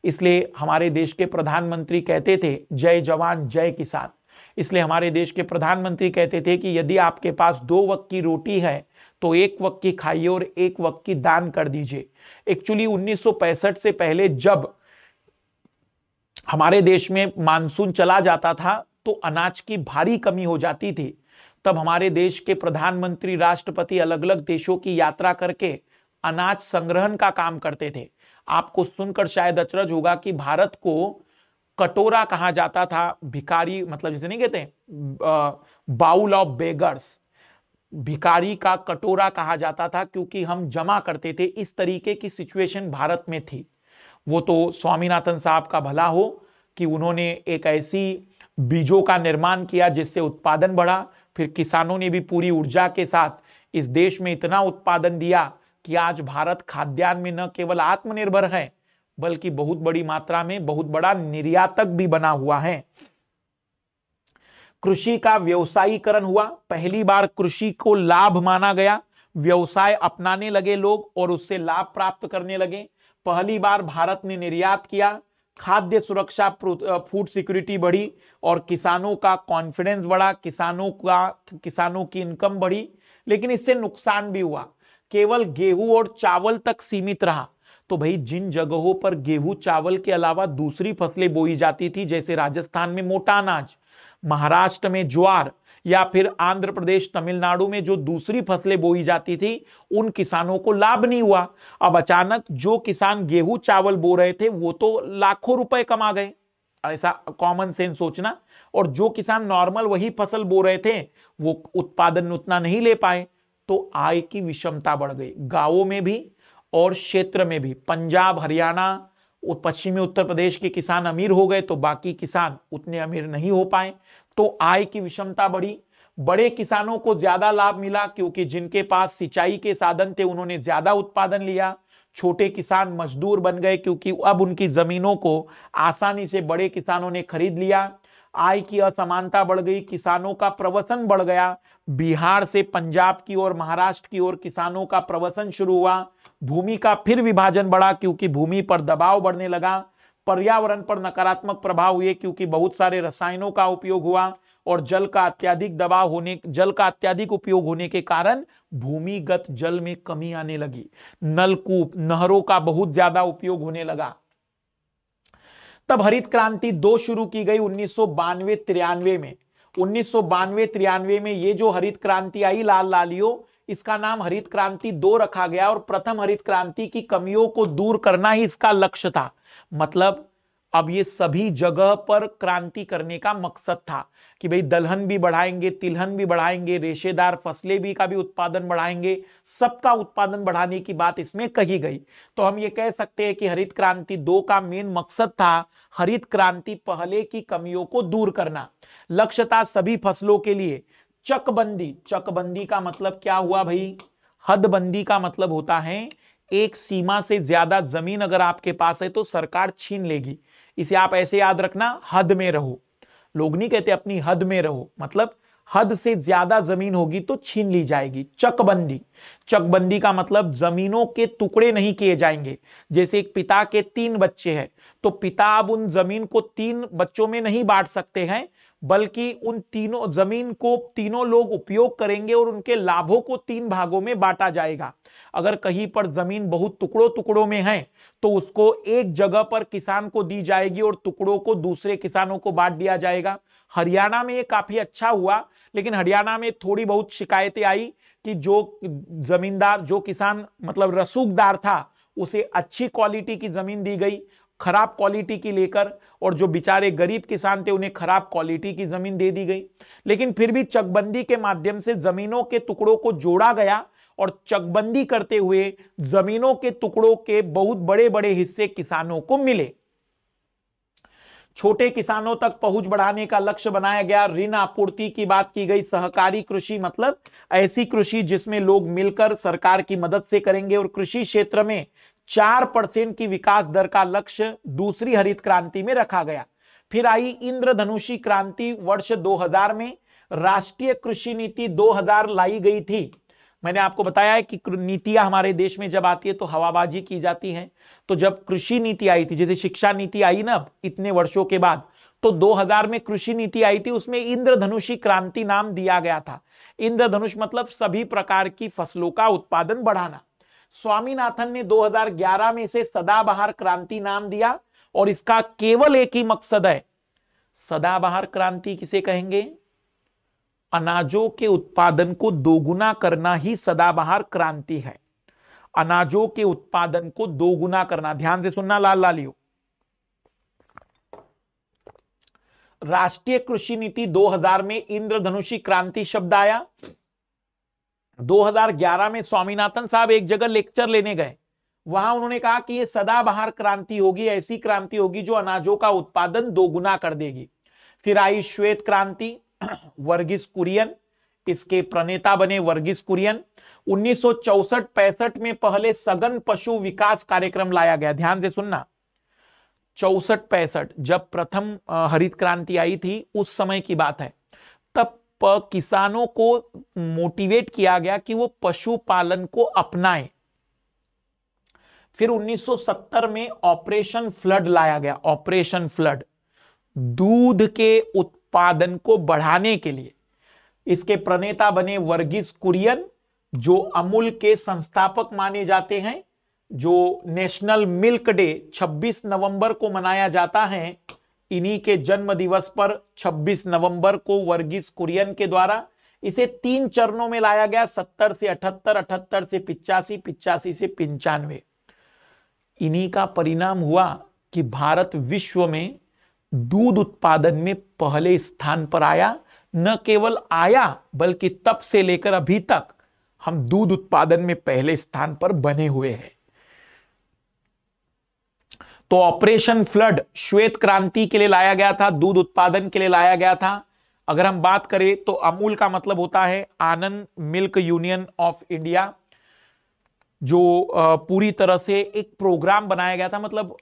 इसलिए हमारे देश के प्रधानमंत्री कहते थे जय जवान जय किसान इसलिए हमारे देश के प्रधानमंत्री कहते थे कि यदि आपके पास दो वक्त की रोटी है तो एक वक्त की खाइए और एक वक्त की दान कर दीजिए एक्चुअली 1965 से पहले जब हमारे देश में मानसून चला जाता था तो अनाज की भारी कमी हो जाती थी तब हमारे देश के प्रधानमंत्री राष्ट्रपति अलग अलग देशों की यात्रा करके अनाज संग्रहण का काम करते थे आपको सुनकर शायद अचरज होगा कि भारत को कटोरा कहा जाता था भिकारी मतलब जिसे नहीं कहते बाउल ऑफ बेगर्स भिकारी का कटोरा कहा जाता था क्योंकि हम जमा करते थे इस तरीके की सिचुएशन भारत में थी वो तो स्वामीनाथन साहब का भला हो कि उन्होंने एक ऐसी बीजों का निर्माण किया जिससे उत्पादन बढ़ा फिर किसानों ने भी पूरी ऊर्जा के साथ इस देश में इतना उत्पादन दिया कि आज भारत खाद्यान्न में न केवल आत्मनिर्भर है बल्कि बहुत बड़ी मात्रा में बहुत बड़ा निर्यातक भी बना हुआ है कृषि का व्यवसायीकरण हुआ पहली बार कृषि को लाभ माना गया व्यवसाय अपनाने लगे लोग और उससे लाभ प्राप्त करने लगे पहली बार भारत ने निर्यात किया खाद्य सुरक्षा फूड सिक्योरिटी बढ़ी और किसानों का कॉन्फिडेंस बढ़ा किसानों का किसानों की इनकम बढ़ी लेकिन इससे नुकसान भी हुआ केवल गेहूं और चावल तक सीमित रहा तो भाई जिन जगहों पर गेहूं चावल के अलावा दूसरी फसलें बोई जाती थी जैसे राजस्थान में मोटा अनाज महाराष्ट्र में ज्वार या फिर आंध्र प्रदेश तमिलनाडु में जो दूसरी फसलें बोई जाती थी उन किसानों को लाभ नहीं हुआ अब अचानक जो किसान गेहूं चावल बो रहे थे वो तो लाखों रुपए कमा गए ऐसा कॉमन सेंस सोचना और जो किसान नॉर्मल वही फसल बो रहे थे वो उत्पादन उतना नहीं ले पाए तो आय की विषमता बढ़ गई गांवों में भी और क्षेत्र में भी पंजाब हरियाणा पश्चिमी उत्तर प्रदेश के किसान अमीर हो गए तो बाकी किसान उतने अमीर नहीं हो पाए तो आय की विषमता बढ़ी बड़े किसानों को ज्यादा लाभ मिला क्योंकि जिनके पास सिंचाई के साधन थे उन्होंने ज्यादा उत्पादन लिया छोटे किसान मजदूर बन गए क्योंकि अब उनकी जमीनों को आसानी से बड़े किसानों ने खरीद लिया आय की असमानता बढ़ गई किसानों का प्रवसन बढ़ गया बिहार से पंजाब की ओर महाराष्ट्र की ओर किसानों का प्रवसन शुरू हुआ भूमि का फिर विभाजन बढ़ा क्योंकि भूमि पर दबाव बढ़ने लगा पर्यावरण पर नकारात्मक प्रभाव हुए क्योंकि बहुत सारे रसायनों का उपयोग हुआ और जल का अत्याधिक दबाव होने जल का अत्याधिक उपयोग होने के कारण भूमिगत जल में कमी आने लगी नलकूप नहरों का बहुत ज्यादा उपयोग होने लगा तब हरित क्रांति दो शुरू की गई उन्नीस सौ बानवे तिरानवे में उन्नीस सौ बानवे तिरानवे में ये जो हरित क्रांति आई लाल लालियो इसका नाम हरित क्रांति दो रखा गया और प्रथम हरित क्रांति की कमियों को दूर करना ही इसका लक्ष्य था मतलब अब ये सभी जगह पर क्रांति करने का मकसद था कि भाई दलहन भी बढ़ाएंगे तिलहन भी बढ़ाएंगे रेशेदार फसलें भी का भी उत्पादन बढ़ाएंगे सबका उत्पादन बढ़ाने की बात इसमें कही गई तो हम ये कह सकते हैं कि हरित क्रांति दो का मेन मकसद था हरित क्रांति पहले की कमियों को दूर करना लक्ष्य था सभी फसलों के लिए चकबंदी चकबंदी का मतलब क्या हुआ भाई हदबंदी का मतलब होता है एक सीमा से ज्यादा जमीन अगर आपके पास है तो सरकार छीन लेगी इसे आप ऐसे याद रखना हद में रहो लोग नहीं कहते अपनी हद में रहो मतलब हद से ज्यादा जमीन होगी तो छीन ली जाएगी चकबंदी चकबंदी का मतलब जमीनों के टुकड़े नहीं किए जाएंगे जैसे एक पिता के तीन बच्चे हैं तो पिता अब उन जमीन को तीन बच्चों में नहीं बांट सकते हैं बल्कि उन तीनों जमीन को तीनों लोग उपयोग करेंगे और उनके लाभों को तीन भागों में बांटा जाएगा अगर कहीं पर जमीन बहुत टुकड़ों टुकड़ों में है तो उसको एक जगह पर किसान को दी जाएगी और टुकड़ों को दूसरे किसानों को बांट दिया जाएगा हरियाणा में ये काफी अच्छा हुआ लेकिन हरियाणा में थोड़ी बहुत शिकायतें आई कि जो जमींदार जो किसान मतलब रसूखदार था उसे अच्छी क्वालिटी की जमीन दी गई खराब क्वालिटी की लेकर और जो बेचारे गरीब किसान थे उन्हें खराब क्वालिटी की जमीन दे दी गई लेकिन फिर भी चकबंदी के माध्यम से जमीनों के टुकड़ों को जोड़ा गया और चकबंदी करते हुए जमीनों के टुकड़ों के बहुत बड़े बड़े हिस्से किसानों को मिले छोटे किसानों तक पहुंच बढ़ाने का लक्ष्य बनाया गया ऋण आपूर्ति की बात की गई सहकारी कृषि मतलब ऐसी कृषि जिसमें लोग मिलकर सरकार की मदद से करेंगे और कृषि क्षेत्र में चार परसेंट की विकास दर का लक्ष्य दूसरी हरित क्रांति में रखा गया फिर आई इंद्रधनुषी क्रांति वर्ष 2000 में राष्ट्रीय कृषि नीति 2000 लाई गई थी मैंने आपको बताया है कि नीतियां हमारे देश में जब आती है तो हवाबाजी की जाती है तो जब कृषि नीति आई थी जैसे शिक्षा नीति आई ना इतने वर्षों के बाद तो 2000 में कृषि नीति आई थी उसमें इंद्रधनुषी क्रांति नाम दिया गया था इंद्रधनुष मतलब सभी प्रकार की फसलों का उत्पादन बढ़ाना स्वामीनाथन ने 2011 में इसे सदाबहार क्रांति नाम दिया और इसका केवल एक ही मकसद है सदाबहार क्रांति किसे कहेंगे अनाजों के उत्पादन को दोगुना करना ही सदाबहार क्रांति है अनाजों के उत्पादन को दोगुना करना ध्यान से सुनना लाल लालियो राष्ट्रीय कृषि नीति 2000 में इंद्रधनुषी क्रांति शब्द आया 2011 में स्वामीनाथन साहब एक जगह लेक्चर लेने गए वहां उन्होंने कहा कि ये सदाबहार क्रांति होगी ऐसी क्रांति होगी जो अनाजों का उत्पादन दोगुना कर देगी फिर आई श्वेत क्रांति वर्गीस कुरियन इसके प्रणेता बने वर्गीस कुरियन उन्नीस सौ में पहले सघन पशु विकास कार्यक्रम लाया गया ध्यान से सुनना चौसठ पैंसठ जब प्रथम हरित क्रांति आई थी उस समय की बात है तब किसानों को मोटिवेट किया गया कि वो पशुपालन को अपनाए फिर 1970 में ऑपरेशन फ्लड लाया गया ऑपरेशन फ्लड दूध के उत्पादन को बढ़ाने के लिए इसके प्रणेता बने वर्गीस कुरियन जो अमूल के संस्थापक माने जाते हैं जो नेशनल मिल्क डे 26 नवंबर को मनाया जाता है इन्हीं के जन्म दिवस पर 26 नवंबर को वर्गीस कुरियन के द्वारा इसे तीन चरणों में लाया गया 70 से 78, 78 से पिचासी पिचासी से पंचानवे इन्हीं का परिणाम हुआ कि भारत विश्व में दूध उत्पादन में पहले स्थान पर आया न केवल आया बल्कि तब से लेकर अभी तक हम दूध उत्पादन में पहले स्थान पर बने हुए हैं तो ऑपरेशन फ्लड श्वेत क्रांति के लिए लाया गया था दूध उत्पादन के लिए लाया गया था अगर हम बात करें तो अमूल का मतलब होता है Anand milk union of India जो पूरी तरह से एक प्रोग्राम बनाया गया था मतलब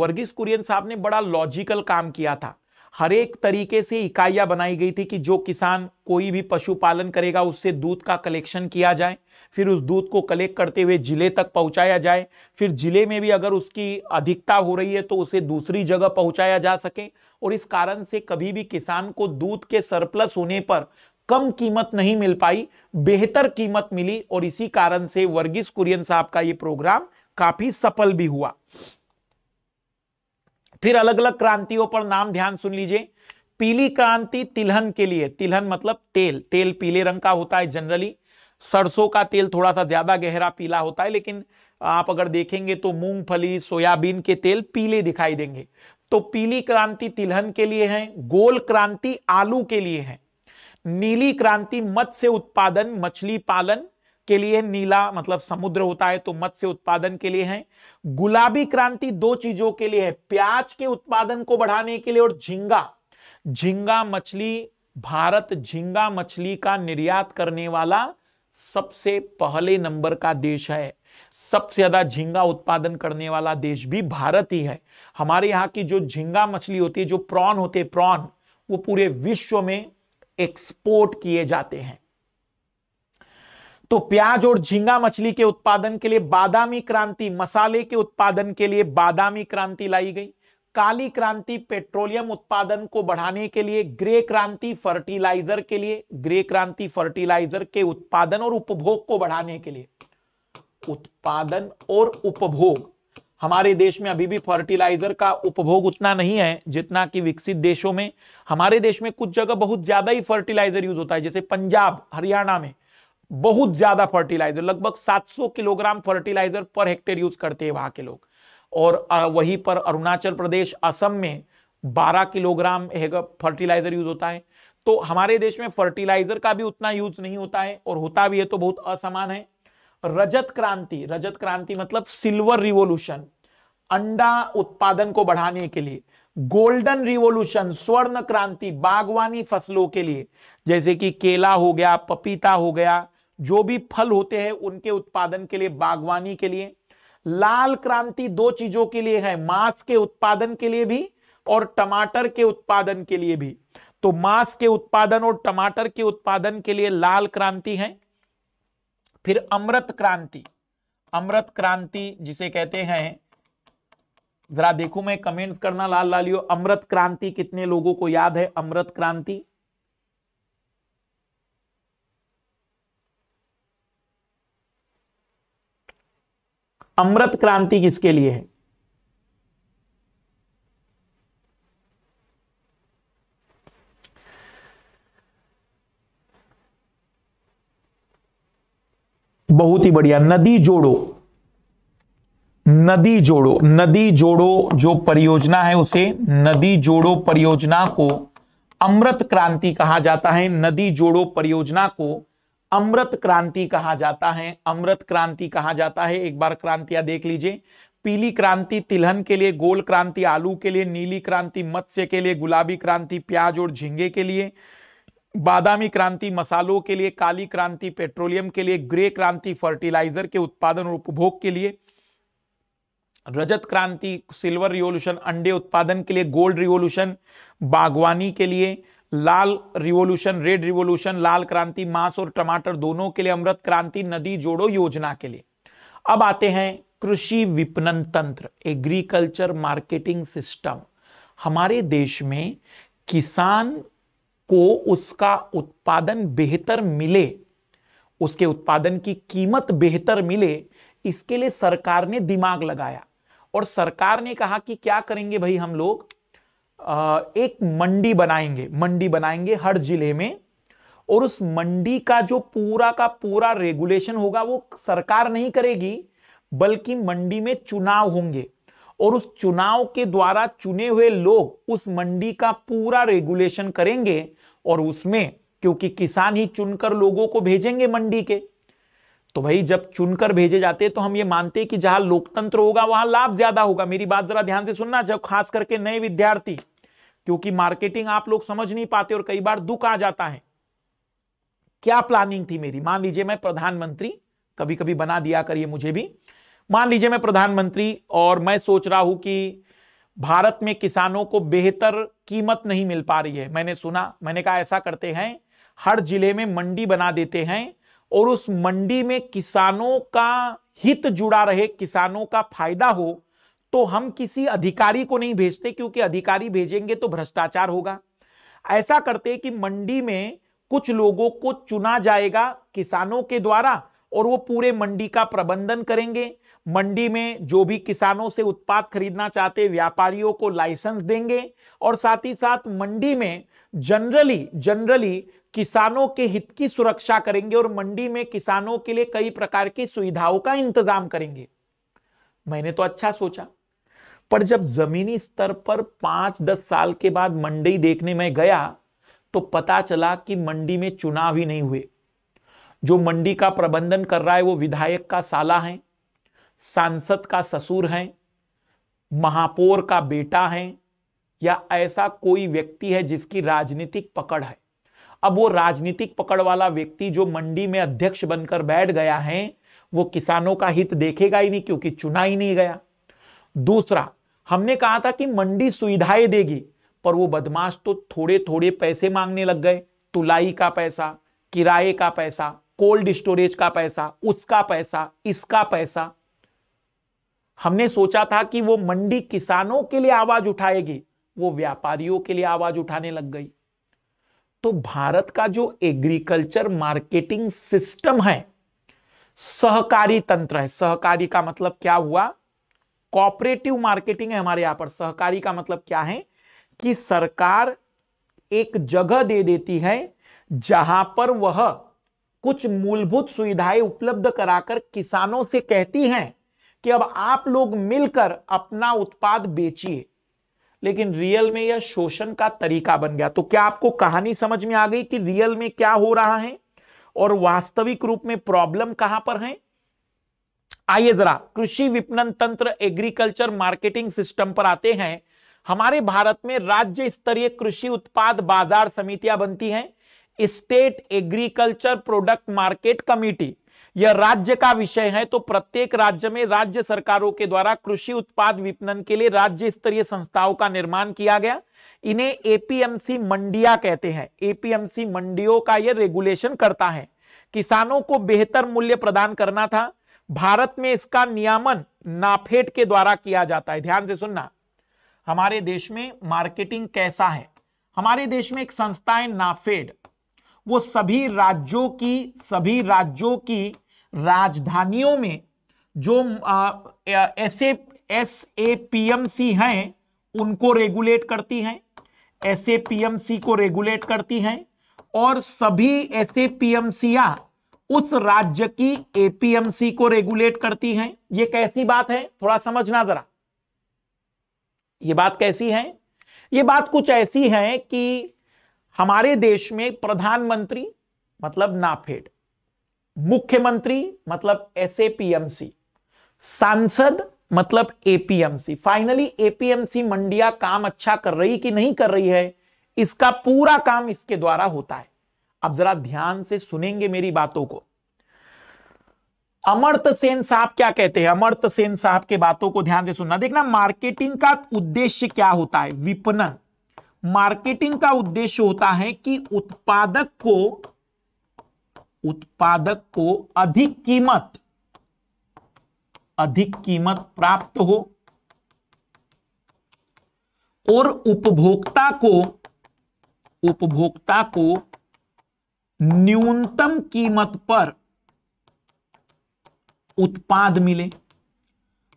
वर्गीस कुरियन साहब ने बड़ा लॉजिकल काम किया था हर एक तरीके से इकाइयां बनाई गई थी कि जो किसान कोई भी पशुपालन करेगा उससे दूध का कलेक्शन किया जाए फिर उस दूध को कलेक्ट करते हुए जिले तक पहुंचाया जाए फिर जिले में भी अगर उसकी अधिकता हो रही है तो उसे दूसरी जगह पहुंचाया जा सके और इस कारण से कभी भी किसान को दूध के सरप्लस होने पर कम कीमत नहीं मिल पाई बेहतर कीमत मिली और इसी कारण से वर्गीस कुरियन साहब का ये प्रोग्राम काफी सफल भी हुआ फिर अलग अलग क्रांतियों पर नाम ध्यान सुन लीजिए पीली क्रांति तिलहन के लिए तिलहन मतलब तेल तेल पीले रंग का होता है जनरली सरसों का तेल थोड़ा सा ज्यादा गहरा पीला होता है लेकिन आप अगर देखेंगे तो मूंगफली सोयाबीन के तेल पीले दिखाई देंगे तो पीली क्रांति तिलहन के लिए है गोल क्रांति आलू के लिए है नीली क्रांति मत्स्य उत्पादन मछली पालन के लिए नीला मतलब समुद्र होता है तो मत्स्य उत्पादन के लिए है गुलाबी क्रांति दो चीजों के लिए है प्याज के उत्पादन को बढ़ाने के लिए और झींगा झींगा मछली भारत झींगा मछली का निर्यात करने वाला सबसे पहले नंबर का देश है सबसे ज्यादा झींगा उत्पादन करने वाला देश भी भारत ही है हमारे यहाँ की जो झींगा मछली होती है जो प्रॉन होते हैं प्रॉन वो पूरे विश्व में एक्सपोर्ट किए जाते हैं तो प्याज और झींगा मछली के उत्पादन के लिए बादामी क्रांति मसाले के उत्पादन के लिए बादामी क्रांति लाई गई काली क्रांति पेट्रोलियम उत्पादन को बढ़ाने के लिए ग्रे क्रांति फर्टिलाइजर के लिए ग्रे क्रांति फर्टिलाइजर के उत्पादन और उपभोग को बढ़ाने के लिए उत्पादन और उपभोग हमारे देश में अभी भी फर्टिलाइजर का उपभोग उतना नहीं है जितना कि विकसित देशों में हमारे देश में कुछ जगह बहुत ज्यादा ही फर्टिलाइजर यूज होता है जैसे पंजाब हरियाणा में बहुत ज्यादा फर्टिलाइजर लगभग 700 kilogram fertiliser per hectare use करते हैं वहां के लोग और वहीं पर अरुणाचल प्रदेश असम में 12 किलोग्राम फर्टिलाइजर यूज होता है तो हमारे देश में फर्टिलाइजर का भी उतना यूज नहीं होता है और होता भी है तो बहुत असमान है रजत क्रांति रजत क्रांति मतलब सिल्वर रिवोल्यूशन अंडा उत्पादन को बढ़ाने के लिए गोल्डन रिवोल्यूशन स्वर्ण क्रांति बागवानी फसलों के लिए जैसे कि केला हो गया पपीता हो गया जो भी फल होते हैं उनके उत्पादन के लिए बागवानी के लिए लाल क्रांति दो चीजों के लिए है मांस के उत्पादन के लिए भी और टमाटर के उत्पादन के लिए भी तो मांस के उत्पादन और टमाटर के उत्पादन के लिए लाल क्रांति है फिर अमृत क्रांति अमृत क्रांति जिसे कहते हैं जरा देखो मैं कमेंट करना लाल लालियो अमृत क्रांति कितने लोगों को याद है अमृत क्रांति अमृत क्रांति किसके लिए है बहुत ही बढ़िया नदी जोड़ो नदी जोड़ो नदी जोड़ो जो परियोजना है उसे नदी जोड़ो परियोजना को अमृत क्रांति कहा जाता है नदी जोड़ो परियोजना को अमृत क्रांति कहा जाता है अमृत क्रांति कहा जाता है एक बार क्रांतियां देख लीजिए पीली क्रांति तिलहन के लिए गोल क्रांति आलू के लिए नीली क्रांति मत्स्य के लिए गुलाबी क्रांति प्याज और झींगे के लिए बादामी क्रांति मसालों के लिए काली क्रांति पेट्रोलियम के लिए ग्रे क्रांति फर्टिलाइजर के उत्पादन और उपभोग के लिए रजत क्रांति सिल्वर रिवोल्यूशन अंडे उत्पादन के लिए गोल्ड रिवोल्यूशन बागवानी के लिए लाल रिवॉल्यूशन रेड रिवॉल्यूशन लाल क्रांति मांस और टमाटर दोनों के लिए अमृत क्रांति नदी जोड़ो योजना के लिए अब आते हैं कृषि विपणन तंत्र एग्रीकल्चर मार्केटिंग सिस्टम हमारे देश में किसान को उसका उत्पादन बेहतर मिले उसके उत्पादन की कीमत बेहतर मिले इसके लिए सरकार ने दिमाग लगाया और सरकार ने कहा कि क्या करेंगे भाई हम लोग एक मंडी बनाएंगे मंडी बनाएंगे हर जिले में और उस मंडी का जो पूरा का पूरा रेगुलेशन होगा वो सरकार नहीं करेगी बल्कि मंडी में चुनाव होंगे और उस चुनाव के द्वारा चुने हुए लोग उस मंडी का पूरा रेगुलेशन करेंगे और उसमें क्योंकि किसान ही चुनकर लोगों को भेजेंगे मंडी के तो भाई जब चुनकर भेजे जाते तो हम ये मानते कि जहां लोकतंत्र होगा वहां लाभ ज्यादा होगा मेरी बात जरा ध्यान से सुनना जब खास करके नए विद्यार्थी क्योंकि मार्केटिंग आप लोग समझ नहीं पाते और कई बार दुख आ जाता है क्या प्लानिंग थी मेरी मान लीजिए मैं प्रधानमंत्री कभी कभी बना दिया करिए मुझे भी मान लीजिए मैं प्रधानमंत्री और मैं सोच रहा हूं कि भारत में किसानों को बेहतर कीमत नहीं मिल पा रही है मैंने सुना मैंने कहा ऐसा करते हैं हर जिले में मंडी बना देते हैं और उस मंडी में किसानों का हित जुड़ा रहे किसानों का फायदा हो तो हम किसी अधिकारी को नहीं भेजते क्योंकि अधिकारी भेजेंगे तो भ्रष्टाचार होगा ऐसा करते कि मंडी में कुछ लोगों को चुना जाएगा किसानों के द्वारा और वो पूरे मंडी का प्रबंधन करेंगे मंडी में जो भी किसानों से उत्पाद खरीदना चाहते व्यापारियों को लाइसेंस देंगे और साथ ही साथ मंडी में जनरली जनरली किसानों के हित की सुरक्षा करेंगे और मंडी में किसानों के लिए कई प्रकार की सुविधाओं का इंतजाम करेंगे मैंने तो अच्छा सोचा पर जब जमीनी स्तर पर पांच दस साल के बाद मंडी देखने में गया तो पता चला कि मंडी में चुनाव ही नहीं हुए जो मंडी का प्रबंधन कर रहा है वो विधायक का साला है सांसद का ससुर है महापौर का बेटा है या ऐसा कोई व्यक्ति है जिसकी राजनीतिक पकड़ है अब वो राजनीतिक पकड़ वाला व्यक्ति जो मंडी में अध्यक्ष बनकर बैठ गया है वो किसानों का हित देखेगा ही नहीं क्योंकि चुना ही नहीं गया दूसरा हमने कहा था कि मंडी सुविधाएं देगी पर वो बदमाश तो थोड़े थोड़े पैसे मांगने लग गए तुलाई का पैसा किराए का पैसा कोल्ड स्टोरेज का पैसा उसका पैसा इसका पैसा हमने सोचा था कि वो मंडी किसानों के लिए आवाज उठाएगी वो व्यापारियों के लिए आवाज उठाने लग गई तो भारत का जो एग्रीकल्चर मार्केटिंग सिस्टम है सहकारी तंत्र है सहकारी का मतलब क्या हुआ कॉपरेटिव मार्केटिंग है हमारे यहां पर सहकारी का मतलब क्या है कि सरकार एक जगह दे देती है जहां पर वह कुछ मूलभूत सुविधाएं उपलब्ध कराकर किसानों से कहती हैं कि अब आप लोग मिलकर अपना उत्पाद बेचिए लेकिन रियल में यह शोषण का तरीका बन गया तो क्या आपको कहानी समझ में आ गई कि रियल में क्या हो रहा है और वास्तविक रूप में प्रॉब्लम कहां पर है आइए जरा कृषि विपणन तंत्र एग्रीकल्चर मार्केटिंग सिस्टम पर आते हैं हमारे भारत में राज्य स्तरीय कृषि उत्पाद बाजार समितियां बनती हैं state agriculture product market committee यह राज्य का विषय है तो प्रत्येक राज्य में राज्य सरकारों के द्वारा कृषि उत्पाद विपणन के लिए राज्य स्तरीय संस्थाओं का निर्माण किया गया इन्हें एपीएमसी मंडिया कहते हैं एपीएमसी मंडियों का यह रेगुलेशन करता है किसानों को बेहतर मूल्य प्रदान करना था भारत में इसका नियामन नाफेड के द्वारा किया जाता है ध्यान से सुनना हमारे देश में मार्केटिंग कैसा है हमारे देश में एक संस्था है नाफेड वो सभी राज्यों की सभी राज्यों की राजधानियों में जो S A S A P M C हैं उनको रेगुलेट करती हैं S A P M C को रेगुलेट करती हैं और सभी एस ए पी एम सियाँ उस राज्य की एपीएमसी को रेगुलेट करती हैं ये कैसी बात है थोड़ा समझना जरा ये बात कैसी है ये बात कुछ ऐसी है कि हमारे देश में प्रधानमंत्री मतलब नाफेड मुख्यमंत्री मतलब एसएपीएमसी सांसद मतलब एपीएमसी फाइनली एपीएमसी मंडिया काम अच्छा कर रही कि नहीं कर रही है इसका पूरा काम इसके द्वारा होता है अब जरा ध्यान से सुनेंगे मेरी बातों को अमर्त सेन साहब क्या कहते हैं अमर्त सेन साहब के बातों को ध्यान से सुनना देखना मार्केटिंग का उद्देश्य क्या होता है विपणन मार्केटिंग का उद्देश्य होता है कि उत्पादक को उत्पादक को अधिक कीमत अधिक कीमत प्राप्त हो और उपभोक्ता को उपभोक्ता को न्यूनतम कीमत पर उत्पाद मिले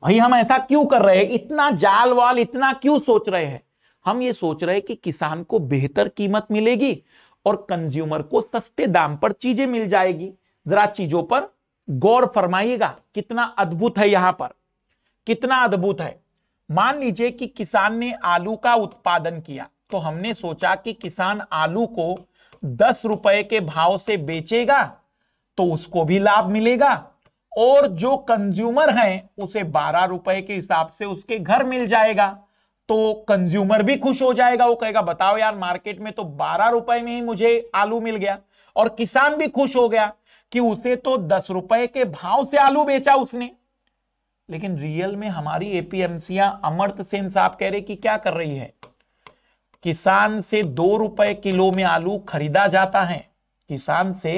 भाई हम ऐसा क्यों कर रहे हैं इतना जाल वाल इतना क्यों सोच रहे हैं हम ये सोच रहे हैं कि किसान को बेहतर कीमत मिलेगी और कंज्यूमर को सस्ते दाम पर चीजें मिल जाएगी जरा चीजों पर गौर फरमाइएगा कितना अद्भुत है यहां पर कितना अद्भुत है मान लीजिए कि किसान ने आलू का उत्पादन किया तो हमने सोचा कि किसान आलू को दस रुपए के भाव से बेचेगा तो उसको भी लाभ मिलेगा और जो कंज्यूमर है उसे बारह रुपए के हिसाब से उसके घर मिल जाएगा तो कंज्यूमर भी खुश हो जाएगा वो कहेगा बताओ यार मार्केट में तो बारह रुपए में ही मुझे आलू मिल गया और किसान भी खुश हो गया कि उसे तो दस रुपए के भाव से आलू बेचा उसने लेकिन रियल में हमारी एपीएमसियां अमर्त सेन साहब कह रहे कि क्या कर रही है किसान से दो रुपए किलो में आलू खरीदा जाता है किसान से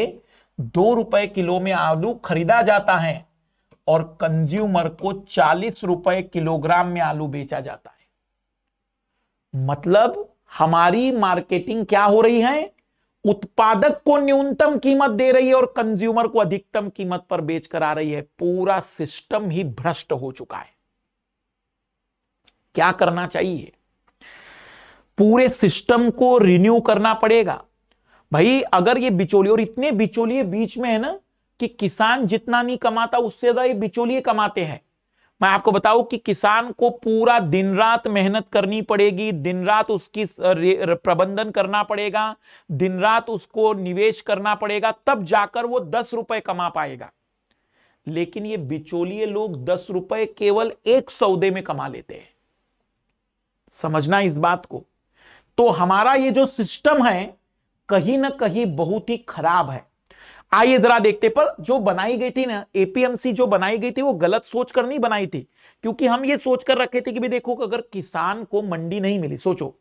दो रुपए किलो में आलू खरीदा जाता है और कंज्यूमर को चालीस रुपए किलोग्राम में आलू बेचा जाता है मतलब हमारी मार्केटिंग क्या हो रही है उत्पादक को न्यूनतम कीमत दे रही है और कंज्यूमर को अधिकतम कीमत पर बेच कर आ रही है पूरा सिस्टम ही भ्रष्ट हो चुका है क्या करना चाहिए पूरे सिस्टम को रिन्यू करना पड़ेगा भाई अगर ये बिचौलिए और इतने बिचौलिए बीच में है ना कि किसान जितना नहीं कमाता उससे ज्यादा ये बिचौलिए कमाते हैं मैं आपको बताऊं कि किसान को पूरा दिन रात मेहनत करनी पड़ेगी दिन रात उसकी प्रबंधन करना पड़ेगा दिन रात उसको निवेश करना पड़ेगा तब जाकर वो दस रुपए कमा पाएगा लेकिन ये बिचौलिए लोग दस रुपए केवल एक सौदे में कमा लेते हैं समझना इस बात को तो हमारा ये जो सिस्टम है कहीं ना कहीं बहुत ही खराब है आइए जरा देखते पर जो बनाई गई थी ना एपीएमसी जो बनाई गई थी वो गलत सोच कर नहीं बनाई थी क्योंकि हम ये सोच कर रखे थे कि भी देखो अगर किसान को मंडी नहीं मिली सोचो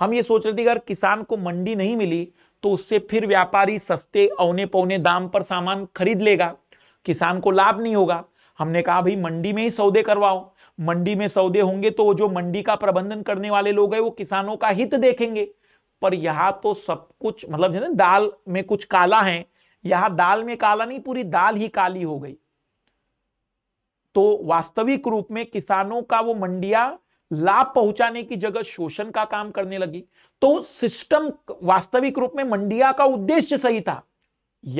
हम ये सोच रहे थे अगर किसान को मंडी नहीं मिली तो उससे फिर व्यापारी सस्ते औने पौने दाम पर सामान खरीद लेगा किसान को लाभ नहीं होगा हमने कहा भाई मंडी में ही सौदे करवाओ मंडी में सौदे होंगे तो जो मंडी का प्रबंधन करने वाले लोग हैं वो किसानों का हित देखेंगे पर यहां तो सब कुछ मतलब दाल में कुछ काला है यहां दाल में काला नहीं पूरी दाल ही काली हो गई तो वास्तविक रूप में किसानों का वो मंडिया लाभ पहुंचाने की जगह शोषण का काम करने लगी तो सिस्टम वास्तविक रूप में मंडिया का उद्देश्य सही था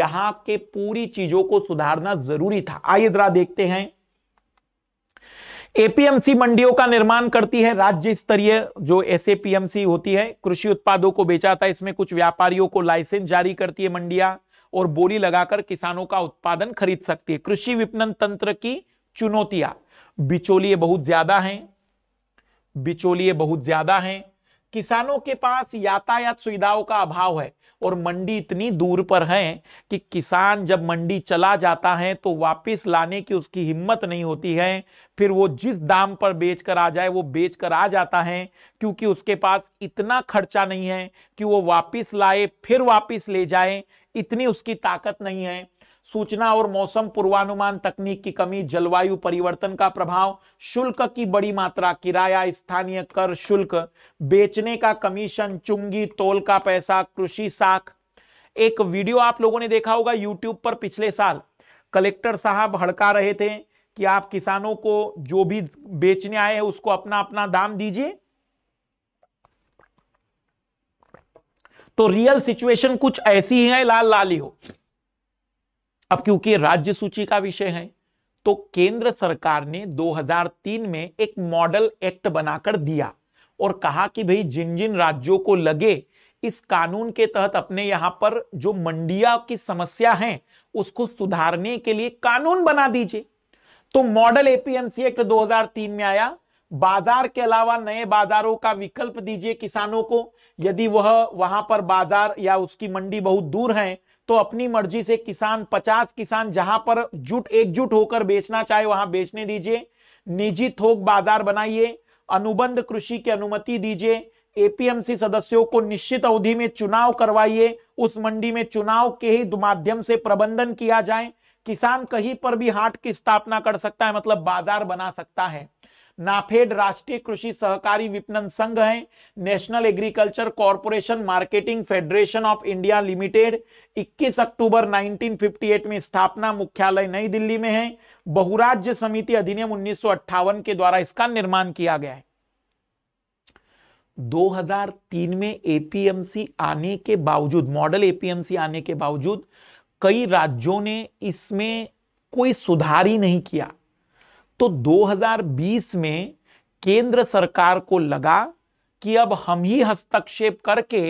यहां के पूरी चीजों को सुधारना जरूरी था आइए जरा देखते हैं एपीएमसी मंडियों का निर्माण करती है राज्य स्तरीय जो एसएपीएमसी होती है कृषि उत्पादों को बेचा था इसमें कुछ व्यापारियों को लाइसेंस जारी करती है मंडिया और बोली लगाकर किसानों का उत्पादन खरीद सकती है कृषि विपणन तंत्र की चुनौतियां बिचौलिए बहुत ज्यादा हैं बिचौलिए बहुत ज्यादा हैं किसानों के पास यातायात सुविधाओं का अभाव है और मंडी इतनी दूर पर है कि किसान जब मंडी चला जाता है तो वापस लाने की उसकी हिम्मत नहीं होती है फिर वो जिस दाम पर बेच कर आ जाए वो बेच कर आ जाता है क्योंकि उसके पास इतना खर्चा नहीं है कि वो वापस लाए फिर वापस ले जाए इतनी उसकी ताकत नहीं है सूचना और मौसम पूर्वानुमान तकनीक की कमी जलवायु परिवर्तन का प्रभाव शुल्क की बड़ी मात्रा किराया स्थानीय कर शुल्क बेचने का कमीशन चुंगी तोल का पैसा कृषि साख एक वीडियो आप लोगों ने देखा होगा यूट्यूब पर पिछले साल कलेक्टर साहब हड़का रहे थे कि आप किसानों को जो भी बेचने आए हैं उसको अपना अपना दाम दीजिए तो रियल सिचुएशन कुछ ऐसी है लाल लाली हो अब क्योंकि राज्य सूची का विषय है तो केंद्र सरकार ने 2003 में एक मॉडल एक्ट बनाकर दिया और कहा कि भाई जिन जिन राज्यों को लगे इस कानून के तहत अपने यहां पर जो मंडिया की समस्या है उसको सुधारने के लिए कानून बना दीजिए तो मॉडल एपीएमसी एक्ट 2003 में आया बाजार के अलावा नए बाजारों का विकल्प दीजिए किसानों को यदि वह वहां पर बाजार या उसकी मंडी बहुत दूर है तो अपनी मर्जी से किसान 50 किसान जहां पर जुट एकजुट होकर बेचना चाहे वहां बेचने दीजिए निजी थोक बाजार बनाइए अनुबंध कृषि की अनुमति दीजिए एपीएमसी सदस्यों को निश्चित अवधि में चुनाव करवाइए उस मंडी में चुनाव के ही माध्यम से प्रबंधन किया जाए किसान कहीं पर भी हाट की स्थापना कर सकता है मतलब बाजार बना सकता है नाफेड राष्ट्रीय कृषि सहकारी विपणन संघ है national agriculture corporation marketing federation of India limited 21 अक्टूबर 1958 में स्थापना मुख्यालय नई दिल्ली में है बहुराज्य समिति अधिनियम उन्नीस के द्वारा इसका निर्माण किया गया है 2003 में एपीएमसी आने के बावजूद मॉडल एपीएमसी आने के बावजूद कई राज्यों ने इसमें कोई सुधार ही नहीं किया तो 2020 में केंद्र सरकार को लगा कि अब हम ही हस्तक्षेप करके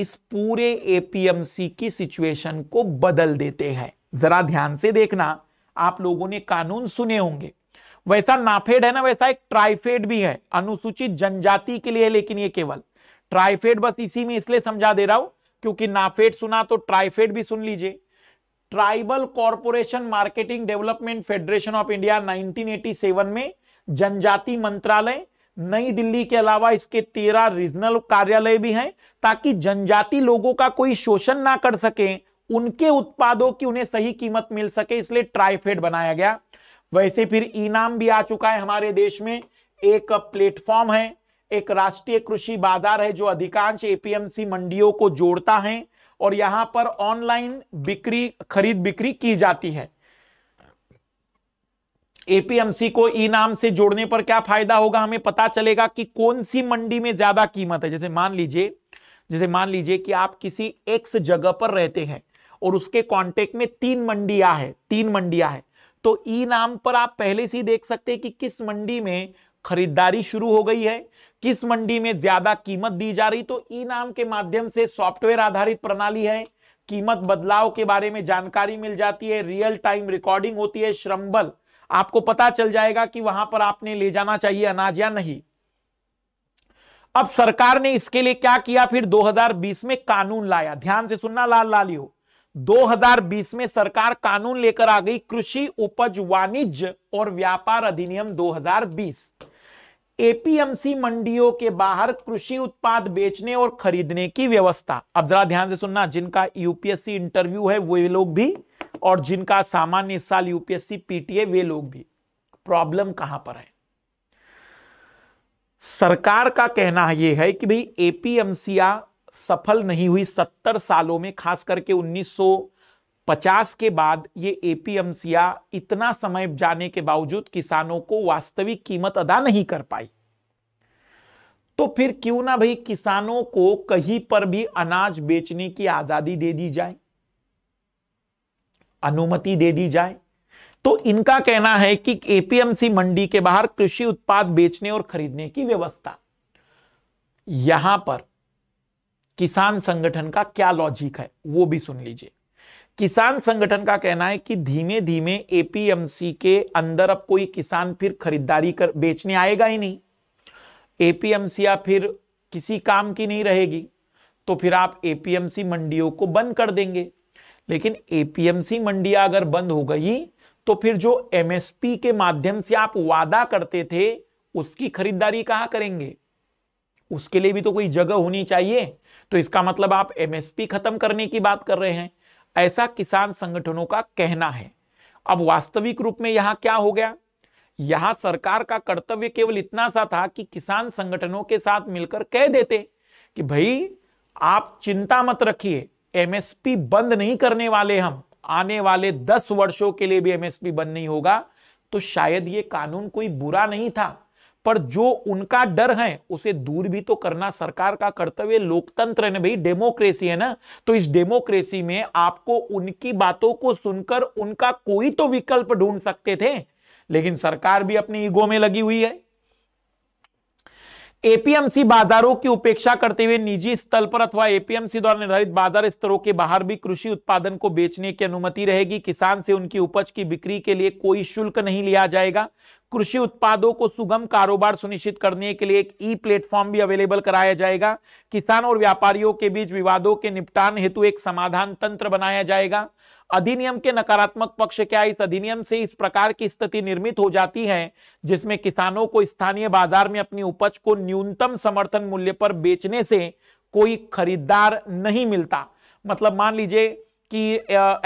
इस पूरे एपीएमसी की सिचुएशन को बदल देते हैं जरा ध्यान से देखना आप लोगों ने कानून सुने होंगे वैसा नाफेड है ना वैसा एक ट्राइफेड भी है अनुसूचित जनजाति के लिए लेकिन ये केवल ट्राइफेड बस इसी में इसलिए समझा दे रहा हूं क्योंकि नाफेड सुना तो ट्राइफेड भी सुन लीजिए tribal corporation marketing development federation of India 1987 में जनजाति मंत्रालय नई दिल्ली के अलावा इसके तेरह रीजनल कार्यालय भी हैं ताकि जनजाति लोगों का कोई शोषण ना कर सके उनके उत्पादों की उन्हें सही कीमत मिल सके इसलिए ट्राइफेड बनाया गया वैसे फिर इनाम भी आ चुका है हमारे देश में एक प्लेटफॉर्म है एक राष्ट्रीय कृषि बाजार है जो अधिकांश एपीएमसी मंडियों को जोड़ता है और यहां पर ऑनलाइन बिक्री खरीद बिक्री की जाती है एपीएमसी को ई नाम से जोड़ने पर क्या फायदा होगा हमें पता चलेगा कि कौन सी मंडी में ज्यादा कीमत है जैसे मान लीजिए जैसे मान लीजिए कि आप किसी एक्स जगह पर रहते हैं और उसके कांटेक्ट में तीन मंडिया है तीन मंडिया है तो ई नाम पर आप पहले से ही देख सकते हैं कि किस मंडी में खरीदारी शुरू हो गई है किस मंडी में ज्यादा कीमत दी जा रही तो ई नाम के माध्यम से सॉफ्टवेयर आधारित प्रणाली है कीमत बदलाव के बारे में जानकारी मिल जाती है रियल टाइम रिकॉर्डिंग होती है बल आपको पता चल जाएगा कि वहां पर आपने ले जाना चाहिए अनाज या नहीं अब सरकार ने इसके लिए क्या किया फिर 2020 में कानून लाया ध्यान से सुनना लाल लालियो 2020 में सरकार कानून लेकर आ गई कृषि उपज वाणिज्य और व्यापार अधिनियम 2020 एपीएमसी मंडियों के बाहर कृषि उत्पाद बेचने और खरीदने की व्यवस्था अब जरा ध्यान से सुनना जिनका यूपीएससी इंटरव्यू है वे लोग भी और जिनका सामान्य साल यूपीएससी पीटीए वे लोग भी प्रॉब्लम कहां पर है सरकार का कहना यह है कि भाई एपीएमसी सफल नहीं हुई सत्तर सालों में खास करके उन्नीस पचास के बाद ये एपीएमसिया इतना समय जाने के बावजूद किसानों को वास्तविक कीमत अदा नहीं कर पाई तो फिर क्यों ना भाई किसानों को कहीं पर भी अनाज बेचने की आजादी दे दी जाए अनुमति दे दी जाए तो इनका कहना है कि एपीएमसी मंडी के बाहर कृषि उत्पाद बेचने और खरीदने की व्यवस्था यहां पर किसान संगठन का क्या लॉजिक है वो भी सुन लीजिए किसान संगठन का कहना है कि धीमे धीमे एपीएमसी के अंदर अब कोई किसान फिर खरीदारी कर बेचने आएगा ही नहीं एपीएमसी या फिर किसी काम की नहीं रहेगी तो फिर आप एपीएमसी मंडियों को बंद कर देंगे लेकिन एपीएमसी मंडियां अगर बंद हो गई तो फिर जो एमएसपी के माध्यम से आप वादा करते थे उसकी खरीदारी कहां करेंगे उसके लिए भी तो कोई जगह होनी चाहिए तो इसका मतलब आप एमएसपी खत्म करने की बात कर रहे हैं ऐसा किसान संगठनों का कहना है अब वास्तविक रूप में यहां क्या हो गया यहां सरकार का कर्तव्य केवल इतना सा था कि किसान संगठनों के साथ मिलकर कह देते कि भाई आप चिंता मत रखिए एमएसपी बंद नहीं करने वाले हम आने वाले दस वर्षों के लिए भी एमएसपी बंद नहीं होगा तो शायद ये कानून कोई बुरा नहीं था पर जो उनका डर है उसे दूर भी तो करना सरकार का कर्तव्य लोकतंत्र है ना भाई डेमोक्रेसी है ना तो इस डेमोक्रेसी में आपको उनकी बातों को सुनकर उनका कोई तो विकल्प ढूंढ सकते थे लेकिन सरकार भी अपनी ईगो में लगी हुई है एपीएमसी बाजारों की उपेक्षा करते हुए निजी स्थल पर अथवा एपीएमसी द्वारा निर्धारित बाजार स्तरों के बाहर भी कृषि उत्पादन को बेचने की अनुमति रहेगी किसान से उनकी उपज की बिक्री के लिए कोई शुल्क नहीं लिया जाएगा कृषि उत्पादों को सुगम कारोबार सुनिश्चित करने के लिए एक ई प्लेटफॉर्म भी अवेलेबल कराया जाएगा किसान और व्यापारियों के बीच विवादों के निपटान हेतु एक समाधान तंत्र बनाया जाएगा अधिनियम के नकारात्मक पक्ष क्या इस अधिनियम से इस प्रकार की स्थिति निर्मित हो जाती है जिसमें किसानों को स्थानीय बाजार में अपनी उपज को न्यूनतम समर्थन मूल्य पर बेचने से कोई खरीदार नहीं मिलता मतलब मान लीजिए कि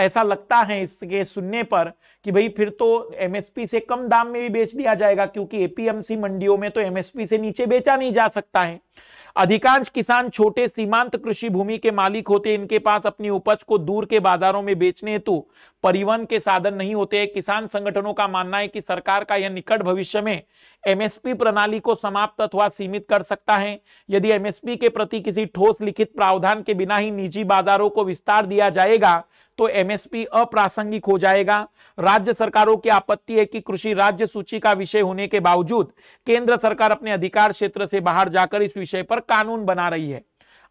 ऐसा लगता है इसके सुनने पर कि भाई फिर तो एमएसपी से कम दाम में भी बेच दिया जाएगा क्योंकि एपीएमसी मंडियों में तो एमएसपी से नीचे बेचा नहीं जा सकता है अधिकांश किसान छोटे सीमांत कृषि भूमि के मालिक होते इनके पास अपनी उपज को दूर के बाजारों में बेचने हेतु परिवहन के साधन नहीं होते किसान संगठनों का मानना है कि सरकार का यह निकट भविष्य में एमएसपी प्रणाली को समाप्त अथवा सीमित कर सकता है यदि एमएसपी के प्रति किसी ठोस लिखित प्रावधान के बिना ही निजी बाजारों को विस्तार दिया जाएगा तो एमएसपी अप्रासंगिक हो जाएगा राज्य सरकारों की आपत्ति है कि कृषि राज्य सूची का विषय होने के बावजूद केंद्र सरकार अपने अधिकार क्षेत्र से बाहर जाकर इस विषय पर कानून बना रही है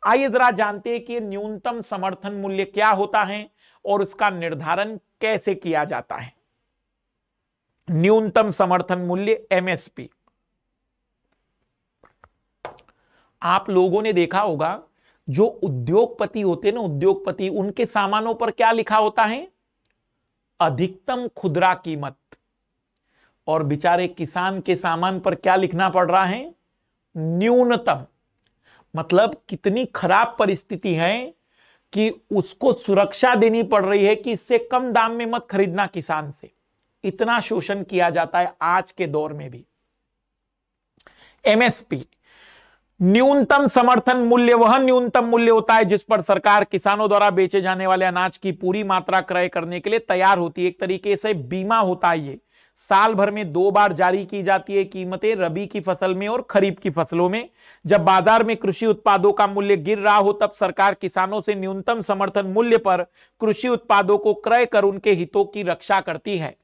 आइए जरा जानते हैं कि न्यूनतम समर्थन मूल्य क्या होता है और उसका निर्धारण कैसे किया जाता है न्यूनतम समर्थन मूल्य एमएसपी आप लोगों ने देखा होगा जो उद्योगपति होते हैं ना उद्योगपति उनके सामानों पर क्या लिखा होता है अधिकतम खुदरा कीमत और बेचारे किसान के सामान पर क्या लिखना पड़ रहा है न्यूनतम मतलब कितनी खराब परिस्थिति है कि उसको सुरक्षा देनी पड़ रही है कि इससे कम दाम में मत खरीदना किसान से इतना शोषण किया जाता है आज के दौर में भी एमएसपी न्यूनतम समर्थन मूल्य वह न्यूनतम मूल्य होता है जिस पर सरकार किसानों द्वारा बेचे जाने वाले अनाज की पूरी मात्रा क्रय करने के लिए तैयार होती है एक तरीके से बीमा होता है ये साल भर में दो बार जारी की जाती है कीमतें रबी की फसल में और खरीफ की फसलों में जब बाजार में कृषि उत्पादों का मूल्य गिर रहा हो तब सरकार किसानों से न्यूनतम समर्थन मूल्य पर कृषि उत्पादों को क्रय कर उनके हितों की रक्षा करती है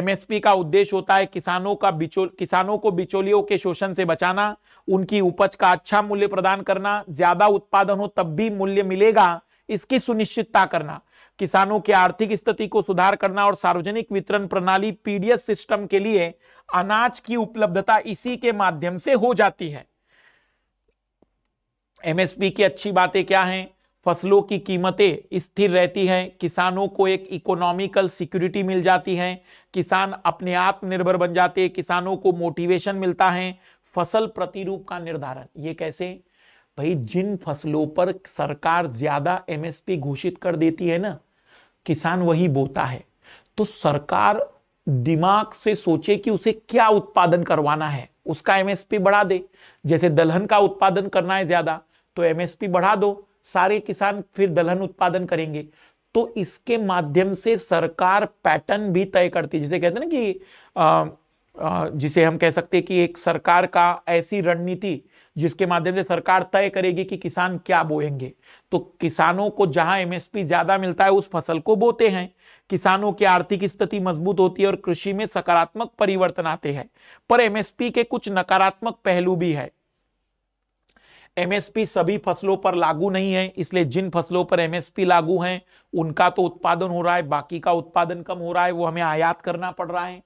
एमएसपी का उद्देश्य होता है किसानों का बिचो किसानों को बिचौलियों के शोषण से बचाना उनकी उपज का अच्छा मूल्य प्रदान करना ज्यादा उत्पादन हो तब भी मूल्य मिलेगा इसकी सुनिश्चितता करना किसानों की आर्थिक स्थिति को सुधार करना और सार्वजनिक वितरण प्रणाली पीडीएस सिस्टम के लिए अनाज की उपलब्धता इसी के माध्यम से हो जाती है एमएसपी की अच्छी बातें क्या हैं फसलों की कीमतें स्थिर रहती हैं किसानों को एक इकोनॉमिकल सिक्योरिटी मिल जाती है किसान अपने आत्मनिर्भर बन जाते हैं किसानों को मोटिवेशन मिलता है फसल प्रतिरूप का निर्धारण ये कैसे भाई जिन फसलों पर सरकार ज्यादा एमएसपी घोषित कर देती है ना किसान वही बोता है तो सरकार दिमाग से सोचे कि उसे क्या उत्पादन करवाना है उसका एमएसपी बढ़ा दे जैसे दलहन का उत्पादन करना है ज्यादा तो एमएसपी बढ़ा दो सारे किसान फिर दलहन उत्पादन करेंगे तो इसके माध्यम से सरकार पैटर्न भी तय करती है जिसे कहते ना कि आ, आ, जिसे हम कह सकते हैं कि एक सरकार का ऐसी रणनीति जिसके माध्यम से सरकार तय करेगी कि किसान क्या बोएंगे तो किसानों को जहां एमएसपी ज्यादा मिलता है उस फसल को बोते हैं किसानों की आर्थिक स्थिति मजबूत होती है और कृषि में सकारात्मक परिवर्तन आते हैं पर एमएसपी के कुछ नकारात्मक पहलू भी है एमएसपी सभी फसलों पर लागू नहीं है इसलिए जिन फसलों पर एमएसपी लागू है उनका तो उत्पादन हो रहा है बाकी का उत्पादन कम हो रहा है वो हमें आयात करना पड़ रहा है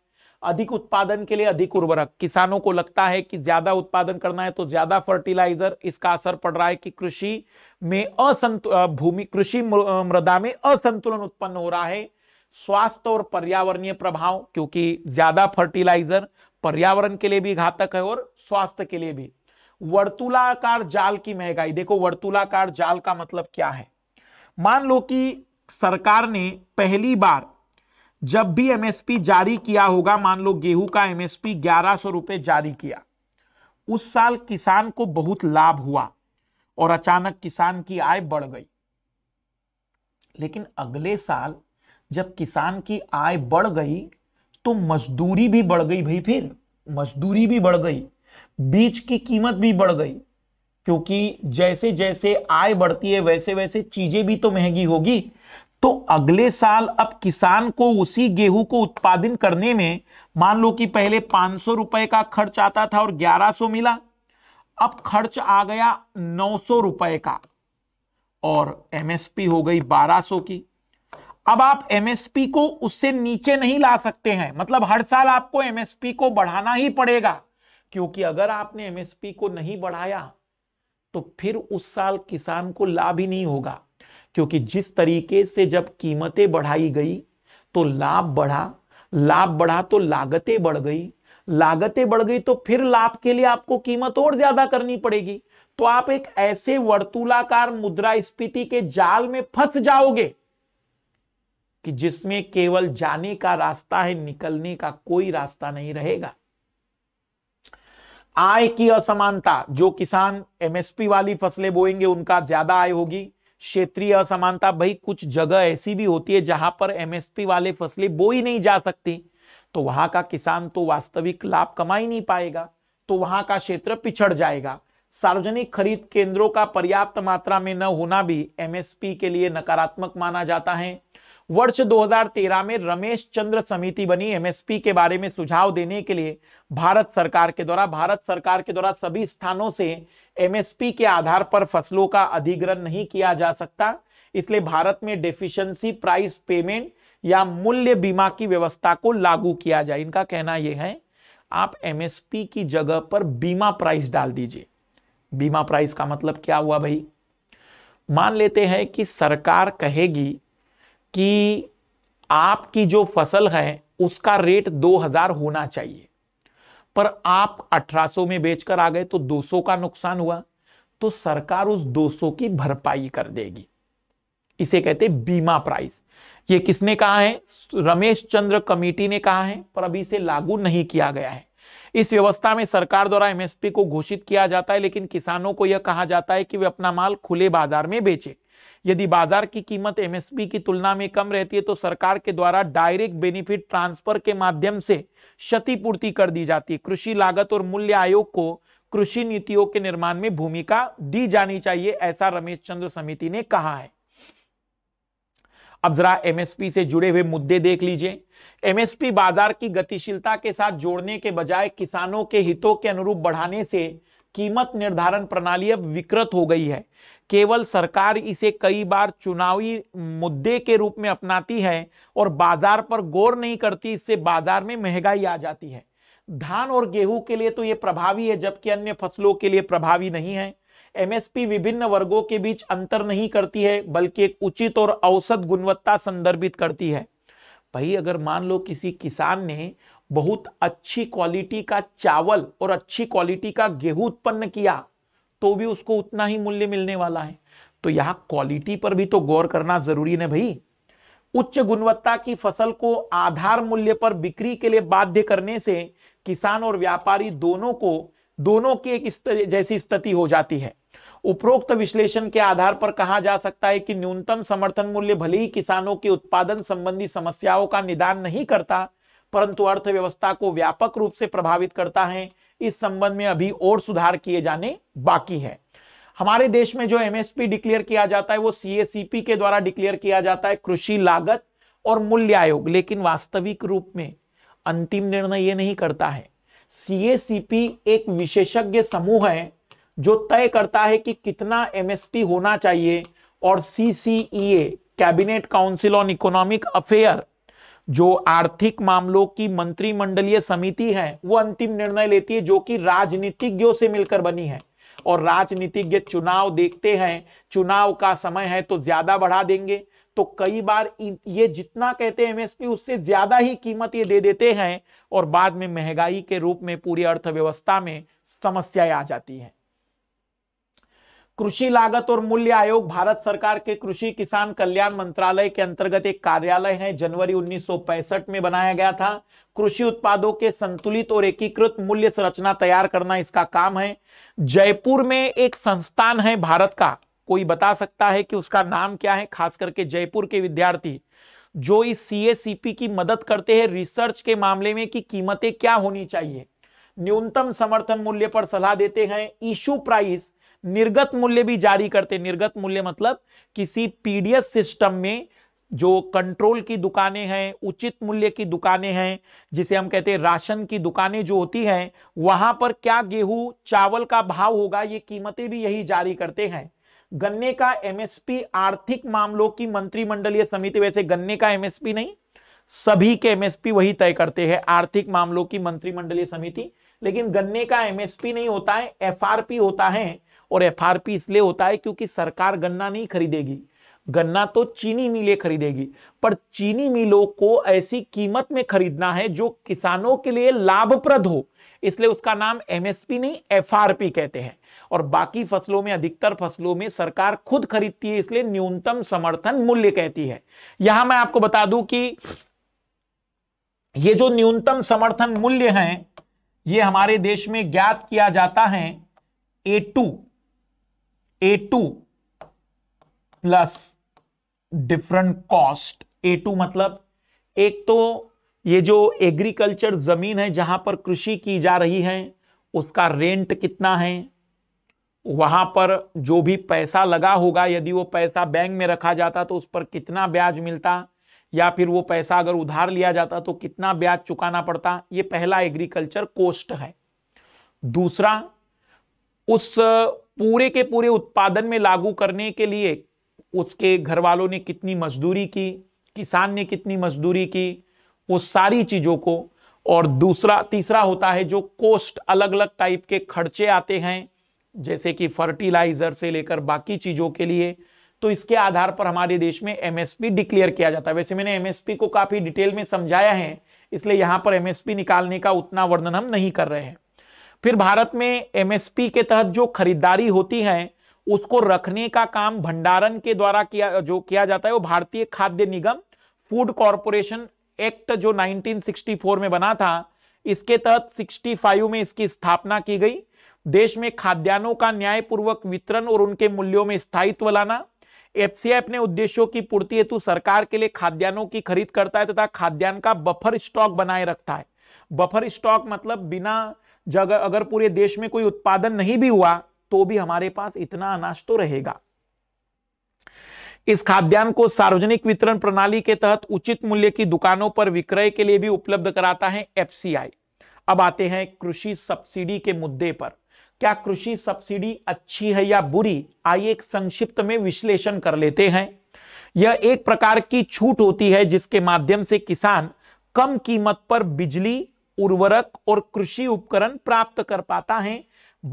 अधिक उत्पादन के लिए अधिक उर्वरक किसानों को लगता है कि ज्यादा उत्पादन करना है तो ज्यादा फर्टिलाइजर इसका असर पड़ रहा है कि कृषि में असंतु भूमि कृषि मृदा में असंतुलन उत्पन्न हो रहा है स्वास्थ्य और पर्यावरणीय प्रभाव क्योंकि ज्यादा फर्टिलाइजर पर्यावरण के लिए भी घातक है और स्वास्थ्य के लिए भी वर्तूलाकार जाल की महंगाई देखो वर्तूलाकार जाल का मतलब क्या है मान लो कि सरकार ने पहली बार जब भी एमएसपी जारी किया होगा मान लो गेहूं का एमएसपी ग्यारह सौ रुपए जारी किया उस साल किसान को बहुत लाभ हुआ और अचानक किसान की आय बढ़ गई लेकिन अगले साल जब किसान की आय बढ़ गई तो मजदूरी भी बढ़ गई भाई फिर मजदूरी भी बढ़ गई बीज की कीमत भी बढ़ गई क्योंकि जैसे जैसे आय बढ़ती है वैसे वैसे चीजें भी तो महंगी होगी तो अगले साल अब किसान को उसी गेहूं को उत्पादन करने में मान लो कि पहले पांच सौ रुपए का खर्च आता था और ग्यारह मिला अब खर्च आ गया नौ सौ रुपए का और एमएसपी हो गई बारह की अब आप एमएसपी को उससे नीचे नहीं ला सकते हैं मतलब हर साल आपको एमएसपी को बढ़ाना ही पड़ेगा क्योंकि अगर आपने एमएसपी को नहीं बढ़ाया तो फिर उस साल किसान को लाभ ही नहीं होगा क्योंकि जिस तरीके से जब कीमतें बढ़ाई गई तो लाभ बढ़ा लाभ बढ़ा तो लागतें बढ़ गई लागतें बढ़ गई तो फिर लाभ के लिए आपको कीमत और ज्यादा करनी पड़ेगी तो आप एक ऐसे वर्तूलाकार मुद्रा स्पीति के जाल में फंस जाओगे कि जिसमें केवल जाने का रास्ता है निकलने का कोई रास्ता नहीं रहेगा आय की असमानता जो किसान एमएसपी वाली फसलें बोएंगे उनका ज्यादा आय होगी क्षेत्रीय असमानता भाई कुछ जगह ऐसी भी होती है जहां पर एमएसपी वाले फसलें बोई नहीं जा सकती तो वहां का किसान तो वास्तविक लाभ कमा ही नहीं पाएगा तो वहां का क्षेत्र पिछड़ जाएगा सार्वजनिक खरीद केंद्रों का पर्याप्त मात्रा में न होना भी एमएसपी के लिए नकारात्मक माना जाता है वर्ष 2013 में रमेश चंद्र समिति बनी एमएसपी के बारे में सुझाव देने के लिए भारत सरकार के द्वारा भारत सरकार के द्वारा सभी स्थानों से एमएसपी के आधार पर फसलों का अधिग्रहण नहीं किया जा सकता इसलिए भारत में डेफिशिएंसी प्राइस पेमेंट या मूल्य बीमा की व्यवस्था को लागू किया जाए इनका कहना यह है आप एमएसपी की जगह पर बीमा प्राइस डाल दीजिए बीमा प्राइस का मतलब क्या हुआ भाई मान लेते हैं कि सरकार कहेगी कि आपकी जो फसल है उसका रेट 2000 होना चाहिए पर आप 1800 में बेचकर आ गए तो 200 का नुकसान हुआ तो सरकार उस 200 की भरपाई कर देगी इसे कहते बीमा प्राइस ये किसने कहा है रमेश चंद्र कमेटी ने कहा है पर अभी इसे लागू नहीं किया गया है इस व्यवस्था में सरकार द्वारा एमएसपी को घोषित किया जाता है लेकिन किसानों को यह कहा जाता है कि वे अपना माल खुले बाजार में बेचे यदि बाजार की कीमत एमएसपी की तुलना में कम रहती है तो सरकार के द्वारा डायरेक्ट बेनिफिट ट्रांसफर के माध्यम से क्षतिपूर्ति कर दी जाती है कृषि लागत और मूल्य आयोग को कृषि नीतियों के निर्माण में भूमिका दी जानी चाहिए ऐसा रमेश चंद्र समिति ने कहा है अब जरा एमएसपी से जुड़े हुए मुद्दे देख लीजिए एमएसपी बाजार की गतिशीलता के साथ जोड़ने के बजाय किसानों के हितों के अनुरूप बढ़ाने से कीमत निर्धारण प्रणाली अब विकृत हो गई है केवल सरकार इसे कई बार चुनावी मुद्दे के रूप में अपनाती है और बाजार पर गौर नहीं करती इससे बाजार में महंगाई आ जाती है धान और गेहूं के लिए तो ये प्रभावी है जबकि अन्य फसलों के लिए प्रभावी नहीं है एमएसपी विभिन्न वर्गों के बीच अंतर नहीं करती है बल्कि एक उचित और औसत गुणवत्ता संदर्भित करती है भाई अगर मान लो किसी किसान ने बहुत अच्छी क्वालिटी का चावल और अच्छी क्वालिटी का गेहूं उत्पन्न किया तो भी उसको उतना ही मूल्य मिलने वाला है तो यहां क्वालिटी पर भी तो गौर करना जरूरी है भाई उच्च गुणवत्ता की फसल को आधार मूल्य पर बिक्री के लिए बाध्य करने से किसान और व्यापारी दोनों को दोनों की एक जैसी स्थिति हो जाती है उपरोक्त विश्लेषण के आधार पर कहा जा सकता है कि न्यूनतम समर्थन मूल्य भले ही किसानों के उत्पादन संबंधी समस्याओं का निदान नहीं करता परंतु अर्थव्यवस्था को व्यापक रूप से प्रभावित करता है इस संबंध में अभी और सुधार किए जाने बाकी है हमारे देश में जो एमएसपी डिक्लेयर किया जाता है वो सीएसीपी के द्वारा डिक्लेयर किया जाता है कृषि लागत और मूल्य आयोग लेकिन वास्तविक रूप में अंतिम निर्णय ये नहीं करता है सीएसीपी एक विशेषज्ञ समूह है जो तय करता है कि कितना एमएसपी होना चाहिए और CCEA cabinet council on economic affair जो आर्थिक मामलों की मंत्रिमंडलीय समिति है वो अंतिम निर्णय लेती है जो कि राजनीतिज्ञों से मिलकर बनी है और राजनीतिज्ञ चुनाव देखते हैं चुनाव का समय है तो ज्यादा बढ़ा देंगे तो कई बार ये जितना कहते हैं एमएसपी उससे ज्यादा ही कीमत ये दे देते हैं और बाद में महंगाई के रूप में पूरी अर्थव्यवस्था में समस्याएं आ जाती है कृषि लागत और मूल्य आयोग भारत सरकार के कृषि किसान कल्याण मंत्रालय के अंतर्गत एक कार्यालय है जनवरी 1965 में बनाया गया था कृषि उत्पादों के संतुलित और एकीकृत मूल्य संरचना तैयार करना इसका काम है जयपुर में एक संस्थान है भारत का कोई बता सकता है कि उसका नाम क्या है खास करके जयपुर के विद्यार्थी जो इस सीएसीपी की मदद करते हैं रिसर्च के मामले में कि कीमतें क्या होनी चाहिए न्यूनतम समर्थन मूल्य पर सलाह देते हैं इशू प्राइस निर्गत मूल्य भी जारी करते निर्गत मूल्य मतलब किसी पीडीएस सिस्टम में जो कंट्रोल की दुकानें हैं उचित मूल्य की दुकानें हैं जिसे हम कहते हैं राशन की दुकानें जो होती हैं वहां पर क्या गेहूं चावल का भाव होगा ये कीमतें भी यही जारी करते हैं गन्ने का एमएसपी आर्थिक मामलों की मंत्रिमंडलीय समिति वैसे गन्ने का एमएसपी नहीं सभी के एमएसपी वही तय करते हैं आर्थिक मामलों की मंत्रिमंडलीय समिति लेकिन गन्ने का एमएसपी नहीं होता है एफआरपी होता है और एफआरपी इसलिए होता है क्योंकि सरकार गन्ना नहीं खरीदेगी गन्ना तो चीनी मिलें खरीदेगी पर चीनी मिलों को ऐसी कीमत में खरीदना है जो किसानों के लिए लाभप्रद हो इसलिए उसका नाम एमएसपी नहीं एफआरपी कहते हैं और बाकी फसलों में अधिकतर फसलों में सरकार खुद खरीदती है इसलिए न्यूनतम समर्थन मूल्य कहती है यहां मैं आपको बता दूं कि ये जो न्यूनतम समर्थन मूल्य है ये हमारे देश में ज्ञात किया जाता है A two A two plus different cost A two मतलब एक तो ये जो एग्रीकल्चर जमीन है जहां पर कृषि की जा रही है उसका रेंट कितना है वहां पर जो भी पैसा लगा होगा यदि वो पैसा बैंक में रखा जाता तो उस पर कितना ब्याज मिलता या फिर वो पैसा अगर उधार लिया जाता तो कितना ब्याज चुकाना पड़ता ये पहला एग्रीकल्चर कोस्ट है दूसरा उस पूरे के पूरे उत्पादन में लागू करने के लिए उसके घर वालों ने कितनी मजदूरी की किसान ने कितनी मजदूरी की वो सारी चीज़ों को और दूसरा तीसरा होता है जो कोस्ट अलग अलग टाइप के खर्चे आते हैं जैसे कि फर्टिलाइजर से लेकर बाकी चीज़ों के लिए तो इसके आधार पर हमारे देश में एमएसपी डिक्लेयर किया जाता है वैसे मैंने एमएसपी को काफ़ी डिटेल में समझाया है इसलिए यहाँ पर एमएसपी निकालने का उतना वर्णन हम नहीं कर रहे हैं फिर भारत में एमएसपी के तहत जो खरीदारी होती है उसको रखने का काम भंडारण के द्वारा किया जो किया जाता है वो भारतीय खाद्य निगम फूड कॉरपोरेशन एक्ट जो 1964 में बना था इसके तहत 65 में इसकी स्थापना की गई देश में खाद्यान्नों का न्यायपूर्वक वितरण और उनके मूल्यों में स्थायित्व लाना आई अपने उद्देश्यों की पूर्ति हेतु सरकार के लिए खाद्यान्नों की खरीद करता है तथा खाद्यान्न का बफर स्टॉक बनाए रखता है बफर स्टॉक मतलब बिना जगह अगर पूरे देश में कोई उत्पादन नहीं भी हुआ तो भी हमारे पास इतना अनाज तो रहेगा इस खाद्यान्न को सार्वजनिक वितरण प्रणाली के तहत उचित मूल्य की दुकानों पर विक्रय के लिए भी उपलब्ध कराता है एफसीआई अब आते हैं कृषि सब्सिडी के मुद्दे पर क्या कृषि सब्सिडी अच्छी है या बुरी आइए एक संक्षिप्त में विश्लेषण कर लेते हैं यह एक प्रकार की छूट होती है जिसके माध्यम से किसान कम कीमत पर बिजली उर्वरक और कृषि उपकरण प्राप्त कर पाता है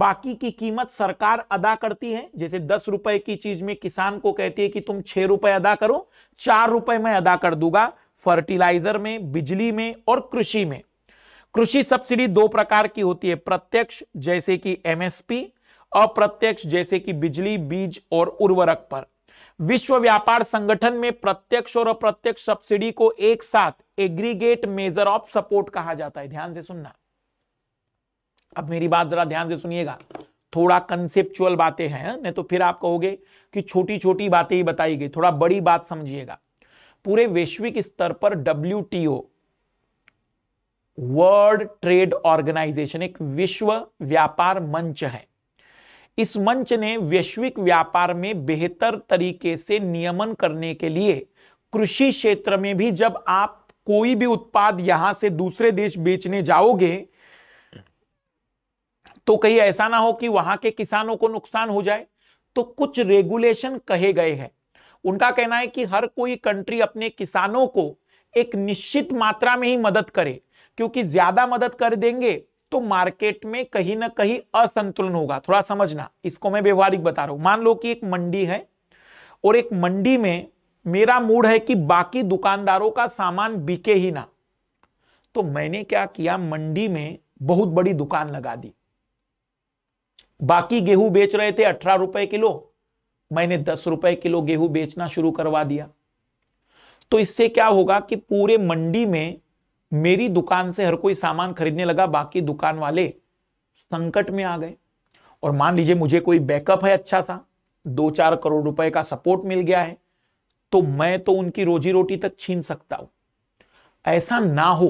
बाकी की कीमत सरकार अदा करती है जैसे दस रुपए की चीज में किसान को कहती है कि तुम छह रुपए अदा करो चार रुपए मैं अदा कर दूंगा फर्टिलाइजर में बिजली में और कृषि में कृषि सब्सिडी दो प्रकार की होती है प्रत्यक्ष जैसे कि एमएसपी अप्रत्यक्ष जैसे कि बिजली बीज और उर्वरक पर विश्व व्यापार संगठन में प्रत्यक्ष और अप्रत्यक्ष सब्सिडी को एक साथ एग्रीगेट मेजर ऑफ सपोर्ट कहा जाता है ध्यान से सुनना अब मेरी बात जरा ध्यान से सुनिएगा थोड़ा कंसेप्चुअल बातें हैं नहीं तो फिर आप कहोगे कि छोटी छोटी बातें ही बताई गई थोड़ा बड़ी बात समझिएगा पूरे वैश्विक स्तर पर डब्ल्यू वर्ल्ड ट्रेड ऑर्गेनाइजेशन एक विश्व व्यापार मंच है इस मंच ने वैश्विक व्यापार में बेहतर तरीके से नियमन करने के लिए कृषि क्षेत्र में भी जब आप कोई भी उत्पाद यहां से दूसरे देश बेचने जाओगे तो कहीं ऐसा ना हो कि वहां के किसानों को नुकसान हो जाए तो कुछ रेगुलेशन कहे गए हैं उनका कहना है कि हर कोई कंट्री अपने किसानों को एक निश्चित मात्रा में ही मदद करे क्योंकि ज्यादा मदद कर देंगे तो मार्केट में कहीं ना कहीं असंतुलन होगा थोड़ा समझना इसको मैं व्यवहारिक बता रहा हूं मान लो कि एक मंडी है और एक मंडी में मेरा मूड है कि बाकी दुकानदारों का सामान बिके ही ना तो मैंने क्या किया मंडी में बहुत बड़ी दुकान लगा दी बाकी गेहूं बेच रहे थे अठारह रुपए किलो मैंने दस रुपए किलो गेहूं बेचना शुरू करवा दिया तो इससे क्या होगा कि पूरे मंडी में मेरी दुकान से हर कोई सामान खरीदने लगा बाकी दुकान वाले संकट में आ गए और मान लीजिए मुझे कोई बैकअप है अच्छा सा दो चार करोड़ रुपए का सपोर्ट मिल गया है तो मैं तो उनकी रोजी रोटी तक छीन सकता हूं ऐसा ना हो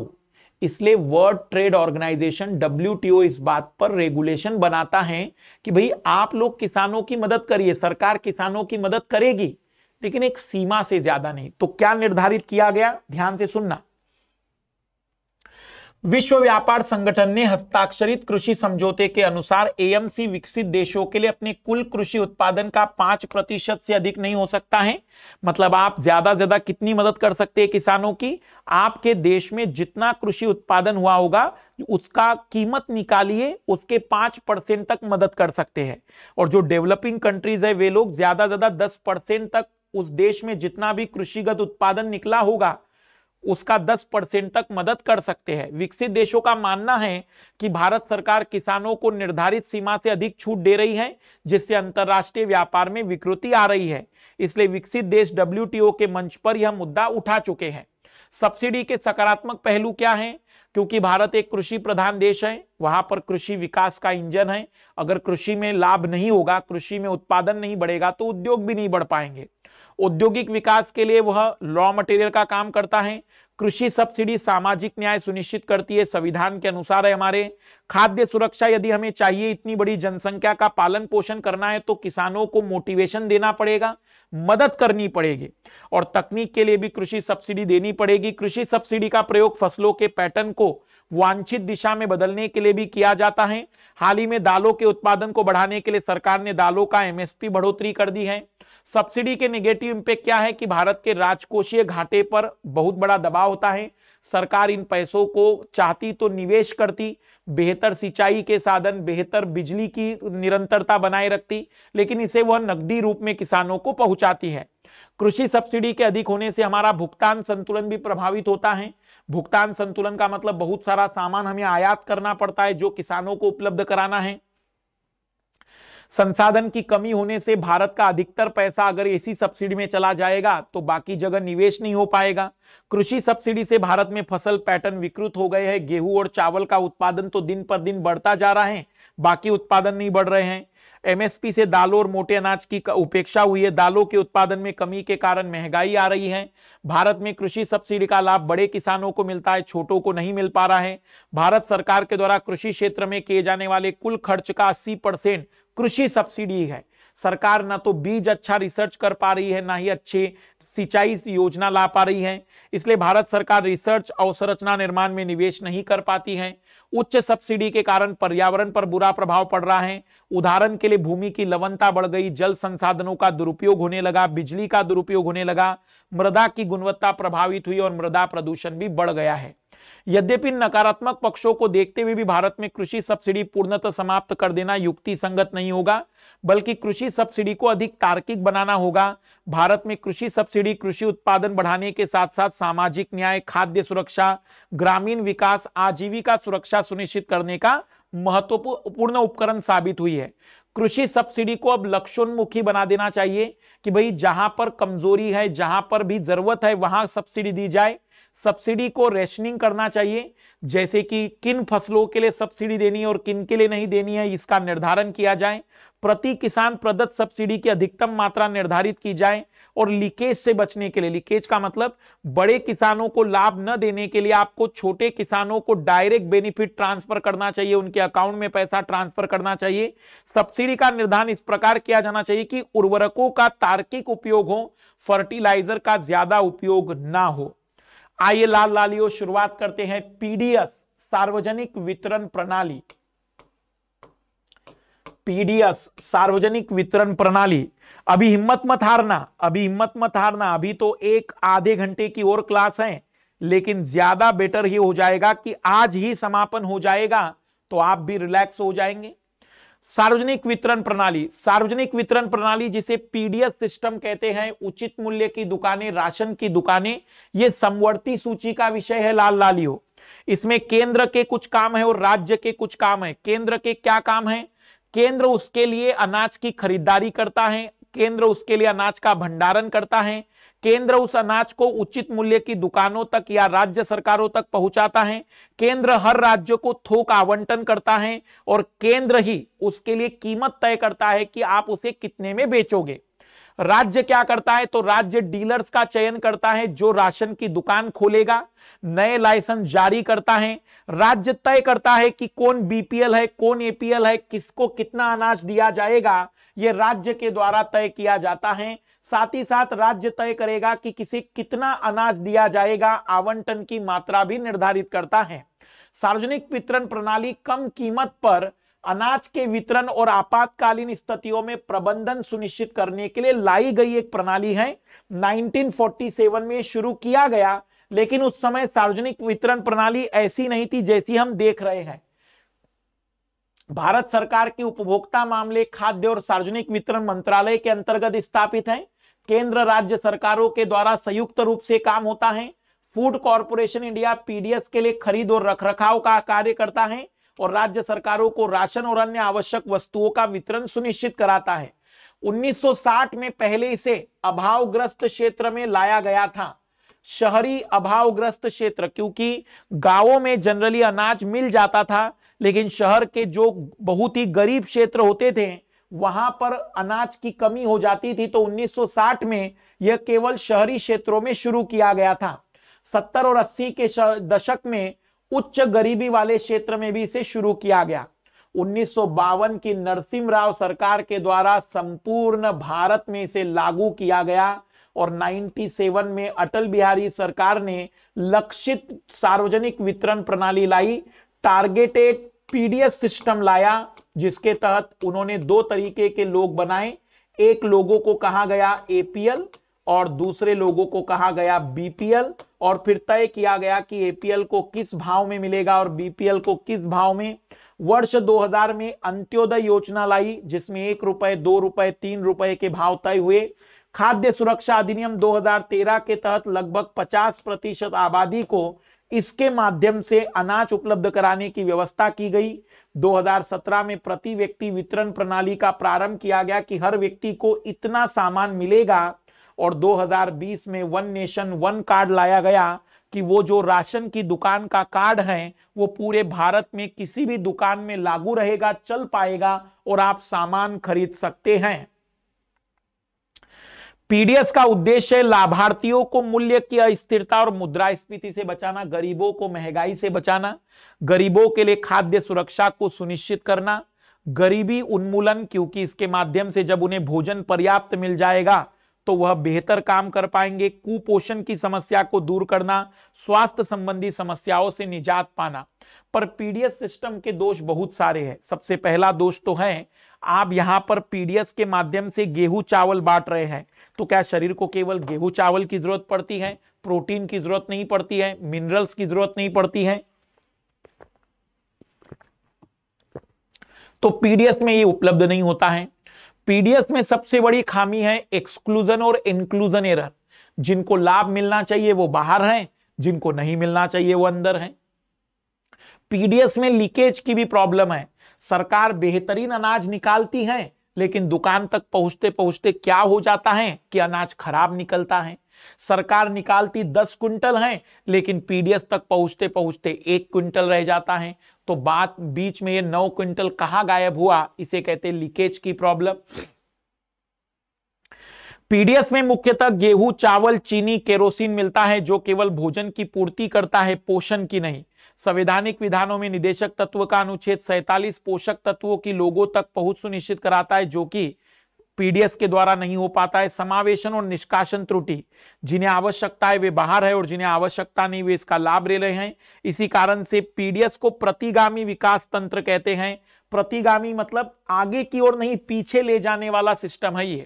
इसलिए वर्ल्ड ट्रेड ऑर्गेनाइजेशन डब्ल्यू इस बात पर रेगुलेशन बनाता है कि भाई आप लोग किसानों की मदद करिए सरकार किसानों की मदद करेगी लेकिन एक सीमा से ज्यादा नहीं तो क्या निर्धारित किया गया ध्यान से सुनना विश्व व्यापार संगठन ने हस्ताक्षरित कृषि समझौते के अनुसार एएमसी विकसित देशों के लिए अपने कुल कृषि उत्पादन का पांच प्रतिशत से अधिक नहीं हो सकता है मतलब आप ज्यादा से ज्यादा कितनी मदद कर सकते हैं किसानों की आपके देश में जितना कृषि उत्पादन हुआ होगा उसका कीमत निकालिए उसके पांच परसेंट तक मदद कर सकते हैं और जो डेवलपिंग कंट्रीज है वे लोग ज्यादा ज्यादा दस परसेंट तक उस देश में जितना भी कृषिगत उत्पादन निकला होगा उसका 10 परसेंट तक मदद कर सकते हैं विकसित देशों का मानना है कि भारत सरकार किसानों को निर्धारित सीमा से अधिक छूट दे रही है जिससे अंतरराष्ट्रीय व्यापार में विकृति आ रही है इसलिए विकसित देश डब्ल्यू के मंच पर यह मुद्दा उठा चुके हैं सब्सिडी के सकारात्मक पहलू क्या है क्योंकि भारत एक कृषि प्रधान देश है वहां पर कृषि विकास का इंजन है अगर कृषि में लाभ नहीं होगा कृषि में उत्पादन नहीं बढ़ेगा तो उद्योग भी नहीं बढ़ पाएंगे औद्योगिक विकास के लिए वह लॉ मटेरियल का काम करता है कृषि सब्सिडी सामाजिक न्याय सुनिश्चित करती है संविधान के अनुसार है हमारे खाद्य सुरक्षा यदि हमें चाहिए इतनी बड़ी जनसंख्या का पालन पोषण करना है तो किसानों को मोटिवेशन देना पड़ेगा मदद करनी पड़ेगी और तकनीक के लिए भी कृषि सब्सिडी देनी पड़ेगी कृषि सब्सिडी का प्रयोग फसलों के पैटर्न को वांछित दिशा में बदलने के लिए भी किया जाता है हाल ही में दालों के उत्पादन को बढ़ाने के लिए सरकार ने दालों का एमएसपी बढ़ोतरी कर दी है सब्सिडी के नेगेटिव इंपैक्ट क्या है कि भारत के राजकोषीय घाटे पर बहुत बड़ा दबाव होता है सरकार इन पैसों को चाहती तो निवेश करती बेहतर सिंचाई के साधन बेहतर बिजली की निरंतरता बनाए रखती लेकिन इसे वह नकदी रूप में किसानों को पहुंचाती है कृषि सब्सिडी के अधिक होने से हमारा भुगतान संतुलन भी प्रभावित होता है भुगतान संतुलन का मतलब बहुत सारा सामान हमें आयात करना पड़ता है जो किसानों को उपलब्ध कराना है संसाधन की कमी होने से भारत का अधिकतर पैसा अगर इसी सब्सिडी में चला जाएगा तो बाकी जगह निवेश नहीं हो पाएगा कृषि सब्सिडी से भारत में फसल पैटर्न विकृत हो गए हैं गेहूं और चावल का उत्पादन तो दिन पर दिन बढ़ता जा रहा है बाकी उत्पादन नहीं बढ़ रहे हैं एमएसपी से दालों और मोटे अनाज की उपेक्षा हुई है दालों के उत्पादन में कमी के कारण महंगाई आ रही है भारत में कृषि सब्सिडी का लाभ बड़े किसानों को मिलता है छोटों को नहीं मिल पा रहा है भारत सरकार के द्वारा कृषि क्षेत्र में किए जाने वाले कुल खर्च का अस्सी परसेंट कृषि सब्सिडी है सरकार ना तो बीज अच्छा रिसर्च कर पा रही है ना ही अच्छे सिंचाई योजना ला पा रही है इसलिए भारत सरकार रिसर्च अवसंरचना निर्माण में निवेश नहीं कर पाती है उच्च सब्सिडी के कारण पर्यावरण पर बुरा प्रभाव पड़ रहा है उदाहरण के लिए भूमि की लवनता बढ़ गई जल संसाधनों का दुरुपयोग होने लगा बिजली का दुरुपयोग होने लगा मृदा की गुणवत्ता प्रभावित हुई और मृदा प्रदूषण भी बढ़ गया है यद्यपि नकारात्मक पक्षों को देखते हुए भी भारत में कृषि सब्सिडी पूर्णतः समाप्त कर देना युक्ति संगत नहीं होगा बल्कि कृषि सब्सिडी को अधिक तार्किक बनाना होगा भारत में कृषि सब्सिडी कृषि उत्पादन बढ़ाने के साथ साथ सामाजिक न्याय खाद्य सुरक्षा ग्रामीण विकास आजीविका सुरक्षा सुनिश्चित करने का महत्वपूर्ण उपकरण साबित हुई है कृषि सब्सिडी को अब लक्ष्योन्मुखी बना देना चाहिए कि भाई जहां पर कमजोरी है जहां पर भी जरूरत है वहां सब्सिडी दी जाए सब्सिडी को रेशनिंग करना चाहिए जैसे कि किन फसलों के लिए सब्सिडी देनी है और किन के लिए नहीं देनी है इसका निर्धारण किया जाए प्रति किसान प्रदत्त सब्सिडी की अधिकतम मात्रा निर्धारित की जाए और लीकेज से बचने के लिए लीकेज का मतलब बड़े किसानों को लाभ न देने के लिए आपको छोटे किसानों को डायरेक्ट बेनिफिट ट्रांसफर करना चाहिए उनके अकाउंट में पैसा ट्रांसफर करना चाहिए सब्सिडी का निर्धारण इस प्रकार किया जाना चाहिए कि उर्वरकों का तार्किक उपयोग हो फर्टिलाइजर का ज्यादा उपयोग ना हो आइए लाल लालियो शुरुआत करते हैं पीडीएस सार्वजनिक वितरण प्रणाली पीडीएस सार्वजनिक वितरण प्रणाली अभी हिम्मत मत हारना अभी हिम्मत मत हारना अभी तो एक आधे घंटे की और क्लास है लेकिन ज्यादा बेटर ही हो जाएगा कि आज ही समापन हो जाएगा तो आप भी रिलैक्स हो जाएंगे सार्वजनिक वितरण प्रणाली सार्वजनिक वितरण प्रणाली जिसे पीडीएस सिस्टम कहते हैं उचित मूल्य की दुकानें राशन की दुकानें ये समवर्ती सूची का विषय है लाल लालियो इसमें केंद्र के कुछ काम है और राज्य के कुछ काम है केंद्र के क्या काम है केंद्र उसके लिए अनाज की खरीदारी करता है केंद्र उसके लिए अनाज का भंडारण करता है केंद्र उस अनाज को उचित मूल्य की दुकानों तक या राज्य सरकारों तक पहुंचाता है केंद्र हर राज्य को थोक आवंटन करता है और केंद्र ही उसके लिए कीमत तय करता है कि आप उसे कितने में बेचोगे राज्य क्या करता है तो राज्य डीलर्स का चयन करता है जो राशन की दुकान खोलेगा नए लाइसेंस जारी करता है राज्य तय करता है कि कौन बीपीएल है कौन एपीएल है किसको कितना अनाज दिया जाएगा यह राज्य के द्वारा तय किया जाता है साथ ही साथ राज्य तय करेगा कि किसे कितना अनाज दिया जाएगा आवंटन की मात्रा भी निर्धारित करता है सार्वजनिक वितरण प्रणाली कम कीमत पर अनाज के वितरण और आपातकालीन स्थितियों में प्रबंधन सुनिश्चित करने के लिए लाई गई एक प्रणाली है 1947 में शुरू किया गया लेकिन उस समय सार्वजनिक वितरण प्रणाली ऐसी नहीं थी जैसी हम देख रहे हैं भारत सरकार के उपभोक्ता मामले खाद्य और सार्वजनिक वितरण मंत्रालय के अंतर्गत स्थापित है केंद्र राज्य सरकारों के द्वारा संयुक्त रूप से काम होता है फूड कॉरपोरेशन इंडिया पीडीएस के लिए खरीद और रखरखाव का कार्य करता है और राज्य सरकारों को राशन और अन्य आवश्यक वस्तुओं का वितरण सुनिश्चित कराता है 1960 में पहले इसे अभावग्रस्त क्षेत्र में लाया गया था शहरी अभावग्रस्त क्षेत्र क्योंकि गांवों में जनरली अनाज मिल जाता था लेकिन शहर के जो बहुत ही गरीब क्षेत्र होते थे वहां पर अनाज की कमी हो जाती थी तो 1960 में यह केवल शहरी क्षेत्रों में शुरू किया गया था 70 और 80 के दशक में उच्च गरीबी वाले क्षेत्र में भी इसे शुरू किया गया उन्नीस की नरसिम राव सरकार के द्वारा संपूर्ण भारत में इसे लागू किया गया और 97 में अटल बिहारी सरकार ने लक्षित सार्वजनिक वितरण प्रणाली लाई टारगेटेड पीडीएस सिस्टम लाया जिसके तहत उन्होंने दो तरीके के लोग बनाए एक लोगों को कहा गया एपीएल और दूसरे लोगों को कहा गया बीपीएल और फिर तय किया गया कि एपीएल को किस भाव में मिलेगा और बीपीएल को किस भाव में वर्ष 2000 में अंत्योदय योजना लाई जिसमें एक रुपए दो रुपए तीन रुपए के भाव तय हुए खाद्य सुरक्षा अधिनियम 2013 के तहत लगभग 50 प्रतिशत आबादी को इसके माध्यम से अनाज उपलब्ध कराने की व्यवस्था की गई 2017 में प्रति व्यक्ति वितरण प्रणाली का प्रारंभ किया गया कि हर व्यक्ति को इतना सामान मिलेगा और 2020 में वन नेशन वन कार्ड लाया गया कि वो जो राशन की दुकान का कार्ड है वो पूरे भारत में किसी भी दुकान में लागू रहेगा चल पाएगा और आप सामान खरीद सकते हैं पीडीएस का उद्देश्य लाभार्थियों को मूल्य की अस्थिरता और मुद्रास्फीति से बचाना गरीबों को महंगाई से बचाना गरीबों के लिए खाद्य सुरक्षा को सुनिश्चित करना गरीबी उन्मूलन क्योंकि इसके माध्यम से जब उन्हें भोजन पर्याप्त मिल जाएगा तो वह बेहतर काम कर पाएंगे कुपोषण की समस्या को दूर करना स्वास्थ्य संबंधी समस्याओं से निजात पाना पर पीडीएस सिस्टम के दोष बहुत सारे हैं सबसे पहला दोष तो है आप यहां पर पीडीएस के माध्यम से गेहूं चावल बांट रहे हैं तो क्या शरीर को केवल गेहूं चावल की जरूरत पड़ती है प्रोटीन की जरूरत नहीं पड़ती है मिनरल्स की जरूरत नहीं पड़ती है तो पीडीएस में ये उपलब्ध नहीं होता है पीडीएस में सबसे बड़ी खामी है एक्सक्लूजन और इंक्लूजन एरर जिनको लाभ मिलना चाहिए वो बाहर हैं जिनको नहीं मिलना चाहिए वो अंदर हैं पीडीएस में लीकेज की भी प्रॉब्लम है सरकार बेहतरीन अनाज निकालती है लेकिन दुकान तक पहुंचते पहुंचते क्या हो जाता है कि अनाज खराब निकलता है सरकार निकालती दस क्विंटल है लेकिन पीडीएस तक पहुंचते पहुंचते एक क्विंटल रह जाता है तो बात बीच में ये नौ क्विंटल कहां गायब हुआ इसे कहते लीकेज की प्रॉब्लम पीडीएस में मुख्यतः गेहूं चावल चीनी केरोसिन मिलता है जो केवल भोजन की पूर्ति करता है पोषण की नहीं संवैधानिक विधानों में निदेशक तत्व का अनुच्छेद सैतालीस पोषक तत्वों की लोगों तक पहुंच सुनिश्चित कराता है जो कि पीडीएस के द्वारा नहीं हो पाता है समावेशन और निष्कासन त्रुटि जिन्हें आवश्यकता है वे बाहर है और जिन्हें आवश्यकता नहीं वे इसका लाभ ले रहे हैं इसी कारण से पीडीएस को प्रतिगामी विकास तंत्र कहते हैं प्रतिगामी मतलब आगे की ओर नहीं पीछे ले जाने वाला सिस्टम है ये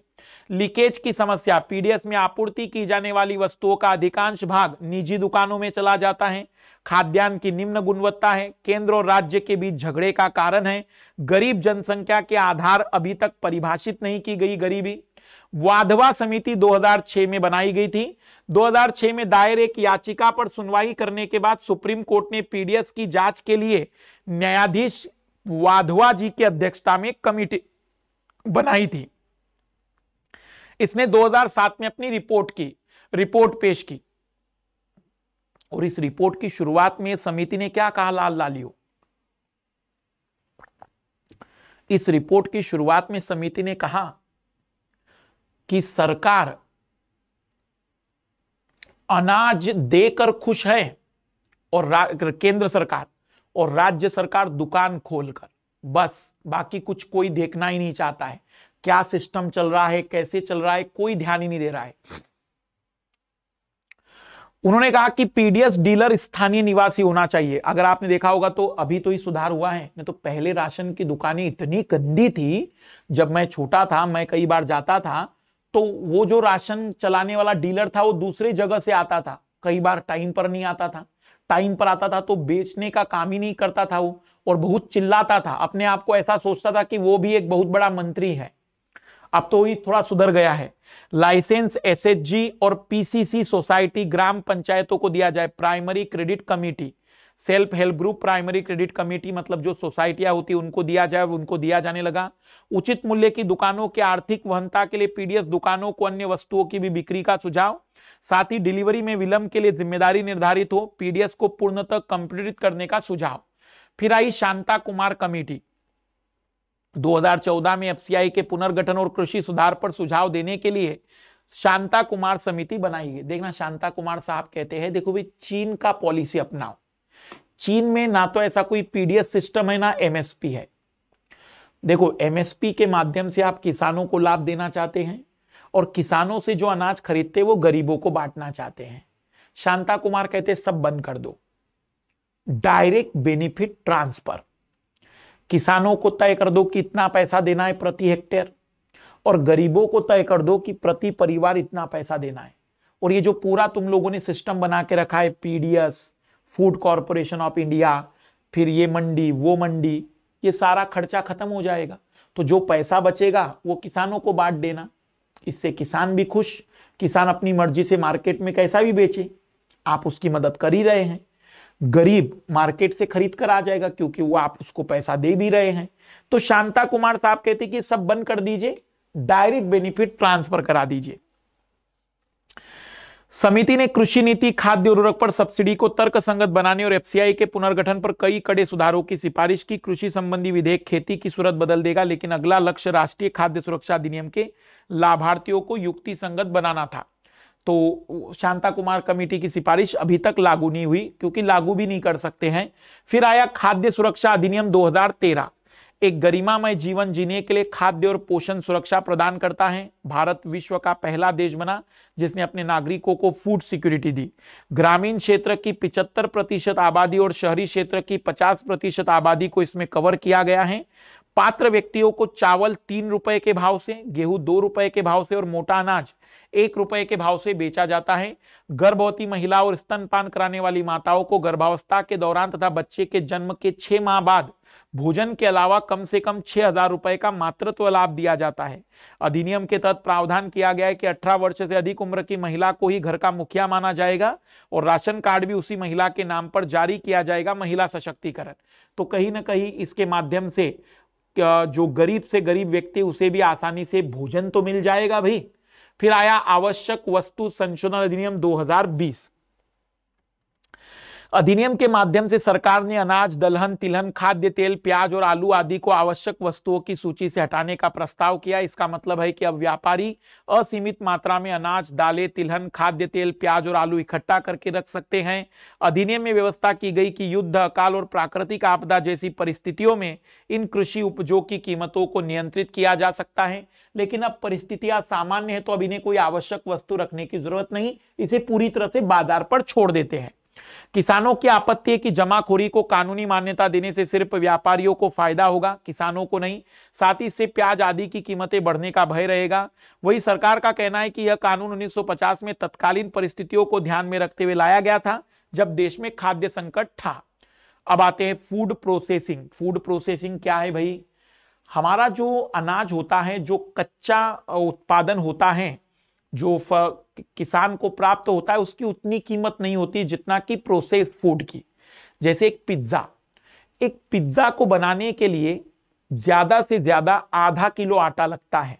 लीकेज की समस्या पीडीएस में आपूर्ति की जाने वाली वस्तुओं का अधिकांश भाग निजी दुकानों में चला जाता है खाद्यान्न की निम्न गुणवत्ता है केंद्र और राज्य के बीच झगड़े का कारण है गरीब जनसंख्या के आधार अभी तक परिभाषित नहीं की गई गरीबी वाधवा समिति 2006 में बनाई गई थी 2006 में दायर एक याचिका पर सुनवाई करने के बाद सुप्रीम कोर्ट ने पीडीएस की जांच के लिए न्यायाधीश वाधवा जी की अध्यक्षता में कमिटी बनाई थी इसने 2007 में अपनी रिपोर्ट की रिपोर्ट पेश की और इस रिपोर्ट की शुरुआत में समिति ने क्या कहा लाल लालियो इस रिपोर्ट की शुरुआत में समिति ने कहा कि सरकार अनाज देकर खुश है और केंद्र सरकार और राज्य सरकार दुकान खोलकर बस बाकी कुछ कोई देखना ही नहीं चाहता है क्या सिस्टम चल रहा है कैसे चल रहा है कोई ध्यान ही नहीं दे रहा है उन्होंने कहा कि पीडीएस डीलर स्थानीय निवासी होना चाहिए अगर आपने देखा होगा तो अभी तो ही सुधार हुआ है नहीं तो पहले राशन की दुकानें इतनी गंदी थी जब मैं छोटा था मैं कई बार जाता था तो वो जो राशन चलाने वाला डीलर था वो दूसरे जगह से आता था कई बार टाइम पर नहीं आता था टाइम पर आता था तो बेचने का काम ही नहीं करता था वो और बहुत चिल्लाता था अपने आप को ऐसा सोचता था कि वो भी एक बहुत बड़ा मंत्री है अब तो ही थोड़ा सुधर गया है लाइसेंस एसएचजी और पीसीसी सोसाइटी ग्राम पंचायतों को दिया जाए primary credit committee self help group primary credit committee मतलब जो सोसाइटियां होती उनको दिया जाए उनको दिया जाने लगा उचित मूल्य की दुकानों के आर्थिक वहनता के लिए पीडीएस दुकानों को अन्य वस्तुओं की भी बिक्री का सुझाव साथ ही डिलीवरी में विलंब के लिए जिम्मेदारी निर्धारित हो पीडीएस को पूर्णतः कंप्लीट करने का सुझाव फिर आई शांता कुमार कमेटी 2014 में एफसीआई के पुनर्गठन और कृषि सुधार पर सुझाव देने के लिए शांता कुमार समिति बनाई गई देखना शांता कुमार साहब कहते हैं देखो भाई चीन का पॉलिसी अपनाओ चीन में ना तो ऐसा कोई पीडीएस सिस्टम है ना एमएसपी है देखो एमएसपी के माध्यम से आप किसानों को लाभ देना चाहते हैं और किसानों से जो अनाज खरीदते वो गरीबों को बांटना चाहते हैं शांता कुमार कहते सब बंद कर दो डायरेक्ट बेनिफिट ट्रांसफर किसानों को तय कर दो कि इतना पैसा देना है प्रति हेक्टेयर और गरीबों को तय कर दो कि प्रति परिवार इतना पैसा देना है और ये जो पूरा तुम लोगों ने सिस्टम बना के रखा है PDS food corporation of India फिर ये मंडी वो मंडी ये सारा खर्चा खत्म हो जाएगा तो जो पैसा बचेगा वो किसानों को बांट देना इससे किसान भी खुश किसान अपनी मर्जी से मार्केट में कैसा भी बेचे आप उसकी मदद कर ही रहे हैं गरीब मार्केट से खरीद कर आ जाएगा क्योंकि वो आप उसको पैसा दे भी रहे हैं तो शांता कुमार साहब कहते कि सब बंद कर दीजिए डायरेक्ट बेनिफिट ट्रांसफर करा दीजिए समिति ने कृषि नीति खाद्य उर्वरक पर सब्सिडी को तर्क संगत बनाने और एफसीआई के पुनर्गठन पर कई कड़े सुधारों की सिफारिश की कृषि संबंधी विधेयक खेती की सूरत बदल देगा लेकिन अगला लक्ष्य राष्ट्रीय खाद्य सुरक्षा अधिनियम के लाभार्थियों को युक्ति संगत बनाना था तो शांता कुमार कमेटी की सिफारिश अभी तक लागू नहीं हुई क्योंकि लागू भी नहीं कर सकते हैं फिर आया खाद्य सुरक्षा अधिनियम 2013 एक गरिमामय जीवन जीने के लिए खाद्य और पोषण सुरक्षा प्रदान करता है भारत विश्व का पहला देश बना जिसने अपने नागरिकों को फूड सिक्योरिटी दी ग्रामीण क्षेत्र की 75 प्रतिशत आबादी और शहरी क्षेत्र की 50 प्रतिशत आबादी को इसमें कवर किया गया है पात्र व्यक्तियों को चावल तीन रुपए के भाव से गेहूं दो रुपए के भाव से और मोटा अनाज एक रुपए के भाव से बेचा जाता है गर्भवती महिला और स्तनपान कराने वाली माताओं को गर्भावस्था के दौरान तथा बच्चे के जन्म के छह माह बाद भोजन के अलावा कम से कम छह हजार रुपए का मातृत्व लाभ दिया जाता है अधिनियम के तहत प्रावधान किया गया है कि 18 वर्ष से अधिक उम्र की महिला को ही घर का मुखिया माना जाएगा और राशन कार्ड भी उसी महिला के नाम पर जारी किया जाएगा महिला सशक्तिकरण तो कहीं ना कहीं इसके माध्यम से जो गरीब से गरीब व्यक्ति उसे भी आसानी से भोजन तो मिल जाएगा भाई फिर आया आवश्यक वस्तु संशोधन अधिनियम दो अधिनियम के माध्यम से सरकार ने अनाज दलहन तिलहन खाद्य तेल प्याज और आलू आदि को आवश्यक वस्तुओं की सूची से हटाने का प्रस्ताव किया इसका मतलब है कि अब व्यापारी असीमित मात्रा में अनाज दालें तिलहन खाद्य तेल प्याज और आलू इकट्ठा करके रख सकते हैं अधिनियम में व्यवस्था की गई कि युद्ध अकाल और प्राकृतिक आपदा जैसी परिस्थितियों में इन कृषि उपजों की कीमतों को नियंत्रित किया जा सकता है लेकिन अब परिस्थितियां सामान्य है तो अब इन्हें कोई आवश्यक वस्तु रखने की जरूरत नहीं इसे पूरी तरह से बाजार पर छोड़ देते हैं किसानों की आपत्ति है कि जमाखोरी को कानूनी मान्यता देने से सिर्फ व्यापारियों को फायदा होगा किसानों को नहीं साथ ही इससे प्याज आदि की कीमतें बढ़ने का भय रहेगा वही सरकार का कहना है कि यह कानून 1950 में तत्कालीन परिस्थितियों को ध्यान में रखते हुए लाया गया था जब देश में खाद्य संकट था अब आते हैं फूड प्रोसेसिंग फूड प्रोसेसिंग क्या है भाई हमारा जो अनाज होता है जो कच्चा उत्पादन होता है जो किसान को प्राप्त होता है उसकी उतनी कीमत नहीं होती जितना कि प्रोसेस्ड फूड की जैसे एक पिज्ज़ा एक पिज्ज़ा को बनाने के लिए ज़्यादा से ज़्यादा आधा किलो आटा लगता है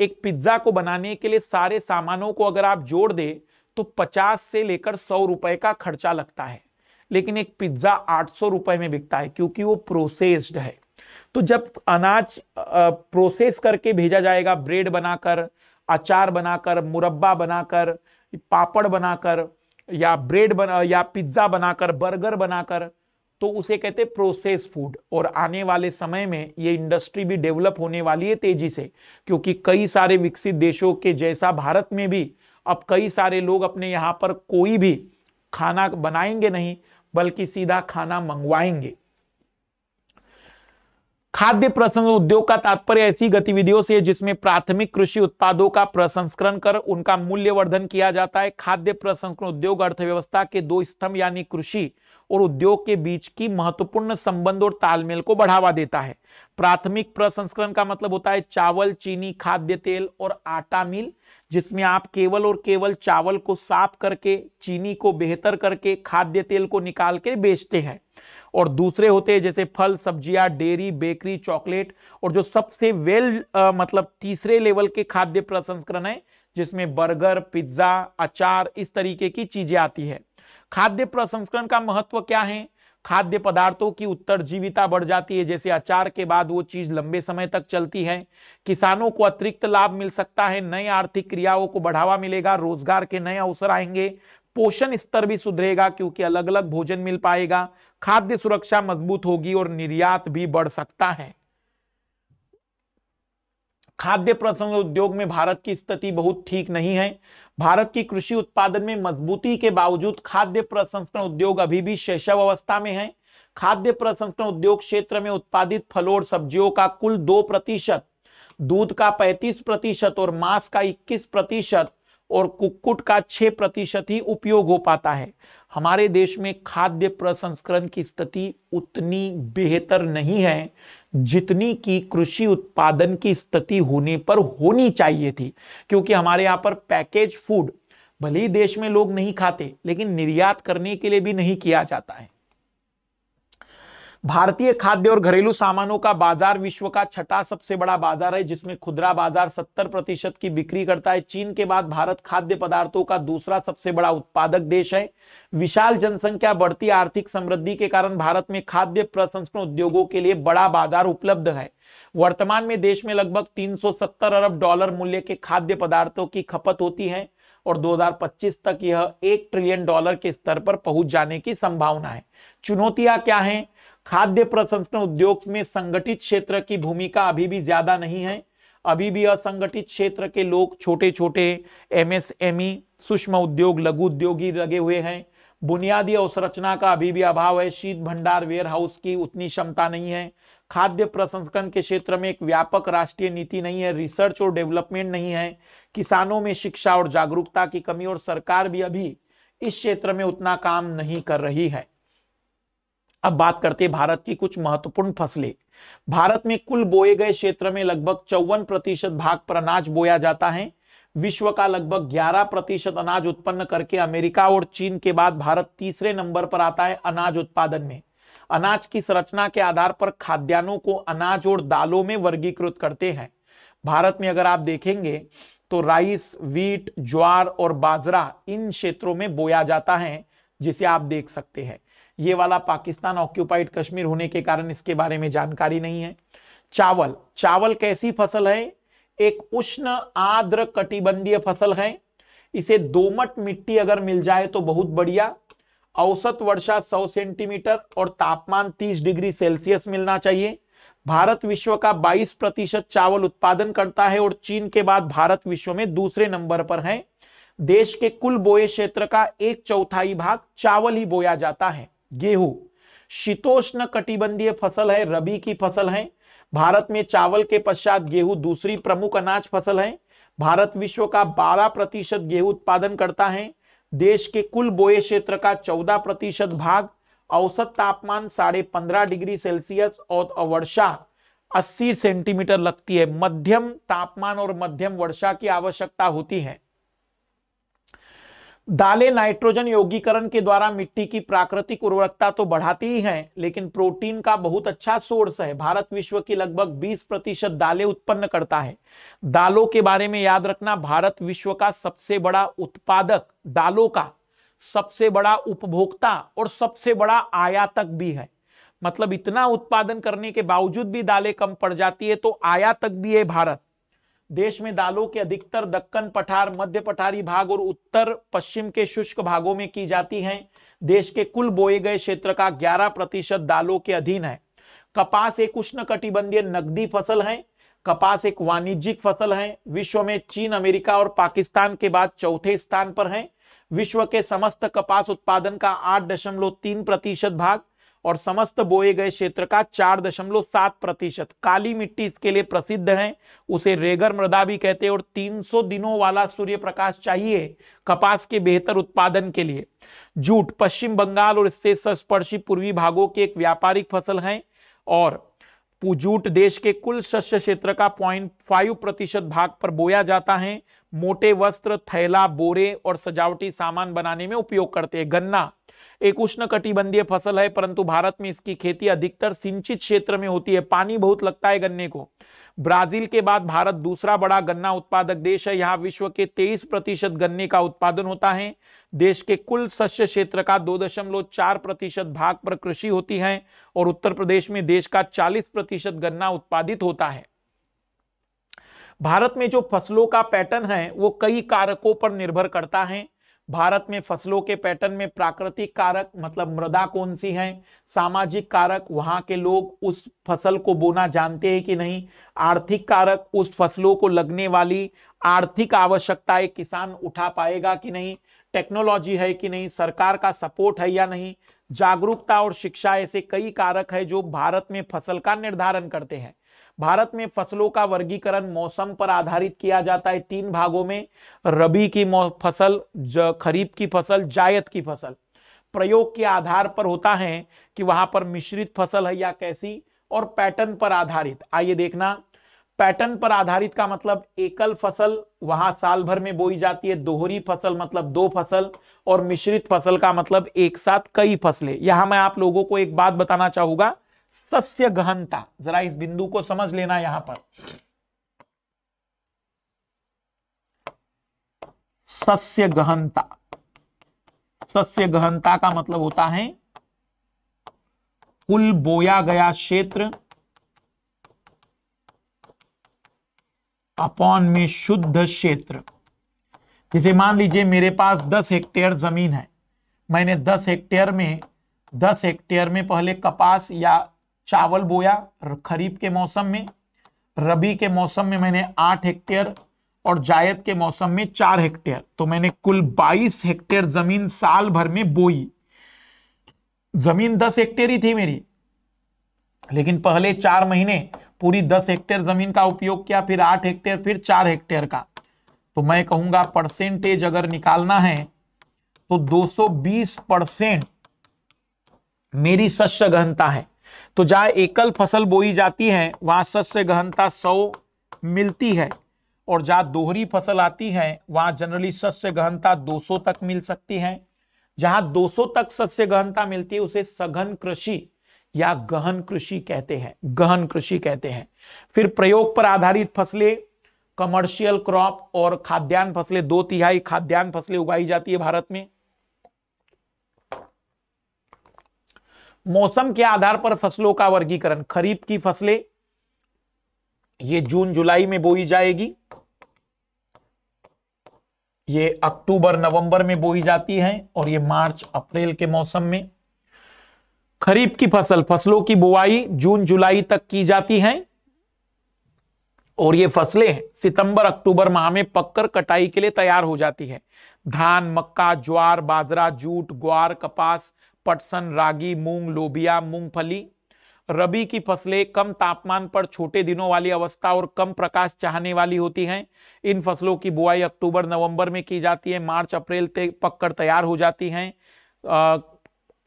एक पिज्ज़ा को बनाने के लिए सारे सामानों को अगर आप जोड़ दे तो पचास से लेकर सौ रुपए का खर्चा लगता है लेकिन एक पिज्ज़ा आठ सौ रुपए में बिकता है क्योंकि वो प्रोसेस्ड है तो जब अनाज प्रोसेस करके भेजा जाएगा ब्रेड बनाकर अचार बनाकर मुरब्बा बनाकर पापड़ बनाकर या ब्रेड बना या पिज्ज़ा बनाकर बर्गर बनाकर तो उसे कहते हैं प्रोसेस फूड और आने वाले समय में ये इंडस्ट्री भी डेवलप होने वाली है तेजी से क्योंकि कई सारे विकसित देशों के जैसा भारत में भी अब कई सारे लोग अपने यहाँ पर कोई भी खाना बनाएंगे नहीं बल्कि सीधा खाना मंगवाएंगे खाद्य प्रसंस्करण उद्योग का तात्पर्य ऐसी गतिविधियों से जिसमें प्राथमिक कृषि उत्पादों का प्रसंस्करण कर उनका मूल्यवर्धन किया जाता है खाद्य प्रसंस्करण उद्योग अर्थव्यवस्था के दो स्तंभ यानी कृषि और उद्योग के बीच की महत्वपूर्ण संबंध और तालमेल को बढ़ावा देता है प्राथमिक प्रसंस्करण का मतलब होता है चावल चीनी खाद्य तेल और आटा मिल जिसमें आप केवल और केवल चावल को साफ करके चीनी को बेहतर करके खाद्य तेल को निकाल के बेचते हैं और दूसरे होते हैं जैसे फल सब्जियां डेयरी बेकरी चॉकलेट और जो सबसे वेल आ, मतलब तीसरे लेवल के खाद्य प्रसंस्करण है जिसमें बर्गर पिज्जा अचार इस तरीके की चीजें आती है खाद्य प्रसंस्करण का महत्व क्या है खाद्य पदार्थों की उत्तर जीविता बढ़ जाती है जैसे अचार के बाद वो चीज लंबे समय तक चलती है किसानों को अतिरिक्त लाभ मिल सकता है नए आर्थिक क्रियाओं को बढ़ावा मिलेगा रोजगार के नए अवसर आएंगे पोषण स्तर भी सुधरेगा क्योंकि अलग अलग भोजन मिल पाएगा खाद्य सुरक्षा मजबूत होगी और निर्यात भी बढ़ सकता है खाद्य प्रसंग उद्योग में भारत की स्थिति बहुत ठीक नहीं है भारत की कृषि उत्पादन में मजबूती के बावजूद खाद्य प्रसंस्करण उद्योग अभी भी शैशव अवस्था में है खाद्य प्रसंस्करण उद्योग क्षेत्र में उत्पादित फलों और सब्जियों का कुल दो प्रतिशत दूध का पैंतीस प्रतिशत और मांस का इक्कीस प्रतिशत और कुक्कुट का छह प्रतिशत ही उपयोग हो पाता है हमारे देश में खाद्य प्रसंस्करण की स्थिति उतनी बेहतर नहीं है जितनी की कृषि उत्पादन की स्थिति होने पर होनी चाहिए थी क्योंकि हमारे यहाँ पर पैकेज फूड भले ही देश में लोग नहीं खाते लेकिन निर्यात करने के लिए भी नहीं किया जाता है भारतीय खाद्य और घरेलू सामानों का बाजार विश्व का छठा सबसे बड़ा बाजार है जिसमें खुदरा बाजार 70 प्रतिशत की बिक्री करता है चीन के बाद भारत खाद्य पदार्थों का दूसरा सबसे बड़ा उत्पादक देश है विशाल जनसंख्या बढ़ती आर्थिक समृद्धि के कारण भारत में खाद्य प्रसंस्करण उद्योगों के लिए बड़ा बाजार उपलब्ध है वर्तमान में देश में लगभग तीन अरब डॉलर मूल्य के खाद्य पदार्थों की खपत होती है और 2025 तक यह एक ट्रिलियन डॉलर के स्तर पर पहुंच जाने की संभावना है चुनौतियां क्या हैं खाद्य प्रसंस्करण उद्योग में संगठित क्षेत्र की भूमिका अभी भी ज्यादा नहीं है अभी भी असंगठित क्षेत्र के लोग छोटे छोटे एमएसएमई सूक्ष्म उद्योग लघु उद्योगी लगे हुए हैं बुनियादी अवसरचना का अभी भी अभाव है शीत भंडार वेयर हाउस की उतनी क्षमता नहीं है खाद्य प्रसंस्करण के क्षेत्र में एक व्यापक राष्ट्रीय नीति नहीं है रिसर्च और डेवलपमेंट नहीं है किसानों में शिक्षा और जागरूकता की कमी और सरकार भी अभी इस क्षेत्र में उतना काम नहीं कर रही है अब बात करते हैं भारत की कुछ महत्वपूर्ण फसलें भारत में कुल बोए गए क्षेत्र में लगभग चौवन प्रतिशत भाग पर अनाज बोया जाता है विश्व का लगभग 11 प्रतिशत अनाज उत्पन्न करके अमेरिका और चीन के बाद भारत तीसरे नंबर पर आता है अनाज उत्पादन में अनाज की संरचना के आधार पर खाद्यान्नों को अनाज और दालों में वर्गीकृत करते हैं भारत में अगर आप देखेंगे तो राइस वीट ज्वार और बाजरा इन क्षेत्रों में बोया जाता है जिसे आप देख सकते हैं ये वाला पाकिस्तान ऑक्यूपाइड कश्मीर होने के कारण इसके बारे में जानकारी नहीं है चावल चावल कैसी फसल है एक उष्ण आद्र कटिबंधीय फसल है इसे दोमट मिट्टी अगर मिल जाए तो बहुत बढ़िया औसत वर्षा 100 सेंटीमीटर और तापमान 30 डिग्री सेल्सियस मिलना चाहिए भारत विश्व का 22 प्रतिशत चावल उत्पादन करता है और चीन के बाद भारत विश्व में दूसरे नंबर पर है देश के कुल बोए क्षेत्र का एक चौथाई भाग चावल ही बोया जाता है गेहूं शीतोष्ण कटिबंधीय फसल है रबी की फसल है भारत में चावल के पश्चात गेहूं दूसरी प्रमुख अनाज फसल है भारत विश्व का 12 प्रतिशत गेहूं उत्पादन करता है देश के कुल बोए क्षेत्र का 14 प्रतिशत भाग औसत तापमान साढ़े पंद्रह डिग्री सेल्सियस और वर्षा 80 सेंटीमीटर लगती है मध्यम तापमान और मध्यम वर्षा की आवश्यकता होती है दाले नाइट्रोजन योगीकरण के द्वारा मिट्टी की प्राकृतिक उर्वरकता तो बढ़ाती ही हैं लेकिन प्रोटीन का बहुत अच्छा सोर्स है भारत विश्व की लगभग 20 प्रतिशत दालें उत्पन्न करता है दालों के बारे में याद रखना भारत विश्व का सबसे बड़ा उत्पादक दालों का सबसे बड़ा उपभोक्ता और सबसे बड़ा आयातक भी है मतलब इतना उत्पादन करने के बावजूद भी दालें कम पड़ जाती है तो आयातक भी है भारत देश में दालों के अधिकतर दक्कन पठार मध्य पठारी भाग और उत्तर पश्चिम के शुष्क भागों में की जाती हैं देश के कुल बोए गए क्षेत्र का 11 प्रतिशत दालों के अधीन है कपास एक उष्ण कटिबंधीय नकदी फसल है कपास एक वाणिज्यिक फसल है विश्व में चीन अमेरिका और पाकिस्तान के बाद चौथे स्थान पर है विश्व के समस्त कपास उत्पादन का आठ दशमलव तीन प्रतिशत भाग और समस्त बोए गए क्षेत्र का चार दशमलव सात प्रतिशत काली मिट्टी इसके लिए प्रसिद्ध है उसे रेगर मृदा भी कहते हैं और 300 दिनों वाला सूर्य प्रकाश चाहिए कपास के बेहतर उत्पादन के लिए जूट पश्चिम बंगाल और इससे सस्पर्शी पूर्वी भागों की एक व्यापारिक फसल है और जूट देश के कुल शस्य क्षेत्र का पॉइंट फाइव प्रतिशत भाग पर बोया जाता है मोटे वस्त्र थैला बोरे और सजावटी सामान बनाने में उपयोग करते हैं गन्ना एक उष्ण कटिबंधीय फसल है परंतु भारत में इसकी खेती अधिकतर सिंचित क्षेत्र में होती है पानी बहुत लगता है गन्ने को ब्राजील के बाद भारत दूसरा बड़ा गन्ना उत्पादक देश है यहाँ विश्व के 23 प्रतिशत गन्ने का उत्पादन होता है देश के कुल शस्य क्षेत्र का दो दशमलव चार प्रतिशत भाग पर कृषि होती है और उत्तर प्रदेश में देश का 40 प्रतिशत गन्ना उत्पादित होता है भारत में जो फसलों का पैटर्न है वो कई कारकों पर निर्भर करता है भारत में फसलों के पैटर्न में प्राकृतिक कारक मतलब मृदा कौन सी है सामाजिक कारक वहां के लोग उस फसल को बोना जानते हैं कि नहीं आर्थिक कारक उस फसलों को लगने वाली आर्थिक आवश्यकताएं किसान उठा पाएगा कि नहीं टेक्नोलॉजी है कि नहीं सरकार का सपोर्ट है या नहीं जागरूकता और शिक्षा ऐसे कई कारक है जो भारत में फसल का निर्धारण करते हैं भारत में फसलों का वर्गीकरण मौसम पर आधारित किया जाता है तीन भागों में रबी की फसल खरीफ की फसल जायत की फसल प्रयोग के आधार पर होता है कि वहां पर मिश्रित फसल है या कैसी और पैटर्न पर आधारित आइए देखना पैटर्न पर आधारित का मतलब एकल फसल वहां साल भर में बोई जाती है दोहरी फसल मतलब दो फसल और मिश्रित फसल का मतलब एक साथ कई फसलें यहां मैं आप लोगों को एक बात बताना चाहूंगा सस्य गहनता जरा इस बिंदु को समझ लेना यहां पर सस्य गहनता सस्य गहनता का मतलब होता है कुल बोया गया क्षेत्र अपॉन में शुद्ध क्षेत्र जैसे मान लीजिए मेरे पास 10 हेक्टेयर जमीन है मैंने 10 हेक्टेयर में 10 हेक्टेयर में पहले कपास या चावल बोया खरीफ के मौसम में रबी के मौसम में मैंने आठ हेक्टेयर और जायद के मौसम में चार हेक्टेयर तो मैंने कुल बाईस हेक्टेयर जमीन साल भर में बोई जमीन दस हेक्टेयर ही थी मेरी लेकिन पहले चार महीने पूरी दस हेक्टेयर जमीन का उपयोग किया फिर आठ हेक्टेयर फिर चार हेक्टेयर का तो मैं कहूंगा परसेंटेज अगर निकालना है तो 220 परसेंट मेरी सस्य गहनता है तो जहां एकल फसल बोई जाती है वहां सस्य गहनता सौ मिलती है और जहां दोहरी फसल आती है वहां जनरली सस्य गहनता 200 तक मिल सकती है दो 200 तक सस्य गहनता मिलती है उसे सघन कृषि या गहन कृषि कहते हैं गहन कृषि कहते हैं फिर प्रयोग पर आधारित फसलें कमर्शियल क्रॉप और खाद्यान्न फसलें दो तिहाई खाद्यान्न फसलें उगाई जाती है भारत में मौसम के आधार पर फसलों का वर्गीकरण खरीफ की फसलें ये जून जुलाई में बोई जाएगी ये अक्टूबर नवंबर में बोई जाती है और ये मार्च अप्रैल के मौसम में खरीफ की फसल फसलों की बुआई जून जुलाई तक की जाती है और ये फसलें सितंबर अक्टूबर माह में पककर कटाई के लिए तैयार हो जाती है धान मक्का ज्वार बाजरा जूट ग्वार कपास पटसन रागी मूंग लोबिया मूंगफली रबी की फसलें कम तापमान पर छोटे दिनों वाली अवस्था और कम प्रकाश चाहने वाली होती हैं इन फसलों की बुआई अक्टूबर नवंबर में की जाती है मार्च अप्रैल तक पककर तैयार हो जाती हैं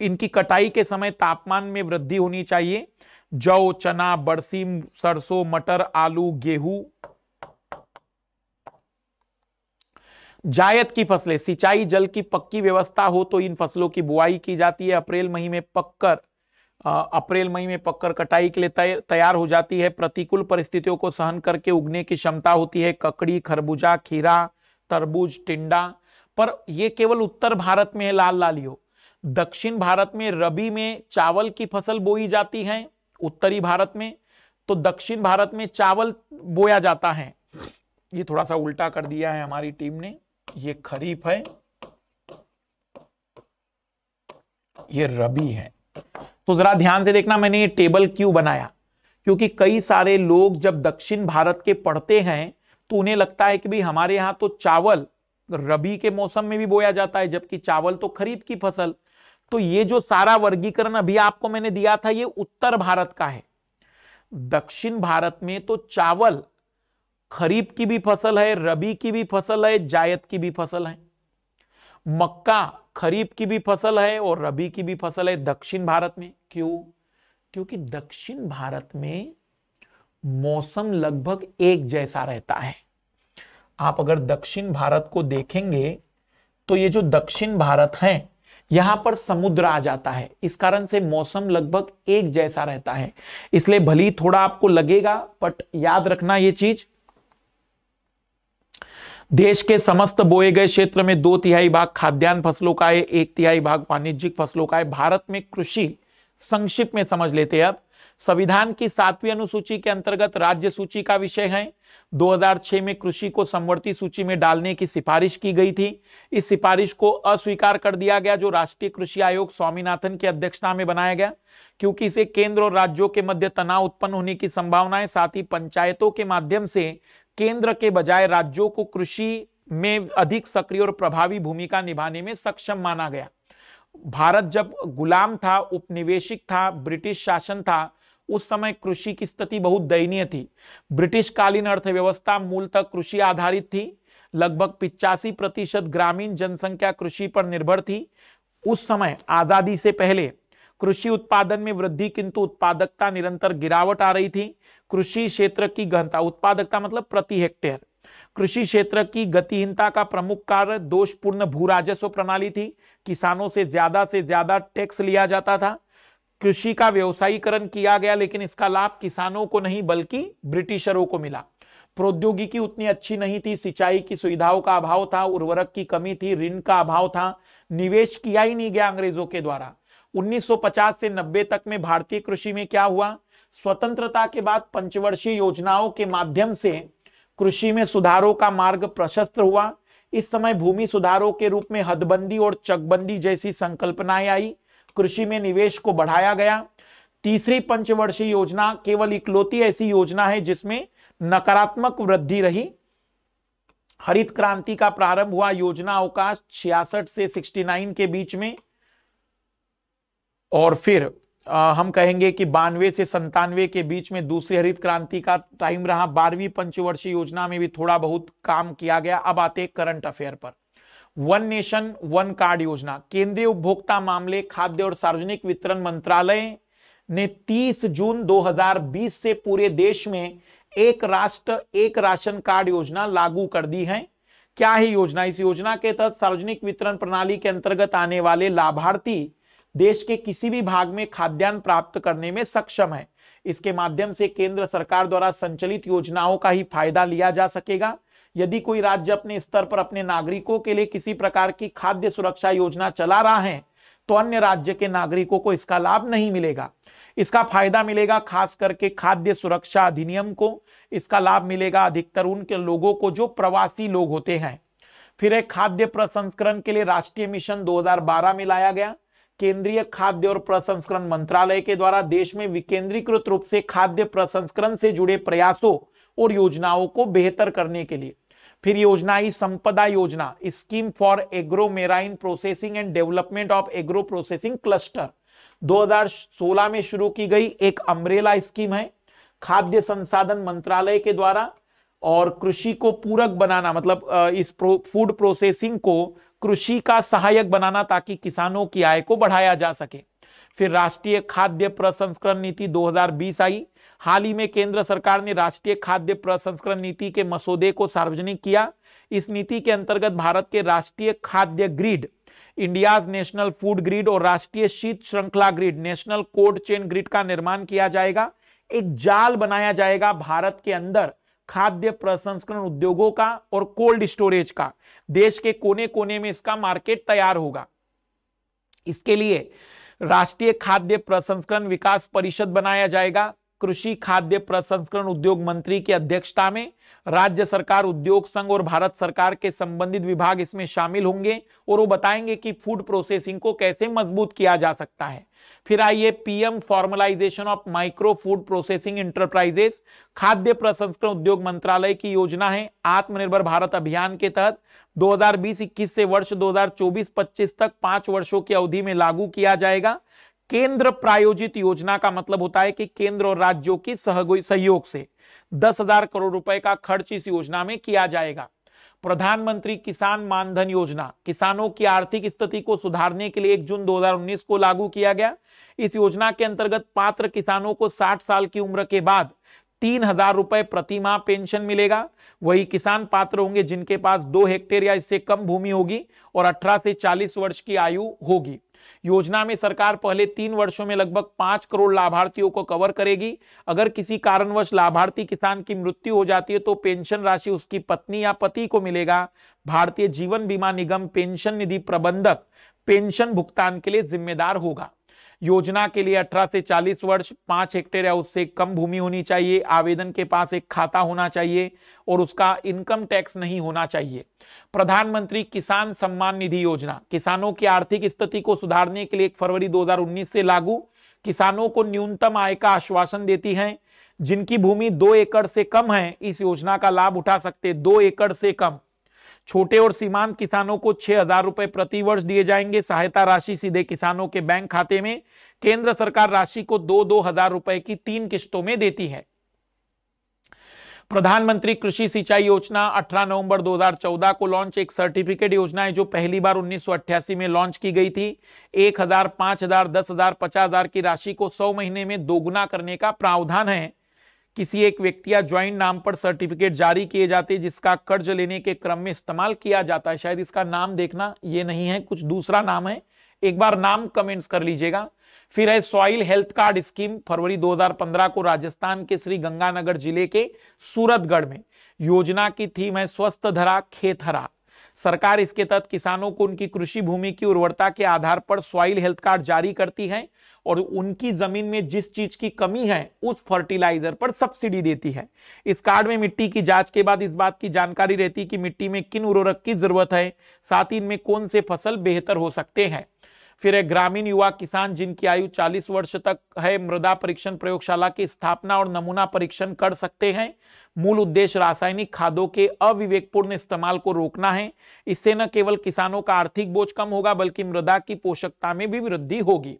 इनकी कटाई के समय तापमान में वृद्धि होनी चाहिए जौ चना बरसीम सरसों मटर आलू गेहूं जायद की फसलें सिंचाई जल की पक्की व्यवस्था हो तो इन फसलों की बुआई की जाती है अप्रैल मई में पककर अप्रैल मई में पककर कटाई के लिए तैयार हो जाती है प्रतिकूल परिस्थितियों को सहन करके उगने की क्षमता होती है ककड़ी खरबूजा खीरा तरबूज टिंडा पर यह केवल उत्तर भारत में है लाल लालियो दक्षिण भारत में रबी में चावल की फसल बोई जाती है उत्तरी भारत में तो दक्षिण भारत में चावल बोया जाता है ये थोड़ा सा उल्टा कर दिया है हमारी टीम ने ये खरीफ है ये रबी है तो जरा ध्यान से देखना मैंने ये टेबल क्यों बनाया क्योंकि कई सारे लोग जब दक्षिण भारत के पढ़ते हैं तो उन्हें लगता है कि भाई हमारे यहां तो चावल रबी के मौसम में भी बोया जाता है जबकि चावल तो खरीफ की फसल तो ये जो सारा वर्गीकरण अभी आपको मैंने दिया था ये उत्तर भारत का है दक्षिण भारत में तो चावल खरीफ की भी फसल है रबी की भी फसल है जायद की भी फसल है मक्का खरीफ की भी फसल है और रबी की भी फसल है दक्षिण भारत में क्यों क्योंकि दक्षिण भारत में मौसम लगभग एक जैसा रहता है आप अगर दक्षिण भारत को देखेंगे तो ये जो दक्षिण भारत है यहां पर समुद्र आ जाता है इस कारण से मौसम लगभग एक जैसा रहता है इसलिए भली थोड़ा आपको लगेगा बट याद रखना ये चीज देश के समस्त बोए गए क्षेत्र में दो तिहाई भाग खाद्यान्न फसलों का है एक तिहाई भाग वाणिज्यिक फसलों का है भारत में कृषि संक्षिप्त में समझ लेते हैं अब संविधान की सातवीं अनुसूची के अंतर्गत राज्य सूची का विषय है 2006 में कृषि को समवर्ती सूची में डालने की सिफारिश की गई थी इस सिफारिश को अस्वीकार कर दिया गया जो राष्ट्रीय कृषि आयोग स्वामीनाथन की अध्यक्षता में बनाया गया क्योंकि इसे केंद्र और राज्यों के मध्य तनाव उत्पन्न होने की संभावना है साथ ही पंचायतों के माध्यम से केंद्र के बजाय राज्यों को कृषि में अधिक सक्रिय और प्रभावी भूमिका निभाने में सक्षम माना गया भारत जब गुलाम था उपनिवेशिक था ब्रिटिश शासन था उस समय कृषि की स्थिति बहुत दयनीय थी ब्रिटिश कालीन अर्थव्यवस्था मूलतः कृषि आधारित थी लगभग पिचासी प्रतिशत ग्रामीण जनसंख्या कृषि पर निर्भर थी उस समय आजादी से पहले कृषि उत्पादन में वृद्धि किंतु उत्पादकता निरंतर गिरावट आ रही थी कृषि क्षेत्र की गहनता उत्पादकता मतलब प्रति हेक्टेयर कृषि क्षेत्र की गतिहीनता का प्रमुख कारण दोषपूर्ण भू राजस्व प्रणाली थी किसानों से ज्यादा से ज्यादा टैक्स लिया जाता था कृषि का व्यवसायीकरण किया गया लेकिन इसका लाभ किसानों को नहीं बल्कि ब्रिटिशरों को मिला प्रौद्योगिकी उतनी अच्छी नहीं थी सिंचाई की सुविधाओं का अभाव था उर्वरक की कमी थी ऋण का अभाव था निवेश किया ही नहीं गया अंग्रेजों के द्वारा 1950 से 90 तक में भारतीय कृषि में क्या हुआ स्वतंत्रता के बाद पंचवर्षीय योजनाओं के माध्यम से कृषि में सुधारों का मार्ग प्रशस्त हुआ इस समय भूमि सुधारों के रूप में हदबंदी और चकबंदी जैसी संकल्पनाएं आई कृषि में निवेश को बढ़ाया गया तीसरी पंचवर्षीय योजना केवल इकलौती ऐसी योजना है जिसमें नकारात्मक वृद्धि रही हरित क्रांति का प्रारंभ हुआ योजना अवकाश छियासठ से 69 के बीच में और फिर आ, हम कहेंगे कि बानवे से संतानवे के बीच में दूसरी हरित क्रांति का टाइम रहा बारहवीं पंचवर्षीय योजना में भी थोड़ा बहुत काम किया गया अब आते करंट अफेयर पर वन नेशन वन कार्ड योजना केंद्रीय उपभोक्ता मामले खाद्य और सार्वजनिक वितरण मंत्रालय ने 30 जून 2020 से पूरे देश में एक राष्ट्र एक राशन कार्ड योजना लागू कर दी है क्या है योजना इस योजना के तहत सार्वजनिक वितरण प्रणाली के अंतर्गत आने वाले लाभार्थी देश के किसी भी भाग में खाद्यान्न प्राप्त करने में सक्षम है इसके माध्यम से केंद्र सरकार द्वारा संचालित योजनाओं का ही फायदा लिया जा सकेगा यदि कोई राज्य अपने स्तर पर अपने नागरिकों के लिए किसी प्रकार की खाद्य सुरक्षा योजना चला रहा है तो अन्य राज्य के नागरिकों को इसका लाभ नहीं मिलेगा इसका फायदा मिलेगा खास करके खाद्य सुरक्षा अधिनियम को इसका लाभ मिलेगा अधिकतर उनके लोगों को जो प्रवासी लोग होते हैं फिर एक खाद्य प्रसंस्करण के लिए राष्ट्रीय मिशन 2012 में लाया गया केंद्रीय खाद्य और प्रसंस्करण मंत्रालय के द्वारा देश में विकेंद्रीकृत रूप से खाद्य प्रसंस्करण से जुड़े प्रयासों और योजनाओं को बेहतर करने के लिए फिर योजना ही संपदा योजना scheme for agro marine processing and development of agro processing cluster 2016 में शुरू की गई एक अम्ब्रेला स्कीम है खाद्य संसाधन मंत्रालय के द्वारा और कृषि को पूरक बनाना मतलब इस फूड प्रोसेसिंग को कृषि का सहायक बनाना ताकि किसानों की आय को बढ़ाया जा सके फिर राष्ट्रीय खाद्य प्रसंस्करण नीति 2020 आई हाल ही में केंद्र सरकार ने राष्ट्रीय खाद्य प्रसंस्करण नीति के मसौदे को सार्वजनिक किया इस नीति के अंतर्गत भारत के राष्ट्रीय खाद्य grid India's national food grid और राष्ट्रीय शीत श्रृंखला grid national cold chain grid का निर्माण किया जाएगा एक जाल बनाया जाएगा भारत के अंदर खाद्य प्रसंस्करण उद्योगों का और कोल्ड स्टोरेज का देश के कोने कोने में इसका मार्केट तैयार होगा इसके लिए राष्ट्रीय खाद्य प्रसंस्करण विकास परिषद बनाया जाएगा कृषि खाद्य प्रसंस्करण उद्योग मंत्री की अध्यक्षता में राज्य सरकार उद्योग संघ और भारत सरकार के संबंधित विभाग इसमें शामिल होंगे और वो बताएंगे कि फूड प्रोसेसिंग को कैसे मजबूत किया जा सकता है फिर आइए PM formalisation of micro food processing enterprises खाद्य प्रसंस्करण उद्योग मंत्रालय की योजना है आत्मनिर्भर भारत अभियान के तहत 2020-21 से वर्ष 2024-25 तक पांच वर्षों की अवधि में लागू किया जाएगा केंद्र प्रायोजित योजना का मतलब होता है कि केंद्र और राज्यों की सहयोग से दस हजार करोड़ रुपए का खर्च इस योजना में किया जाएगा प्रधानमंत्री किसान मानधन योजना किसानों की आर्थिक स्थिति को सुधारने के लिए 1 जून 2019 को लागू किया गया इस योजना के अंतर्गत पात्र किसानों को 60 साल की उम्र के बाद तीन हजार रुपए प्रति माह पेंशन मिलेगा वही किसान पात्र होंगे जिनके पास दो हेक्टेयर या इससे कम भूमि होगी और अठारह से चालीस वर्ष की आयु होगी योजना में सरकार पहले तीन वर्षों में लगभग पांच करोड़ लाभार्थियों को कवर करेगी अगर किसी कारणवश लाभार्थी किसान की मृत्यु हो जाती है तो पेंशन राशि उसकी पत्नी या पति को मिलेगा भारतीय जीवन बीमा निगम पेंशन निधि प्रबंधक पेंशन भुगतान के लिए जिम्मेदार होगा योजना के लिए 18 से 40 वर्ष पांच हेक्टेयर या उससे कम भूमि होनी चाहिए आवेदन के पास एक खाता होना चाहिए और उसका इनकम टैक्स नहीं होना चाहिए प्रधानमंत्री किसान सम्मान निधि योजना किसानों की आर्थिक स्थिति को सुधारने के लिए एक फरवरी 2019 से लागू किसानों को न्यूनतम आय का आश्वासन देती है जिनकी भूमि दो एकड़ से कम है इस योजना का लाभ उठा सकते दो एकड़ से कम छोटे और सीमांत किसानों को छह हजार रुपए प्रति वर्ष दिए जाएंगे सहायता राशि सीधे किसानों के बैंक खाते में केंद्र सरकार राशि को दो दो हजार रुपए की तीन किस्तों में देती है प्रधानमंत्री कृषि सिंचाई योजना 18 नवंबर 2014 को लॉन्च एक सर्टिफिकेट योजना है जो पहली बार उन्नीस में लॉन्च की गई थी एक हजार पांच हजार दस हजार पचास हजार की राशि को सौ महीने में दोगुना करने का प्रावधान है किसी एक व्यक्ति या ज्वाइंट नाम पर सर्टिफिकेट जारी किए जाते जिसका कर्ज लेने के क्रम में इस्तेमाल किया जाता है शायद इसका नाम देखना ये नहीं है कुछ दूसरा नाम है एक बार नाम कमेंट्स कर लीजिएगा फिर है सॉइल हेल्थ कार्ड स्कीम फरवरी 2015 को राजस्थान के श्री गंगानगर जिले के सूरतगढ़ में योजना की थीम है स्वस्थ धरा खेत हरा सरकार इसके तहत किसानों को उनकी कृषि भूमि की उर्वरता के आधार पर सॉइल हेल्थ कार्ड जारी करती है और उनकी जमीन में जिस चीज की कमी है उस फर्टिलाइजर पर सब्सिडी देती है इस कार्ड में मिट्टी की जांच के बाद इस बात की जानकारी रहती है कि मिट्टी में किन उर्वरक की जरूरत है साथ ही इनमें कौन से फसल बेहतर हो सकते हैं फिर एक ग्रामीण युवा किसान जिनकी आयु 40 वर्ष तक है मृदा परीक्षण प्रयोगशाला की स्थापना और नमूना परीक्षण कर सकते हैं मूल उद्देश्य रासायनिक खादों के अविवेकपूर्ण इस्तेमाल को रोकना है इससे न केवल किसानों का आर्थिक बोझ कम होगा बल्कि मृदा की पोषकता में भी वृद्धि होगी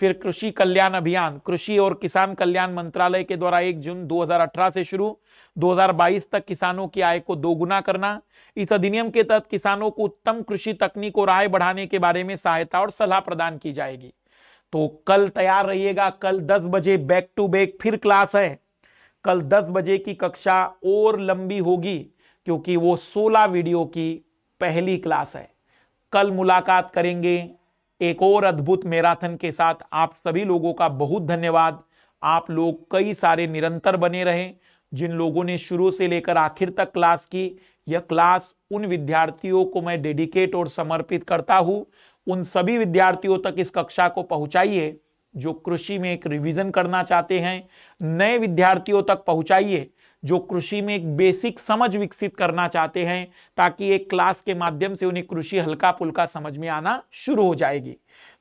फिर कृषि कल्याण अभियान कृषि और किसान कल्याण मंत्रालय के द्वारा 1 जून 2018 से शुरू 2022 तक किसानों की आय को दोगुना करना इस अधिनियम के तहत किसानों को उत्तम कृषि तकनीक और आय बढ़ाने के बारे में सहायता और सलाह प्रदान की जाएगी तो कल तैयार रहिएगा कल दस बजे बैक टू बैक फिर क्लास है कल दस बजे की कक्षा और लंबी होगी क्योंकि वो सोलह वीडियो की पहली क्लास है कल मुलाकात करेंगे एक और अद्भुत मैराथन के साथ आप सभी लोगों का बहुत धन्यवाद आप लोग कई सारे निरंतर बने रहें जिन लोगों ने शुरू से लेकर आखिर तक क्लास की यह क्लास उन विद्यार्थियों को मैं डेडिकेट और समर्पित करता हूँ उन सभी विद्यार्थियों तक इस कक्षा को पहुँचाइए जो कृषि में एक रिवीजन करना चाहते हैं नए विद्यार्थियों तक पहुँचाइए जो कृषि में एक बेसिक समझ विकसित करना चाहते हैं ताकि एक क्लास के माध्यम से उन्हें कृषि हल्का पुल्का समझ में आना शुरू हो जाएगी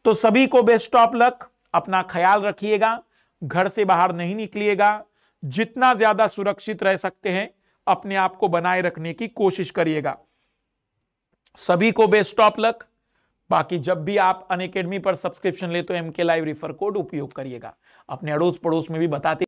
तो सभी को बेस्ट ऑफ लक अपना ख्याल रखिएगा घर से बाहर नहीं निकलिएगा जितना ज्यादा सुरक्षित रह सकते हैं अपने आप को बनाए रखने की कोशिश करिएगा सभी को बेस्ट ऑफ लक बाकी जब भी आप अन पर सब्सक्रिप्शन ले तो एमके लाइव रिफर कोड उपयोग करिएगा अपने अड़ोस पड़ोस में भी बताते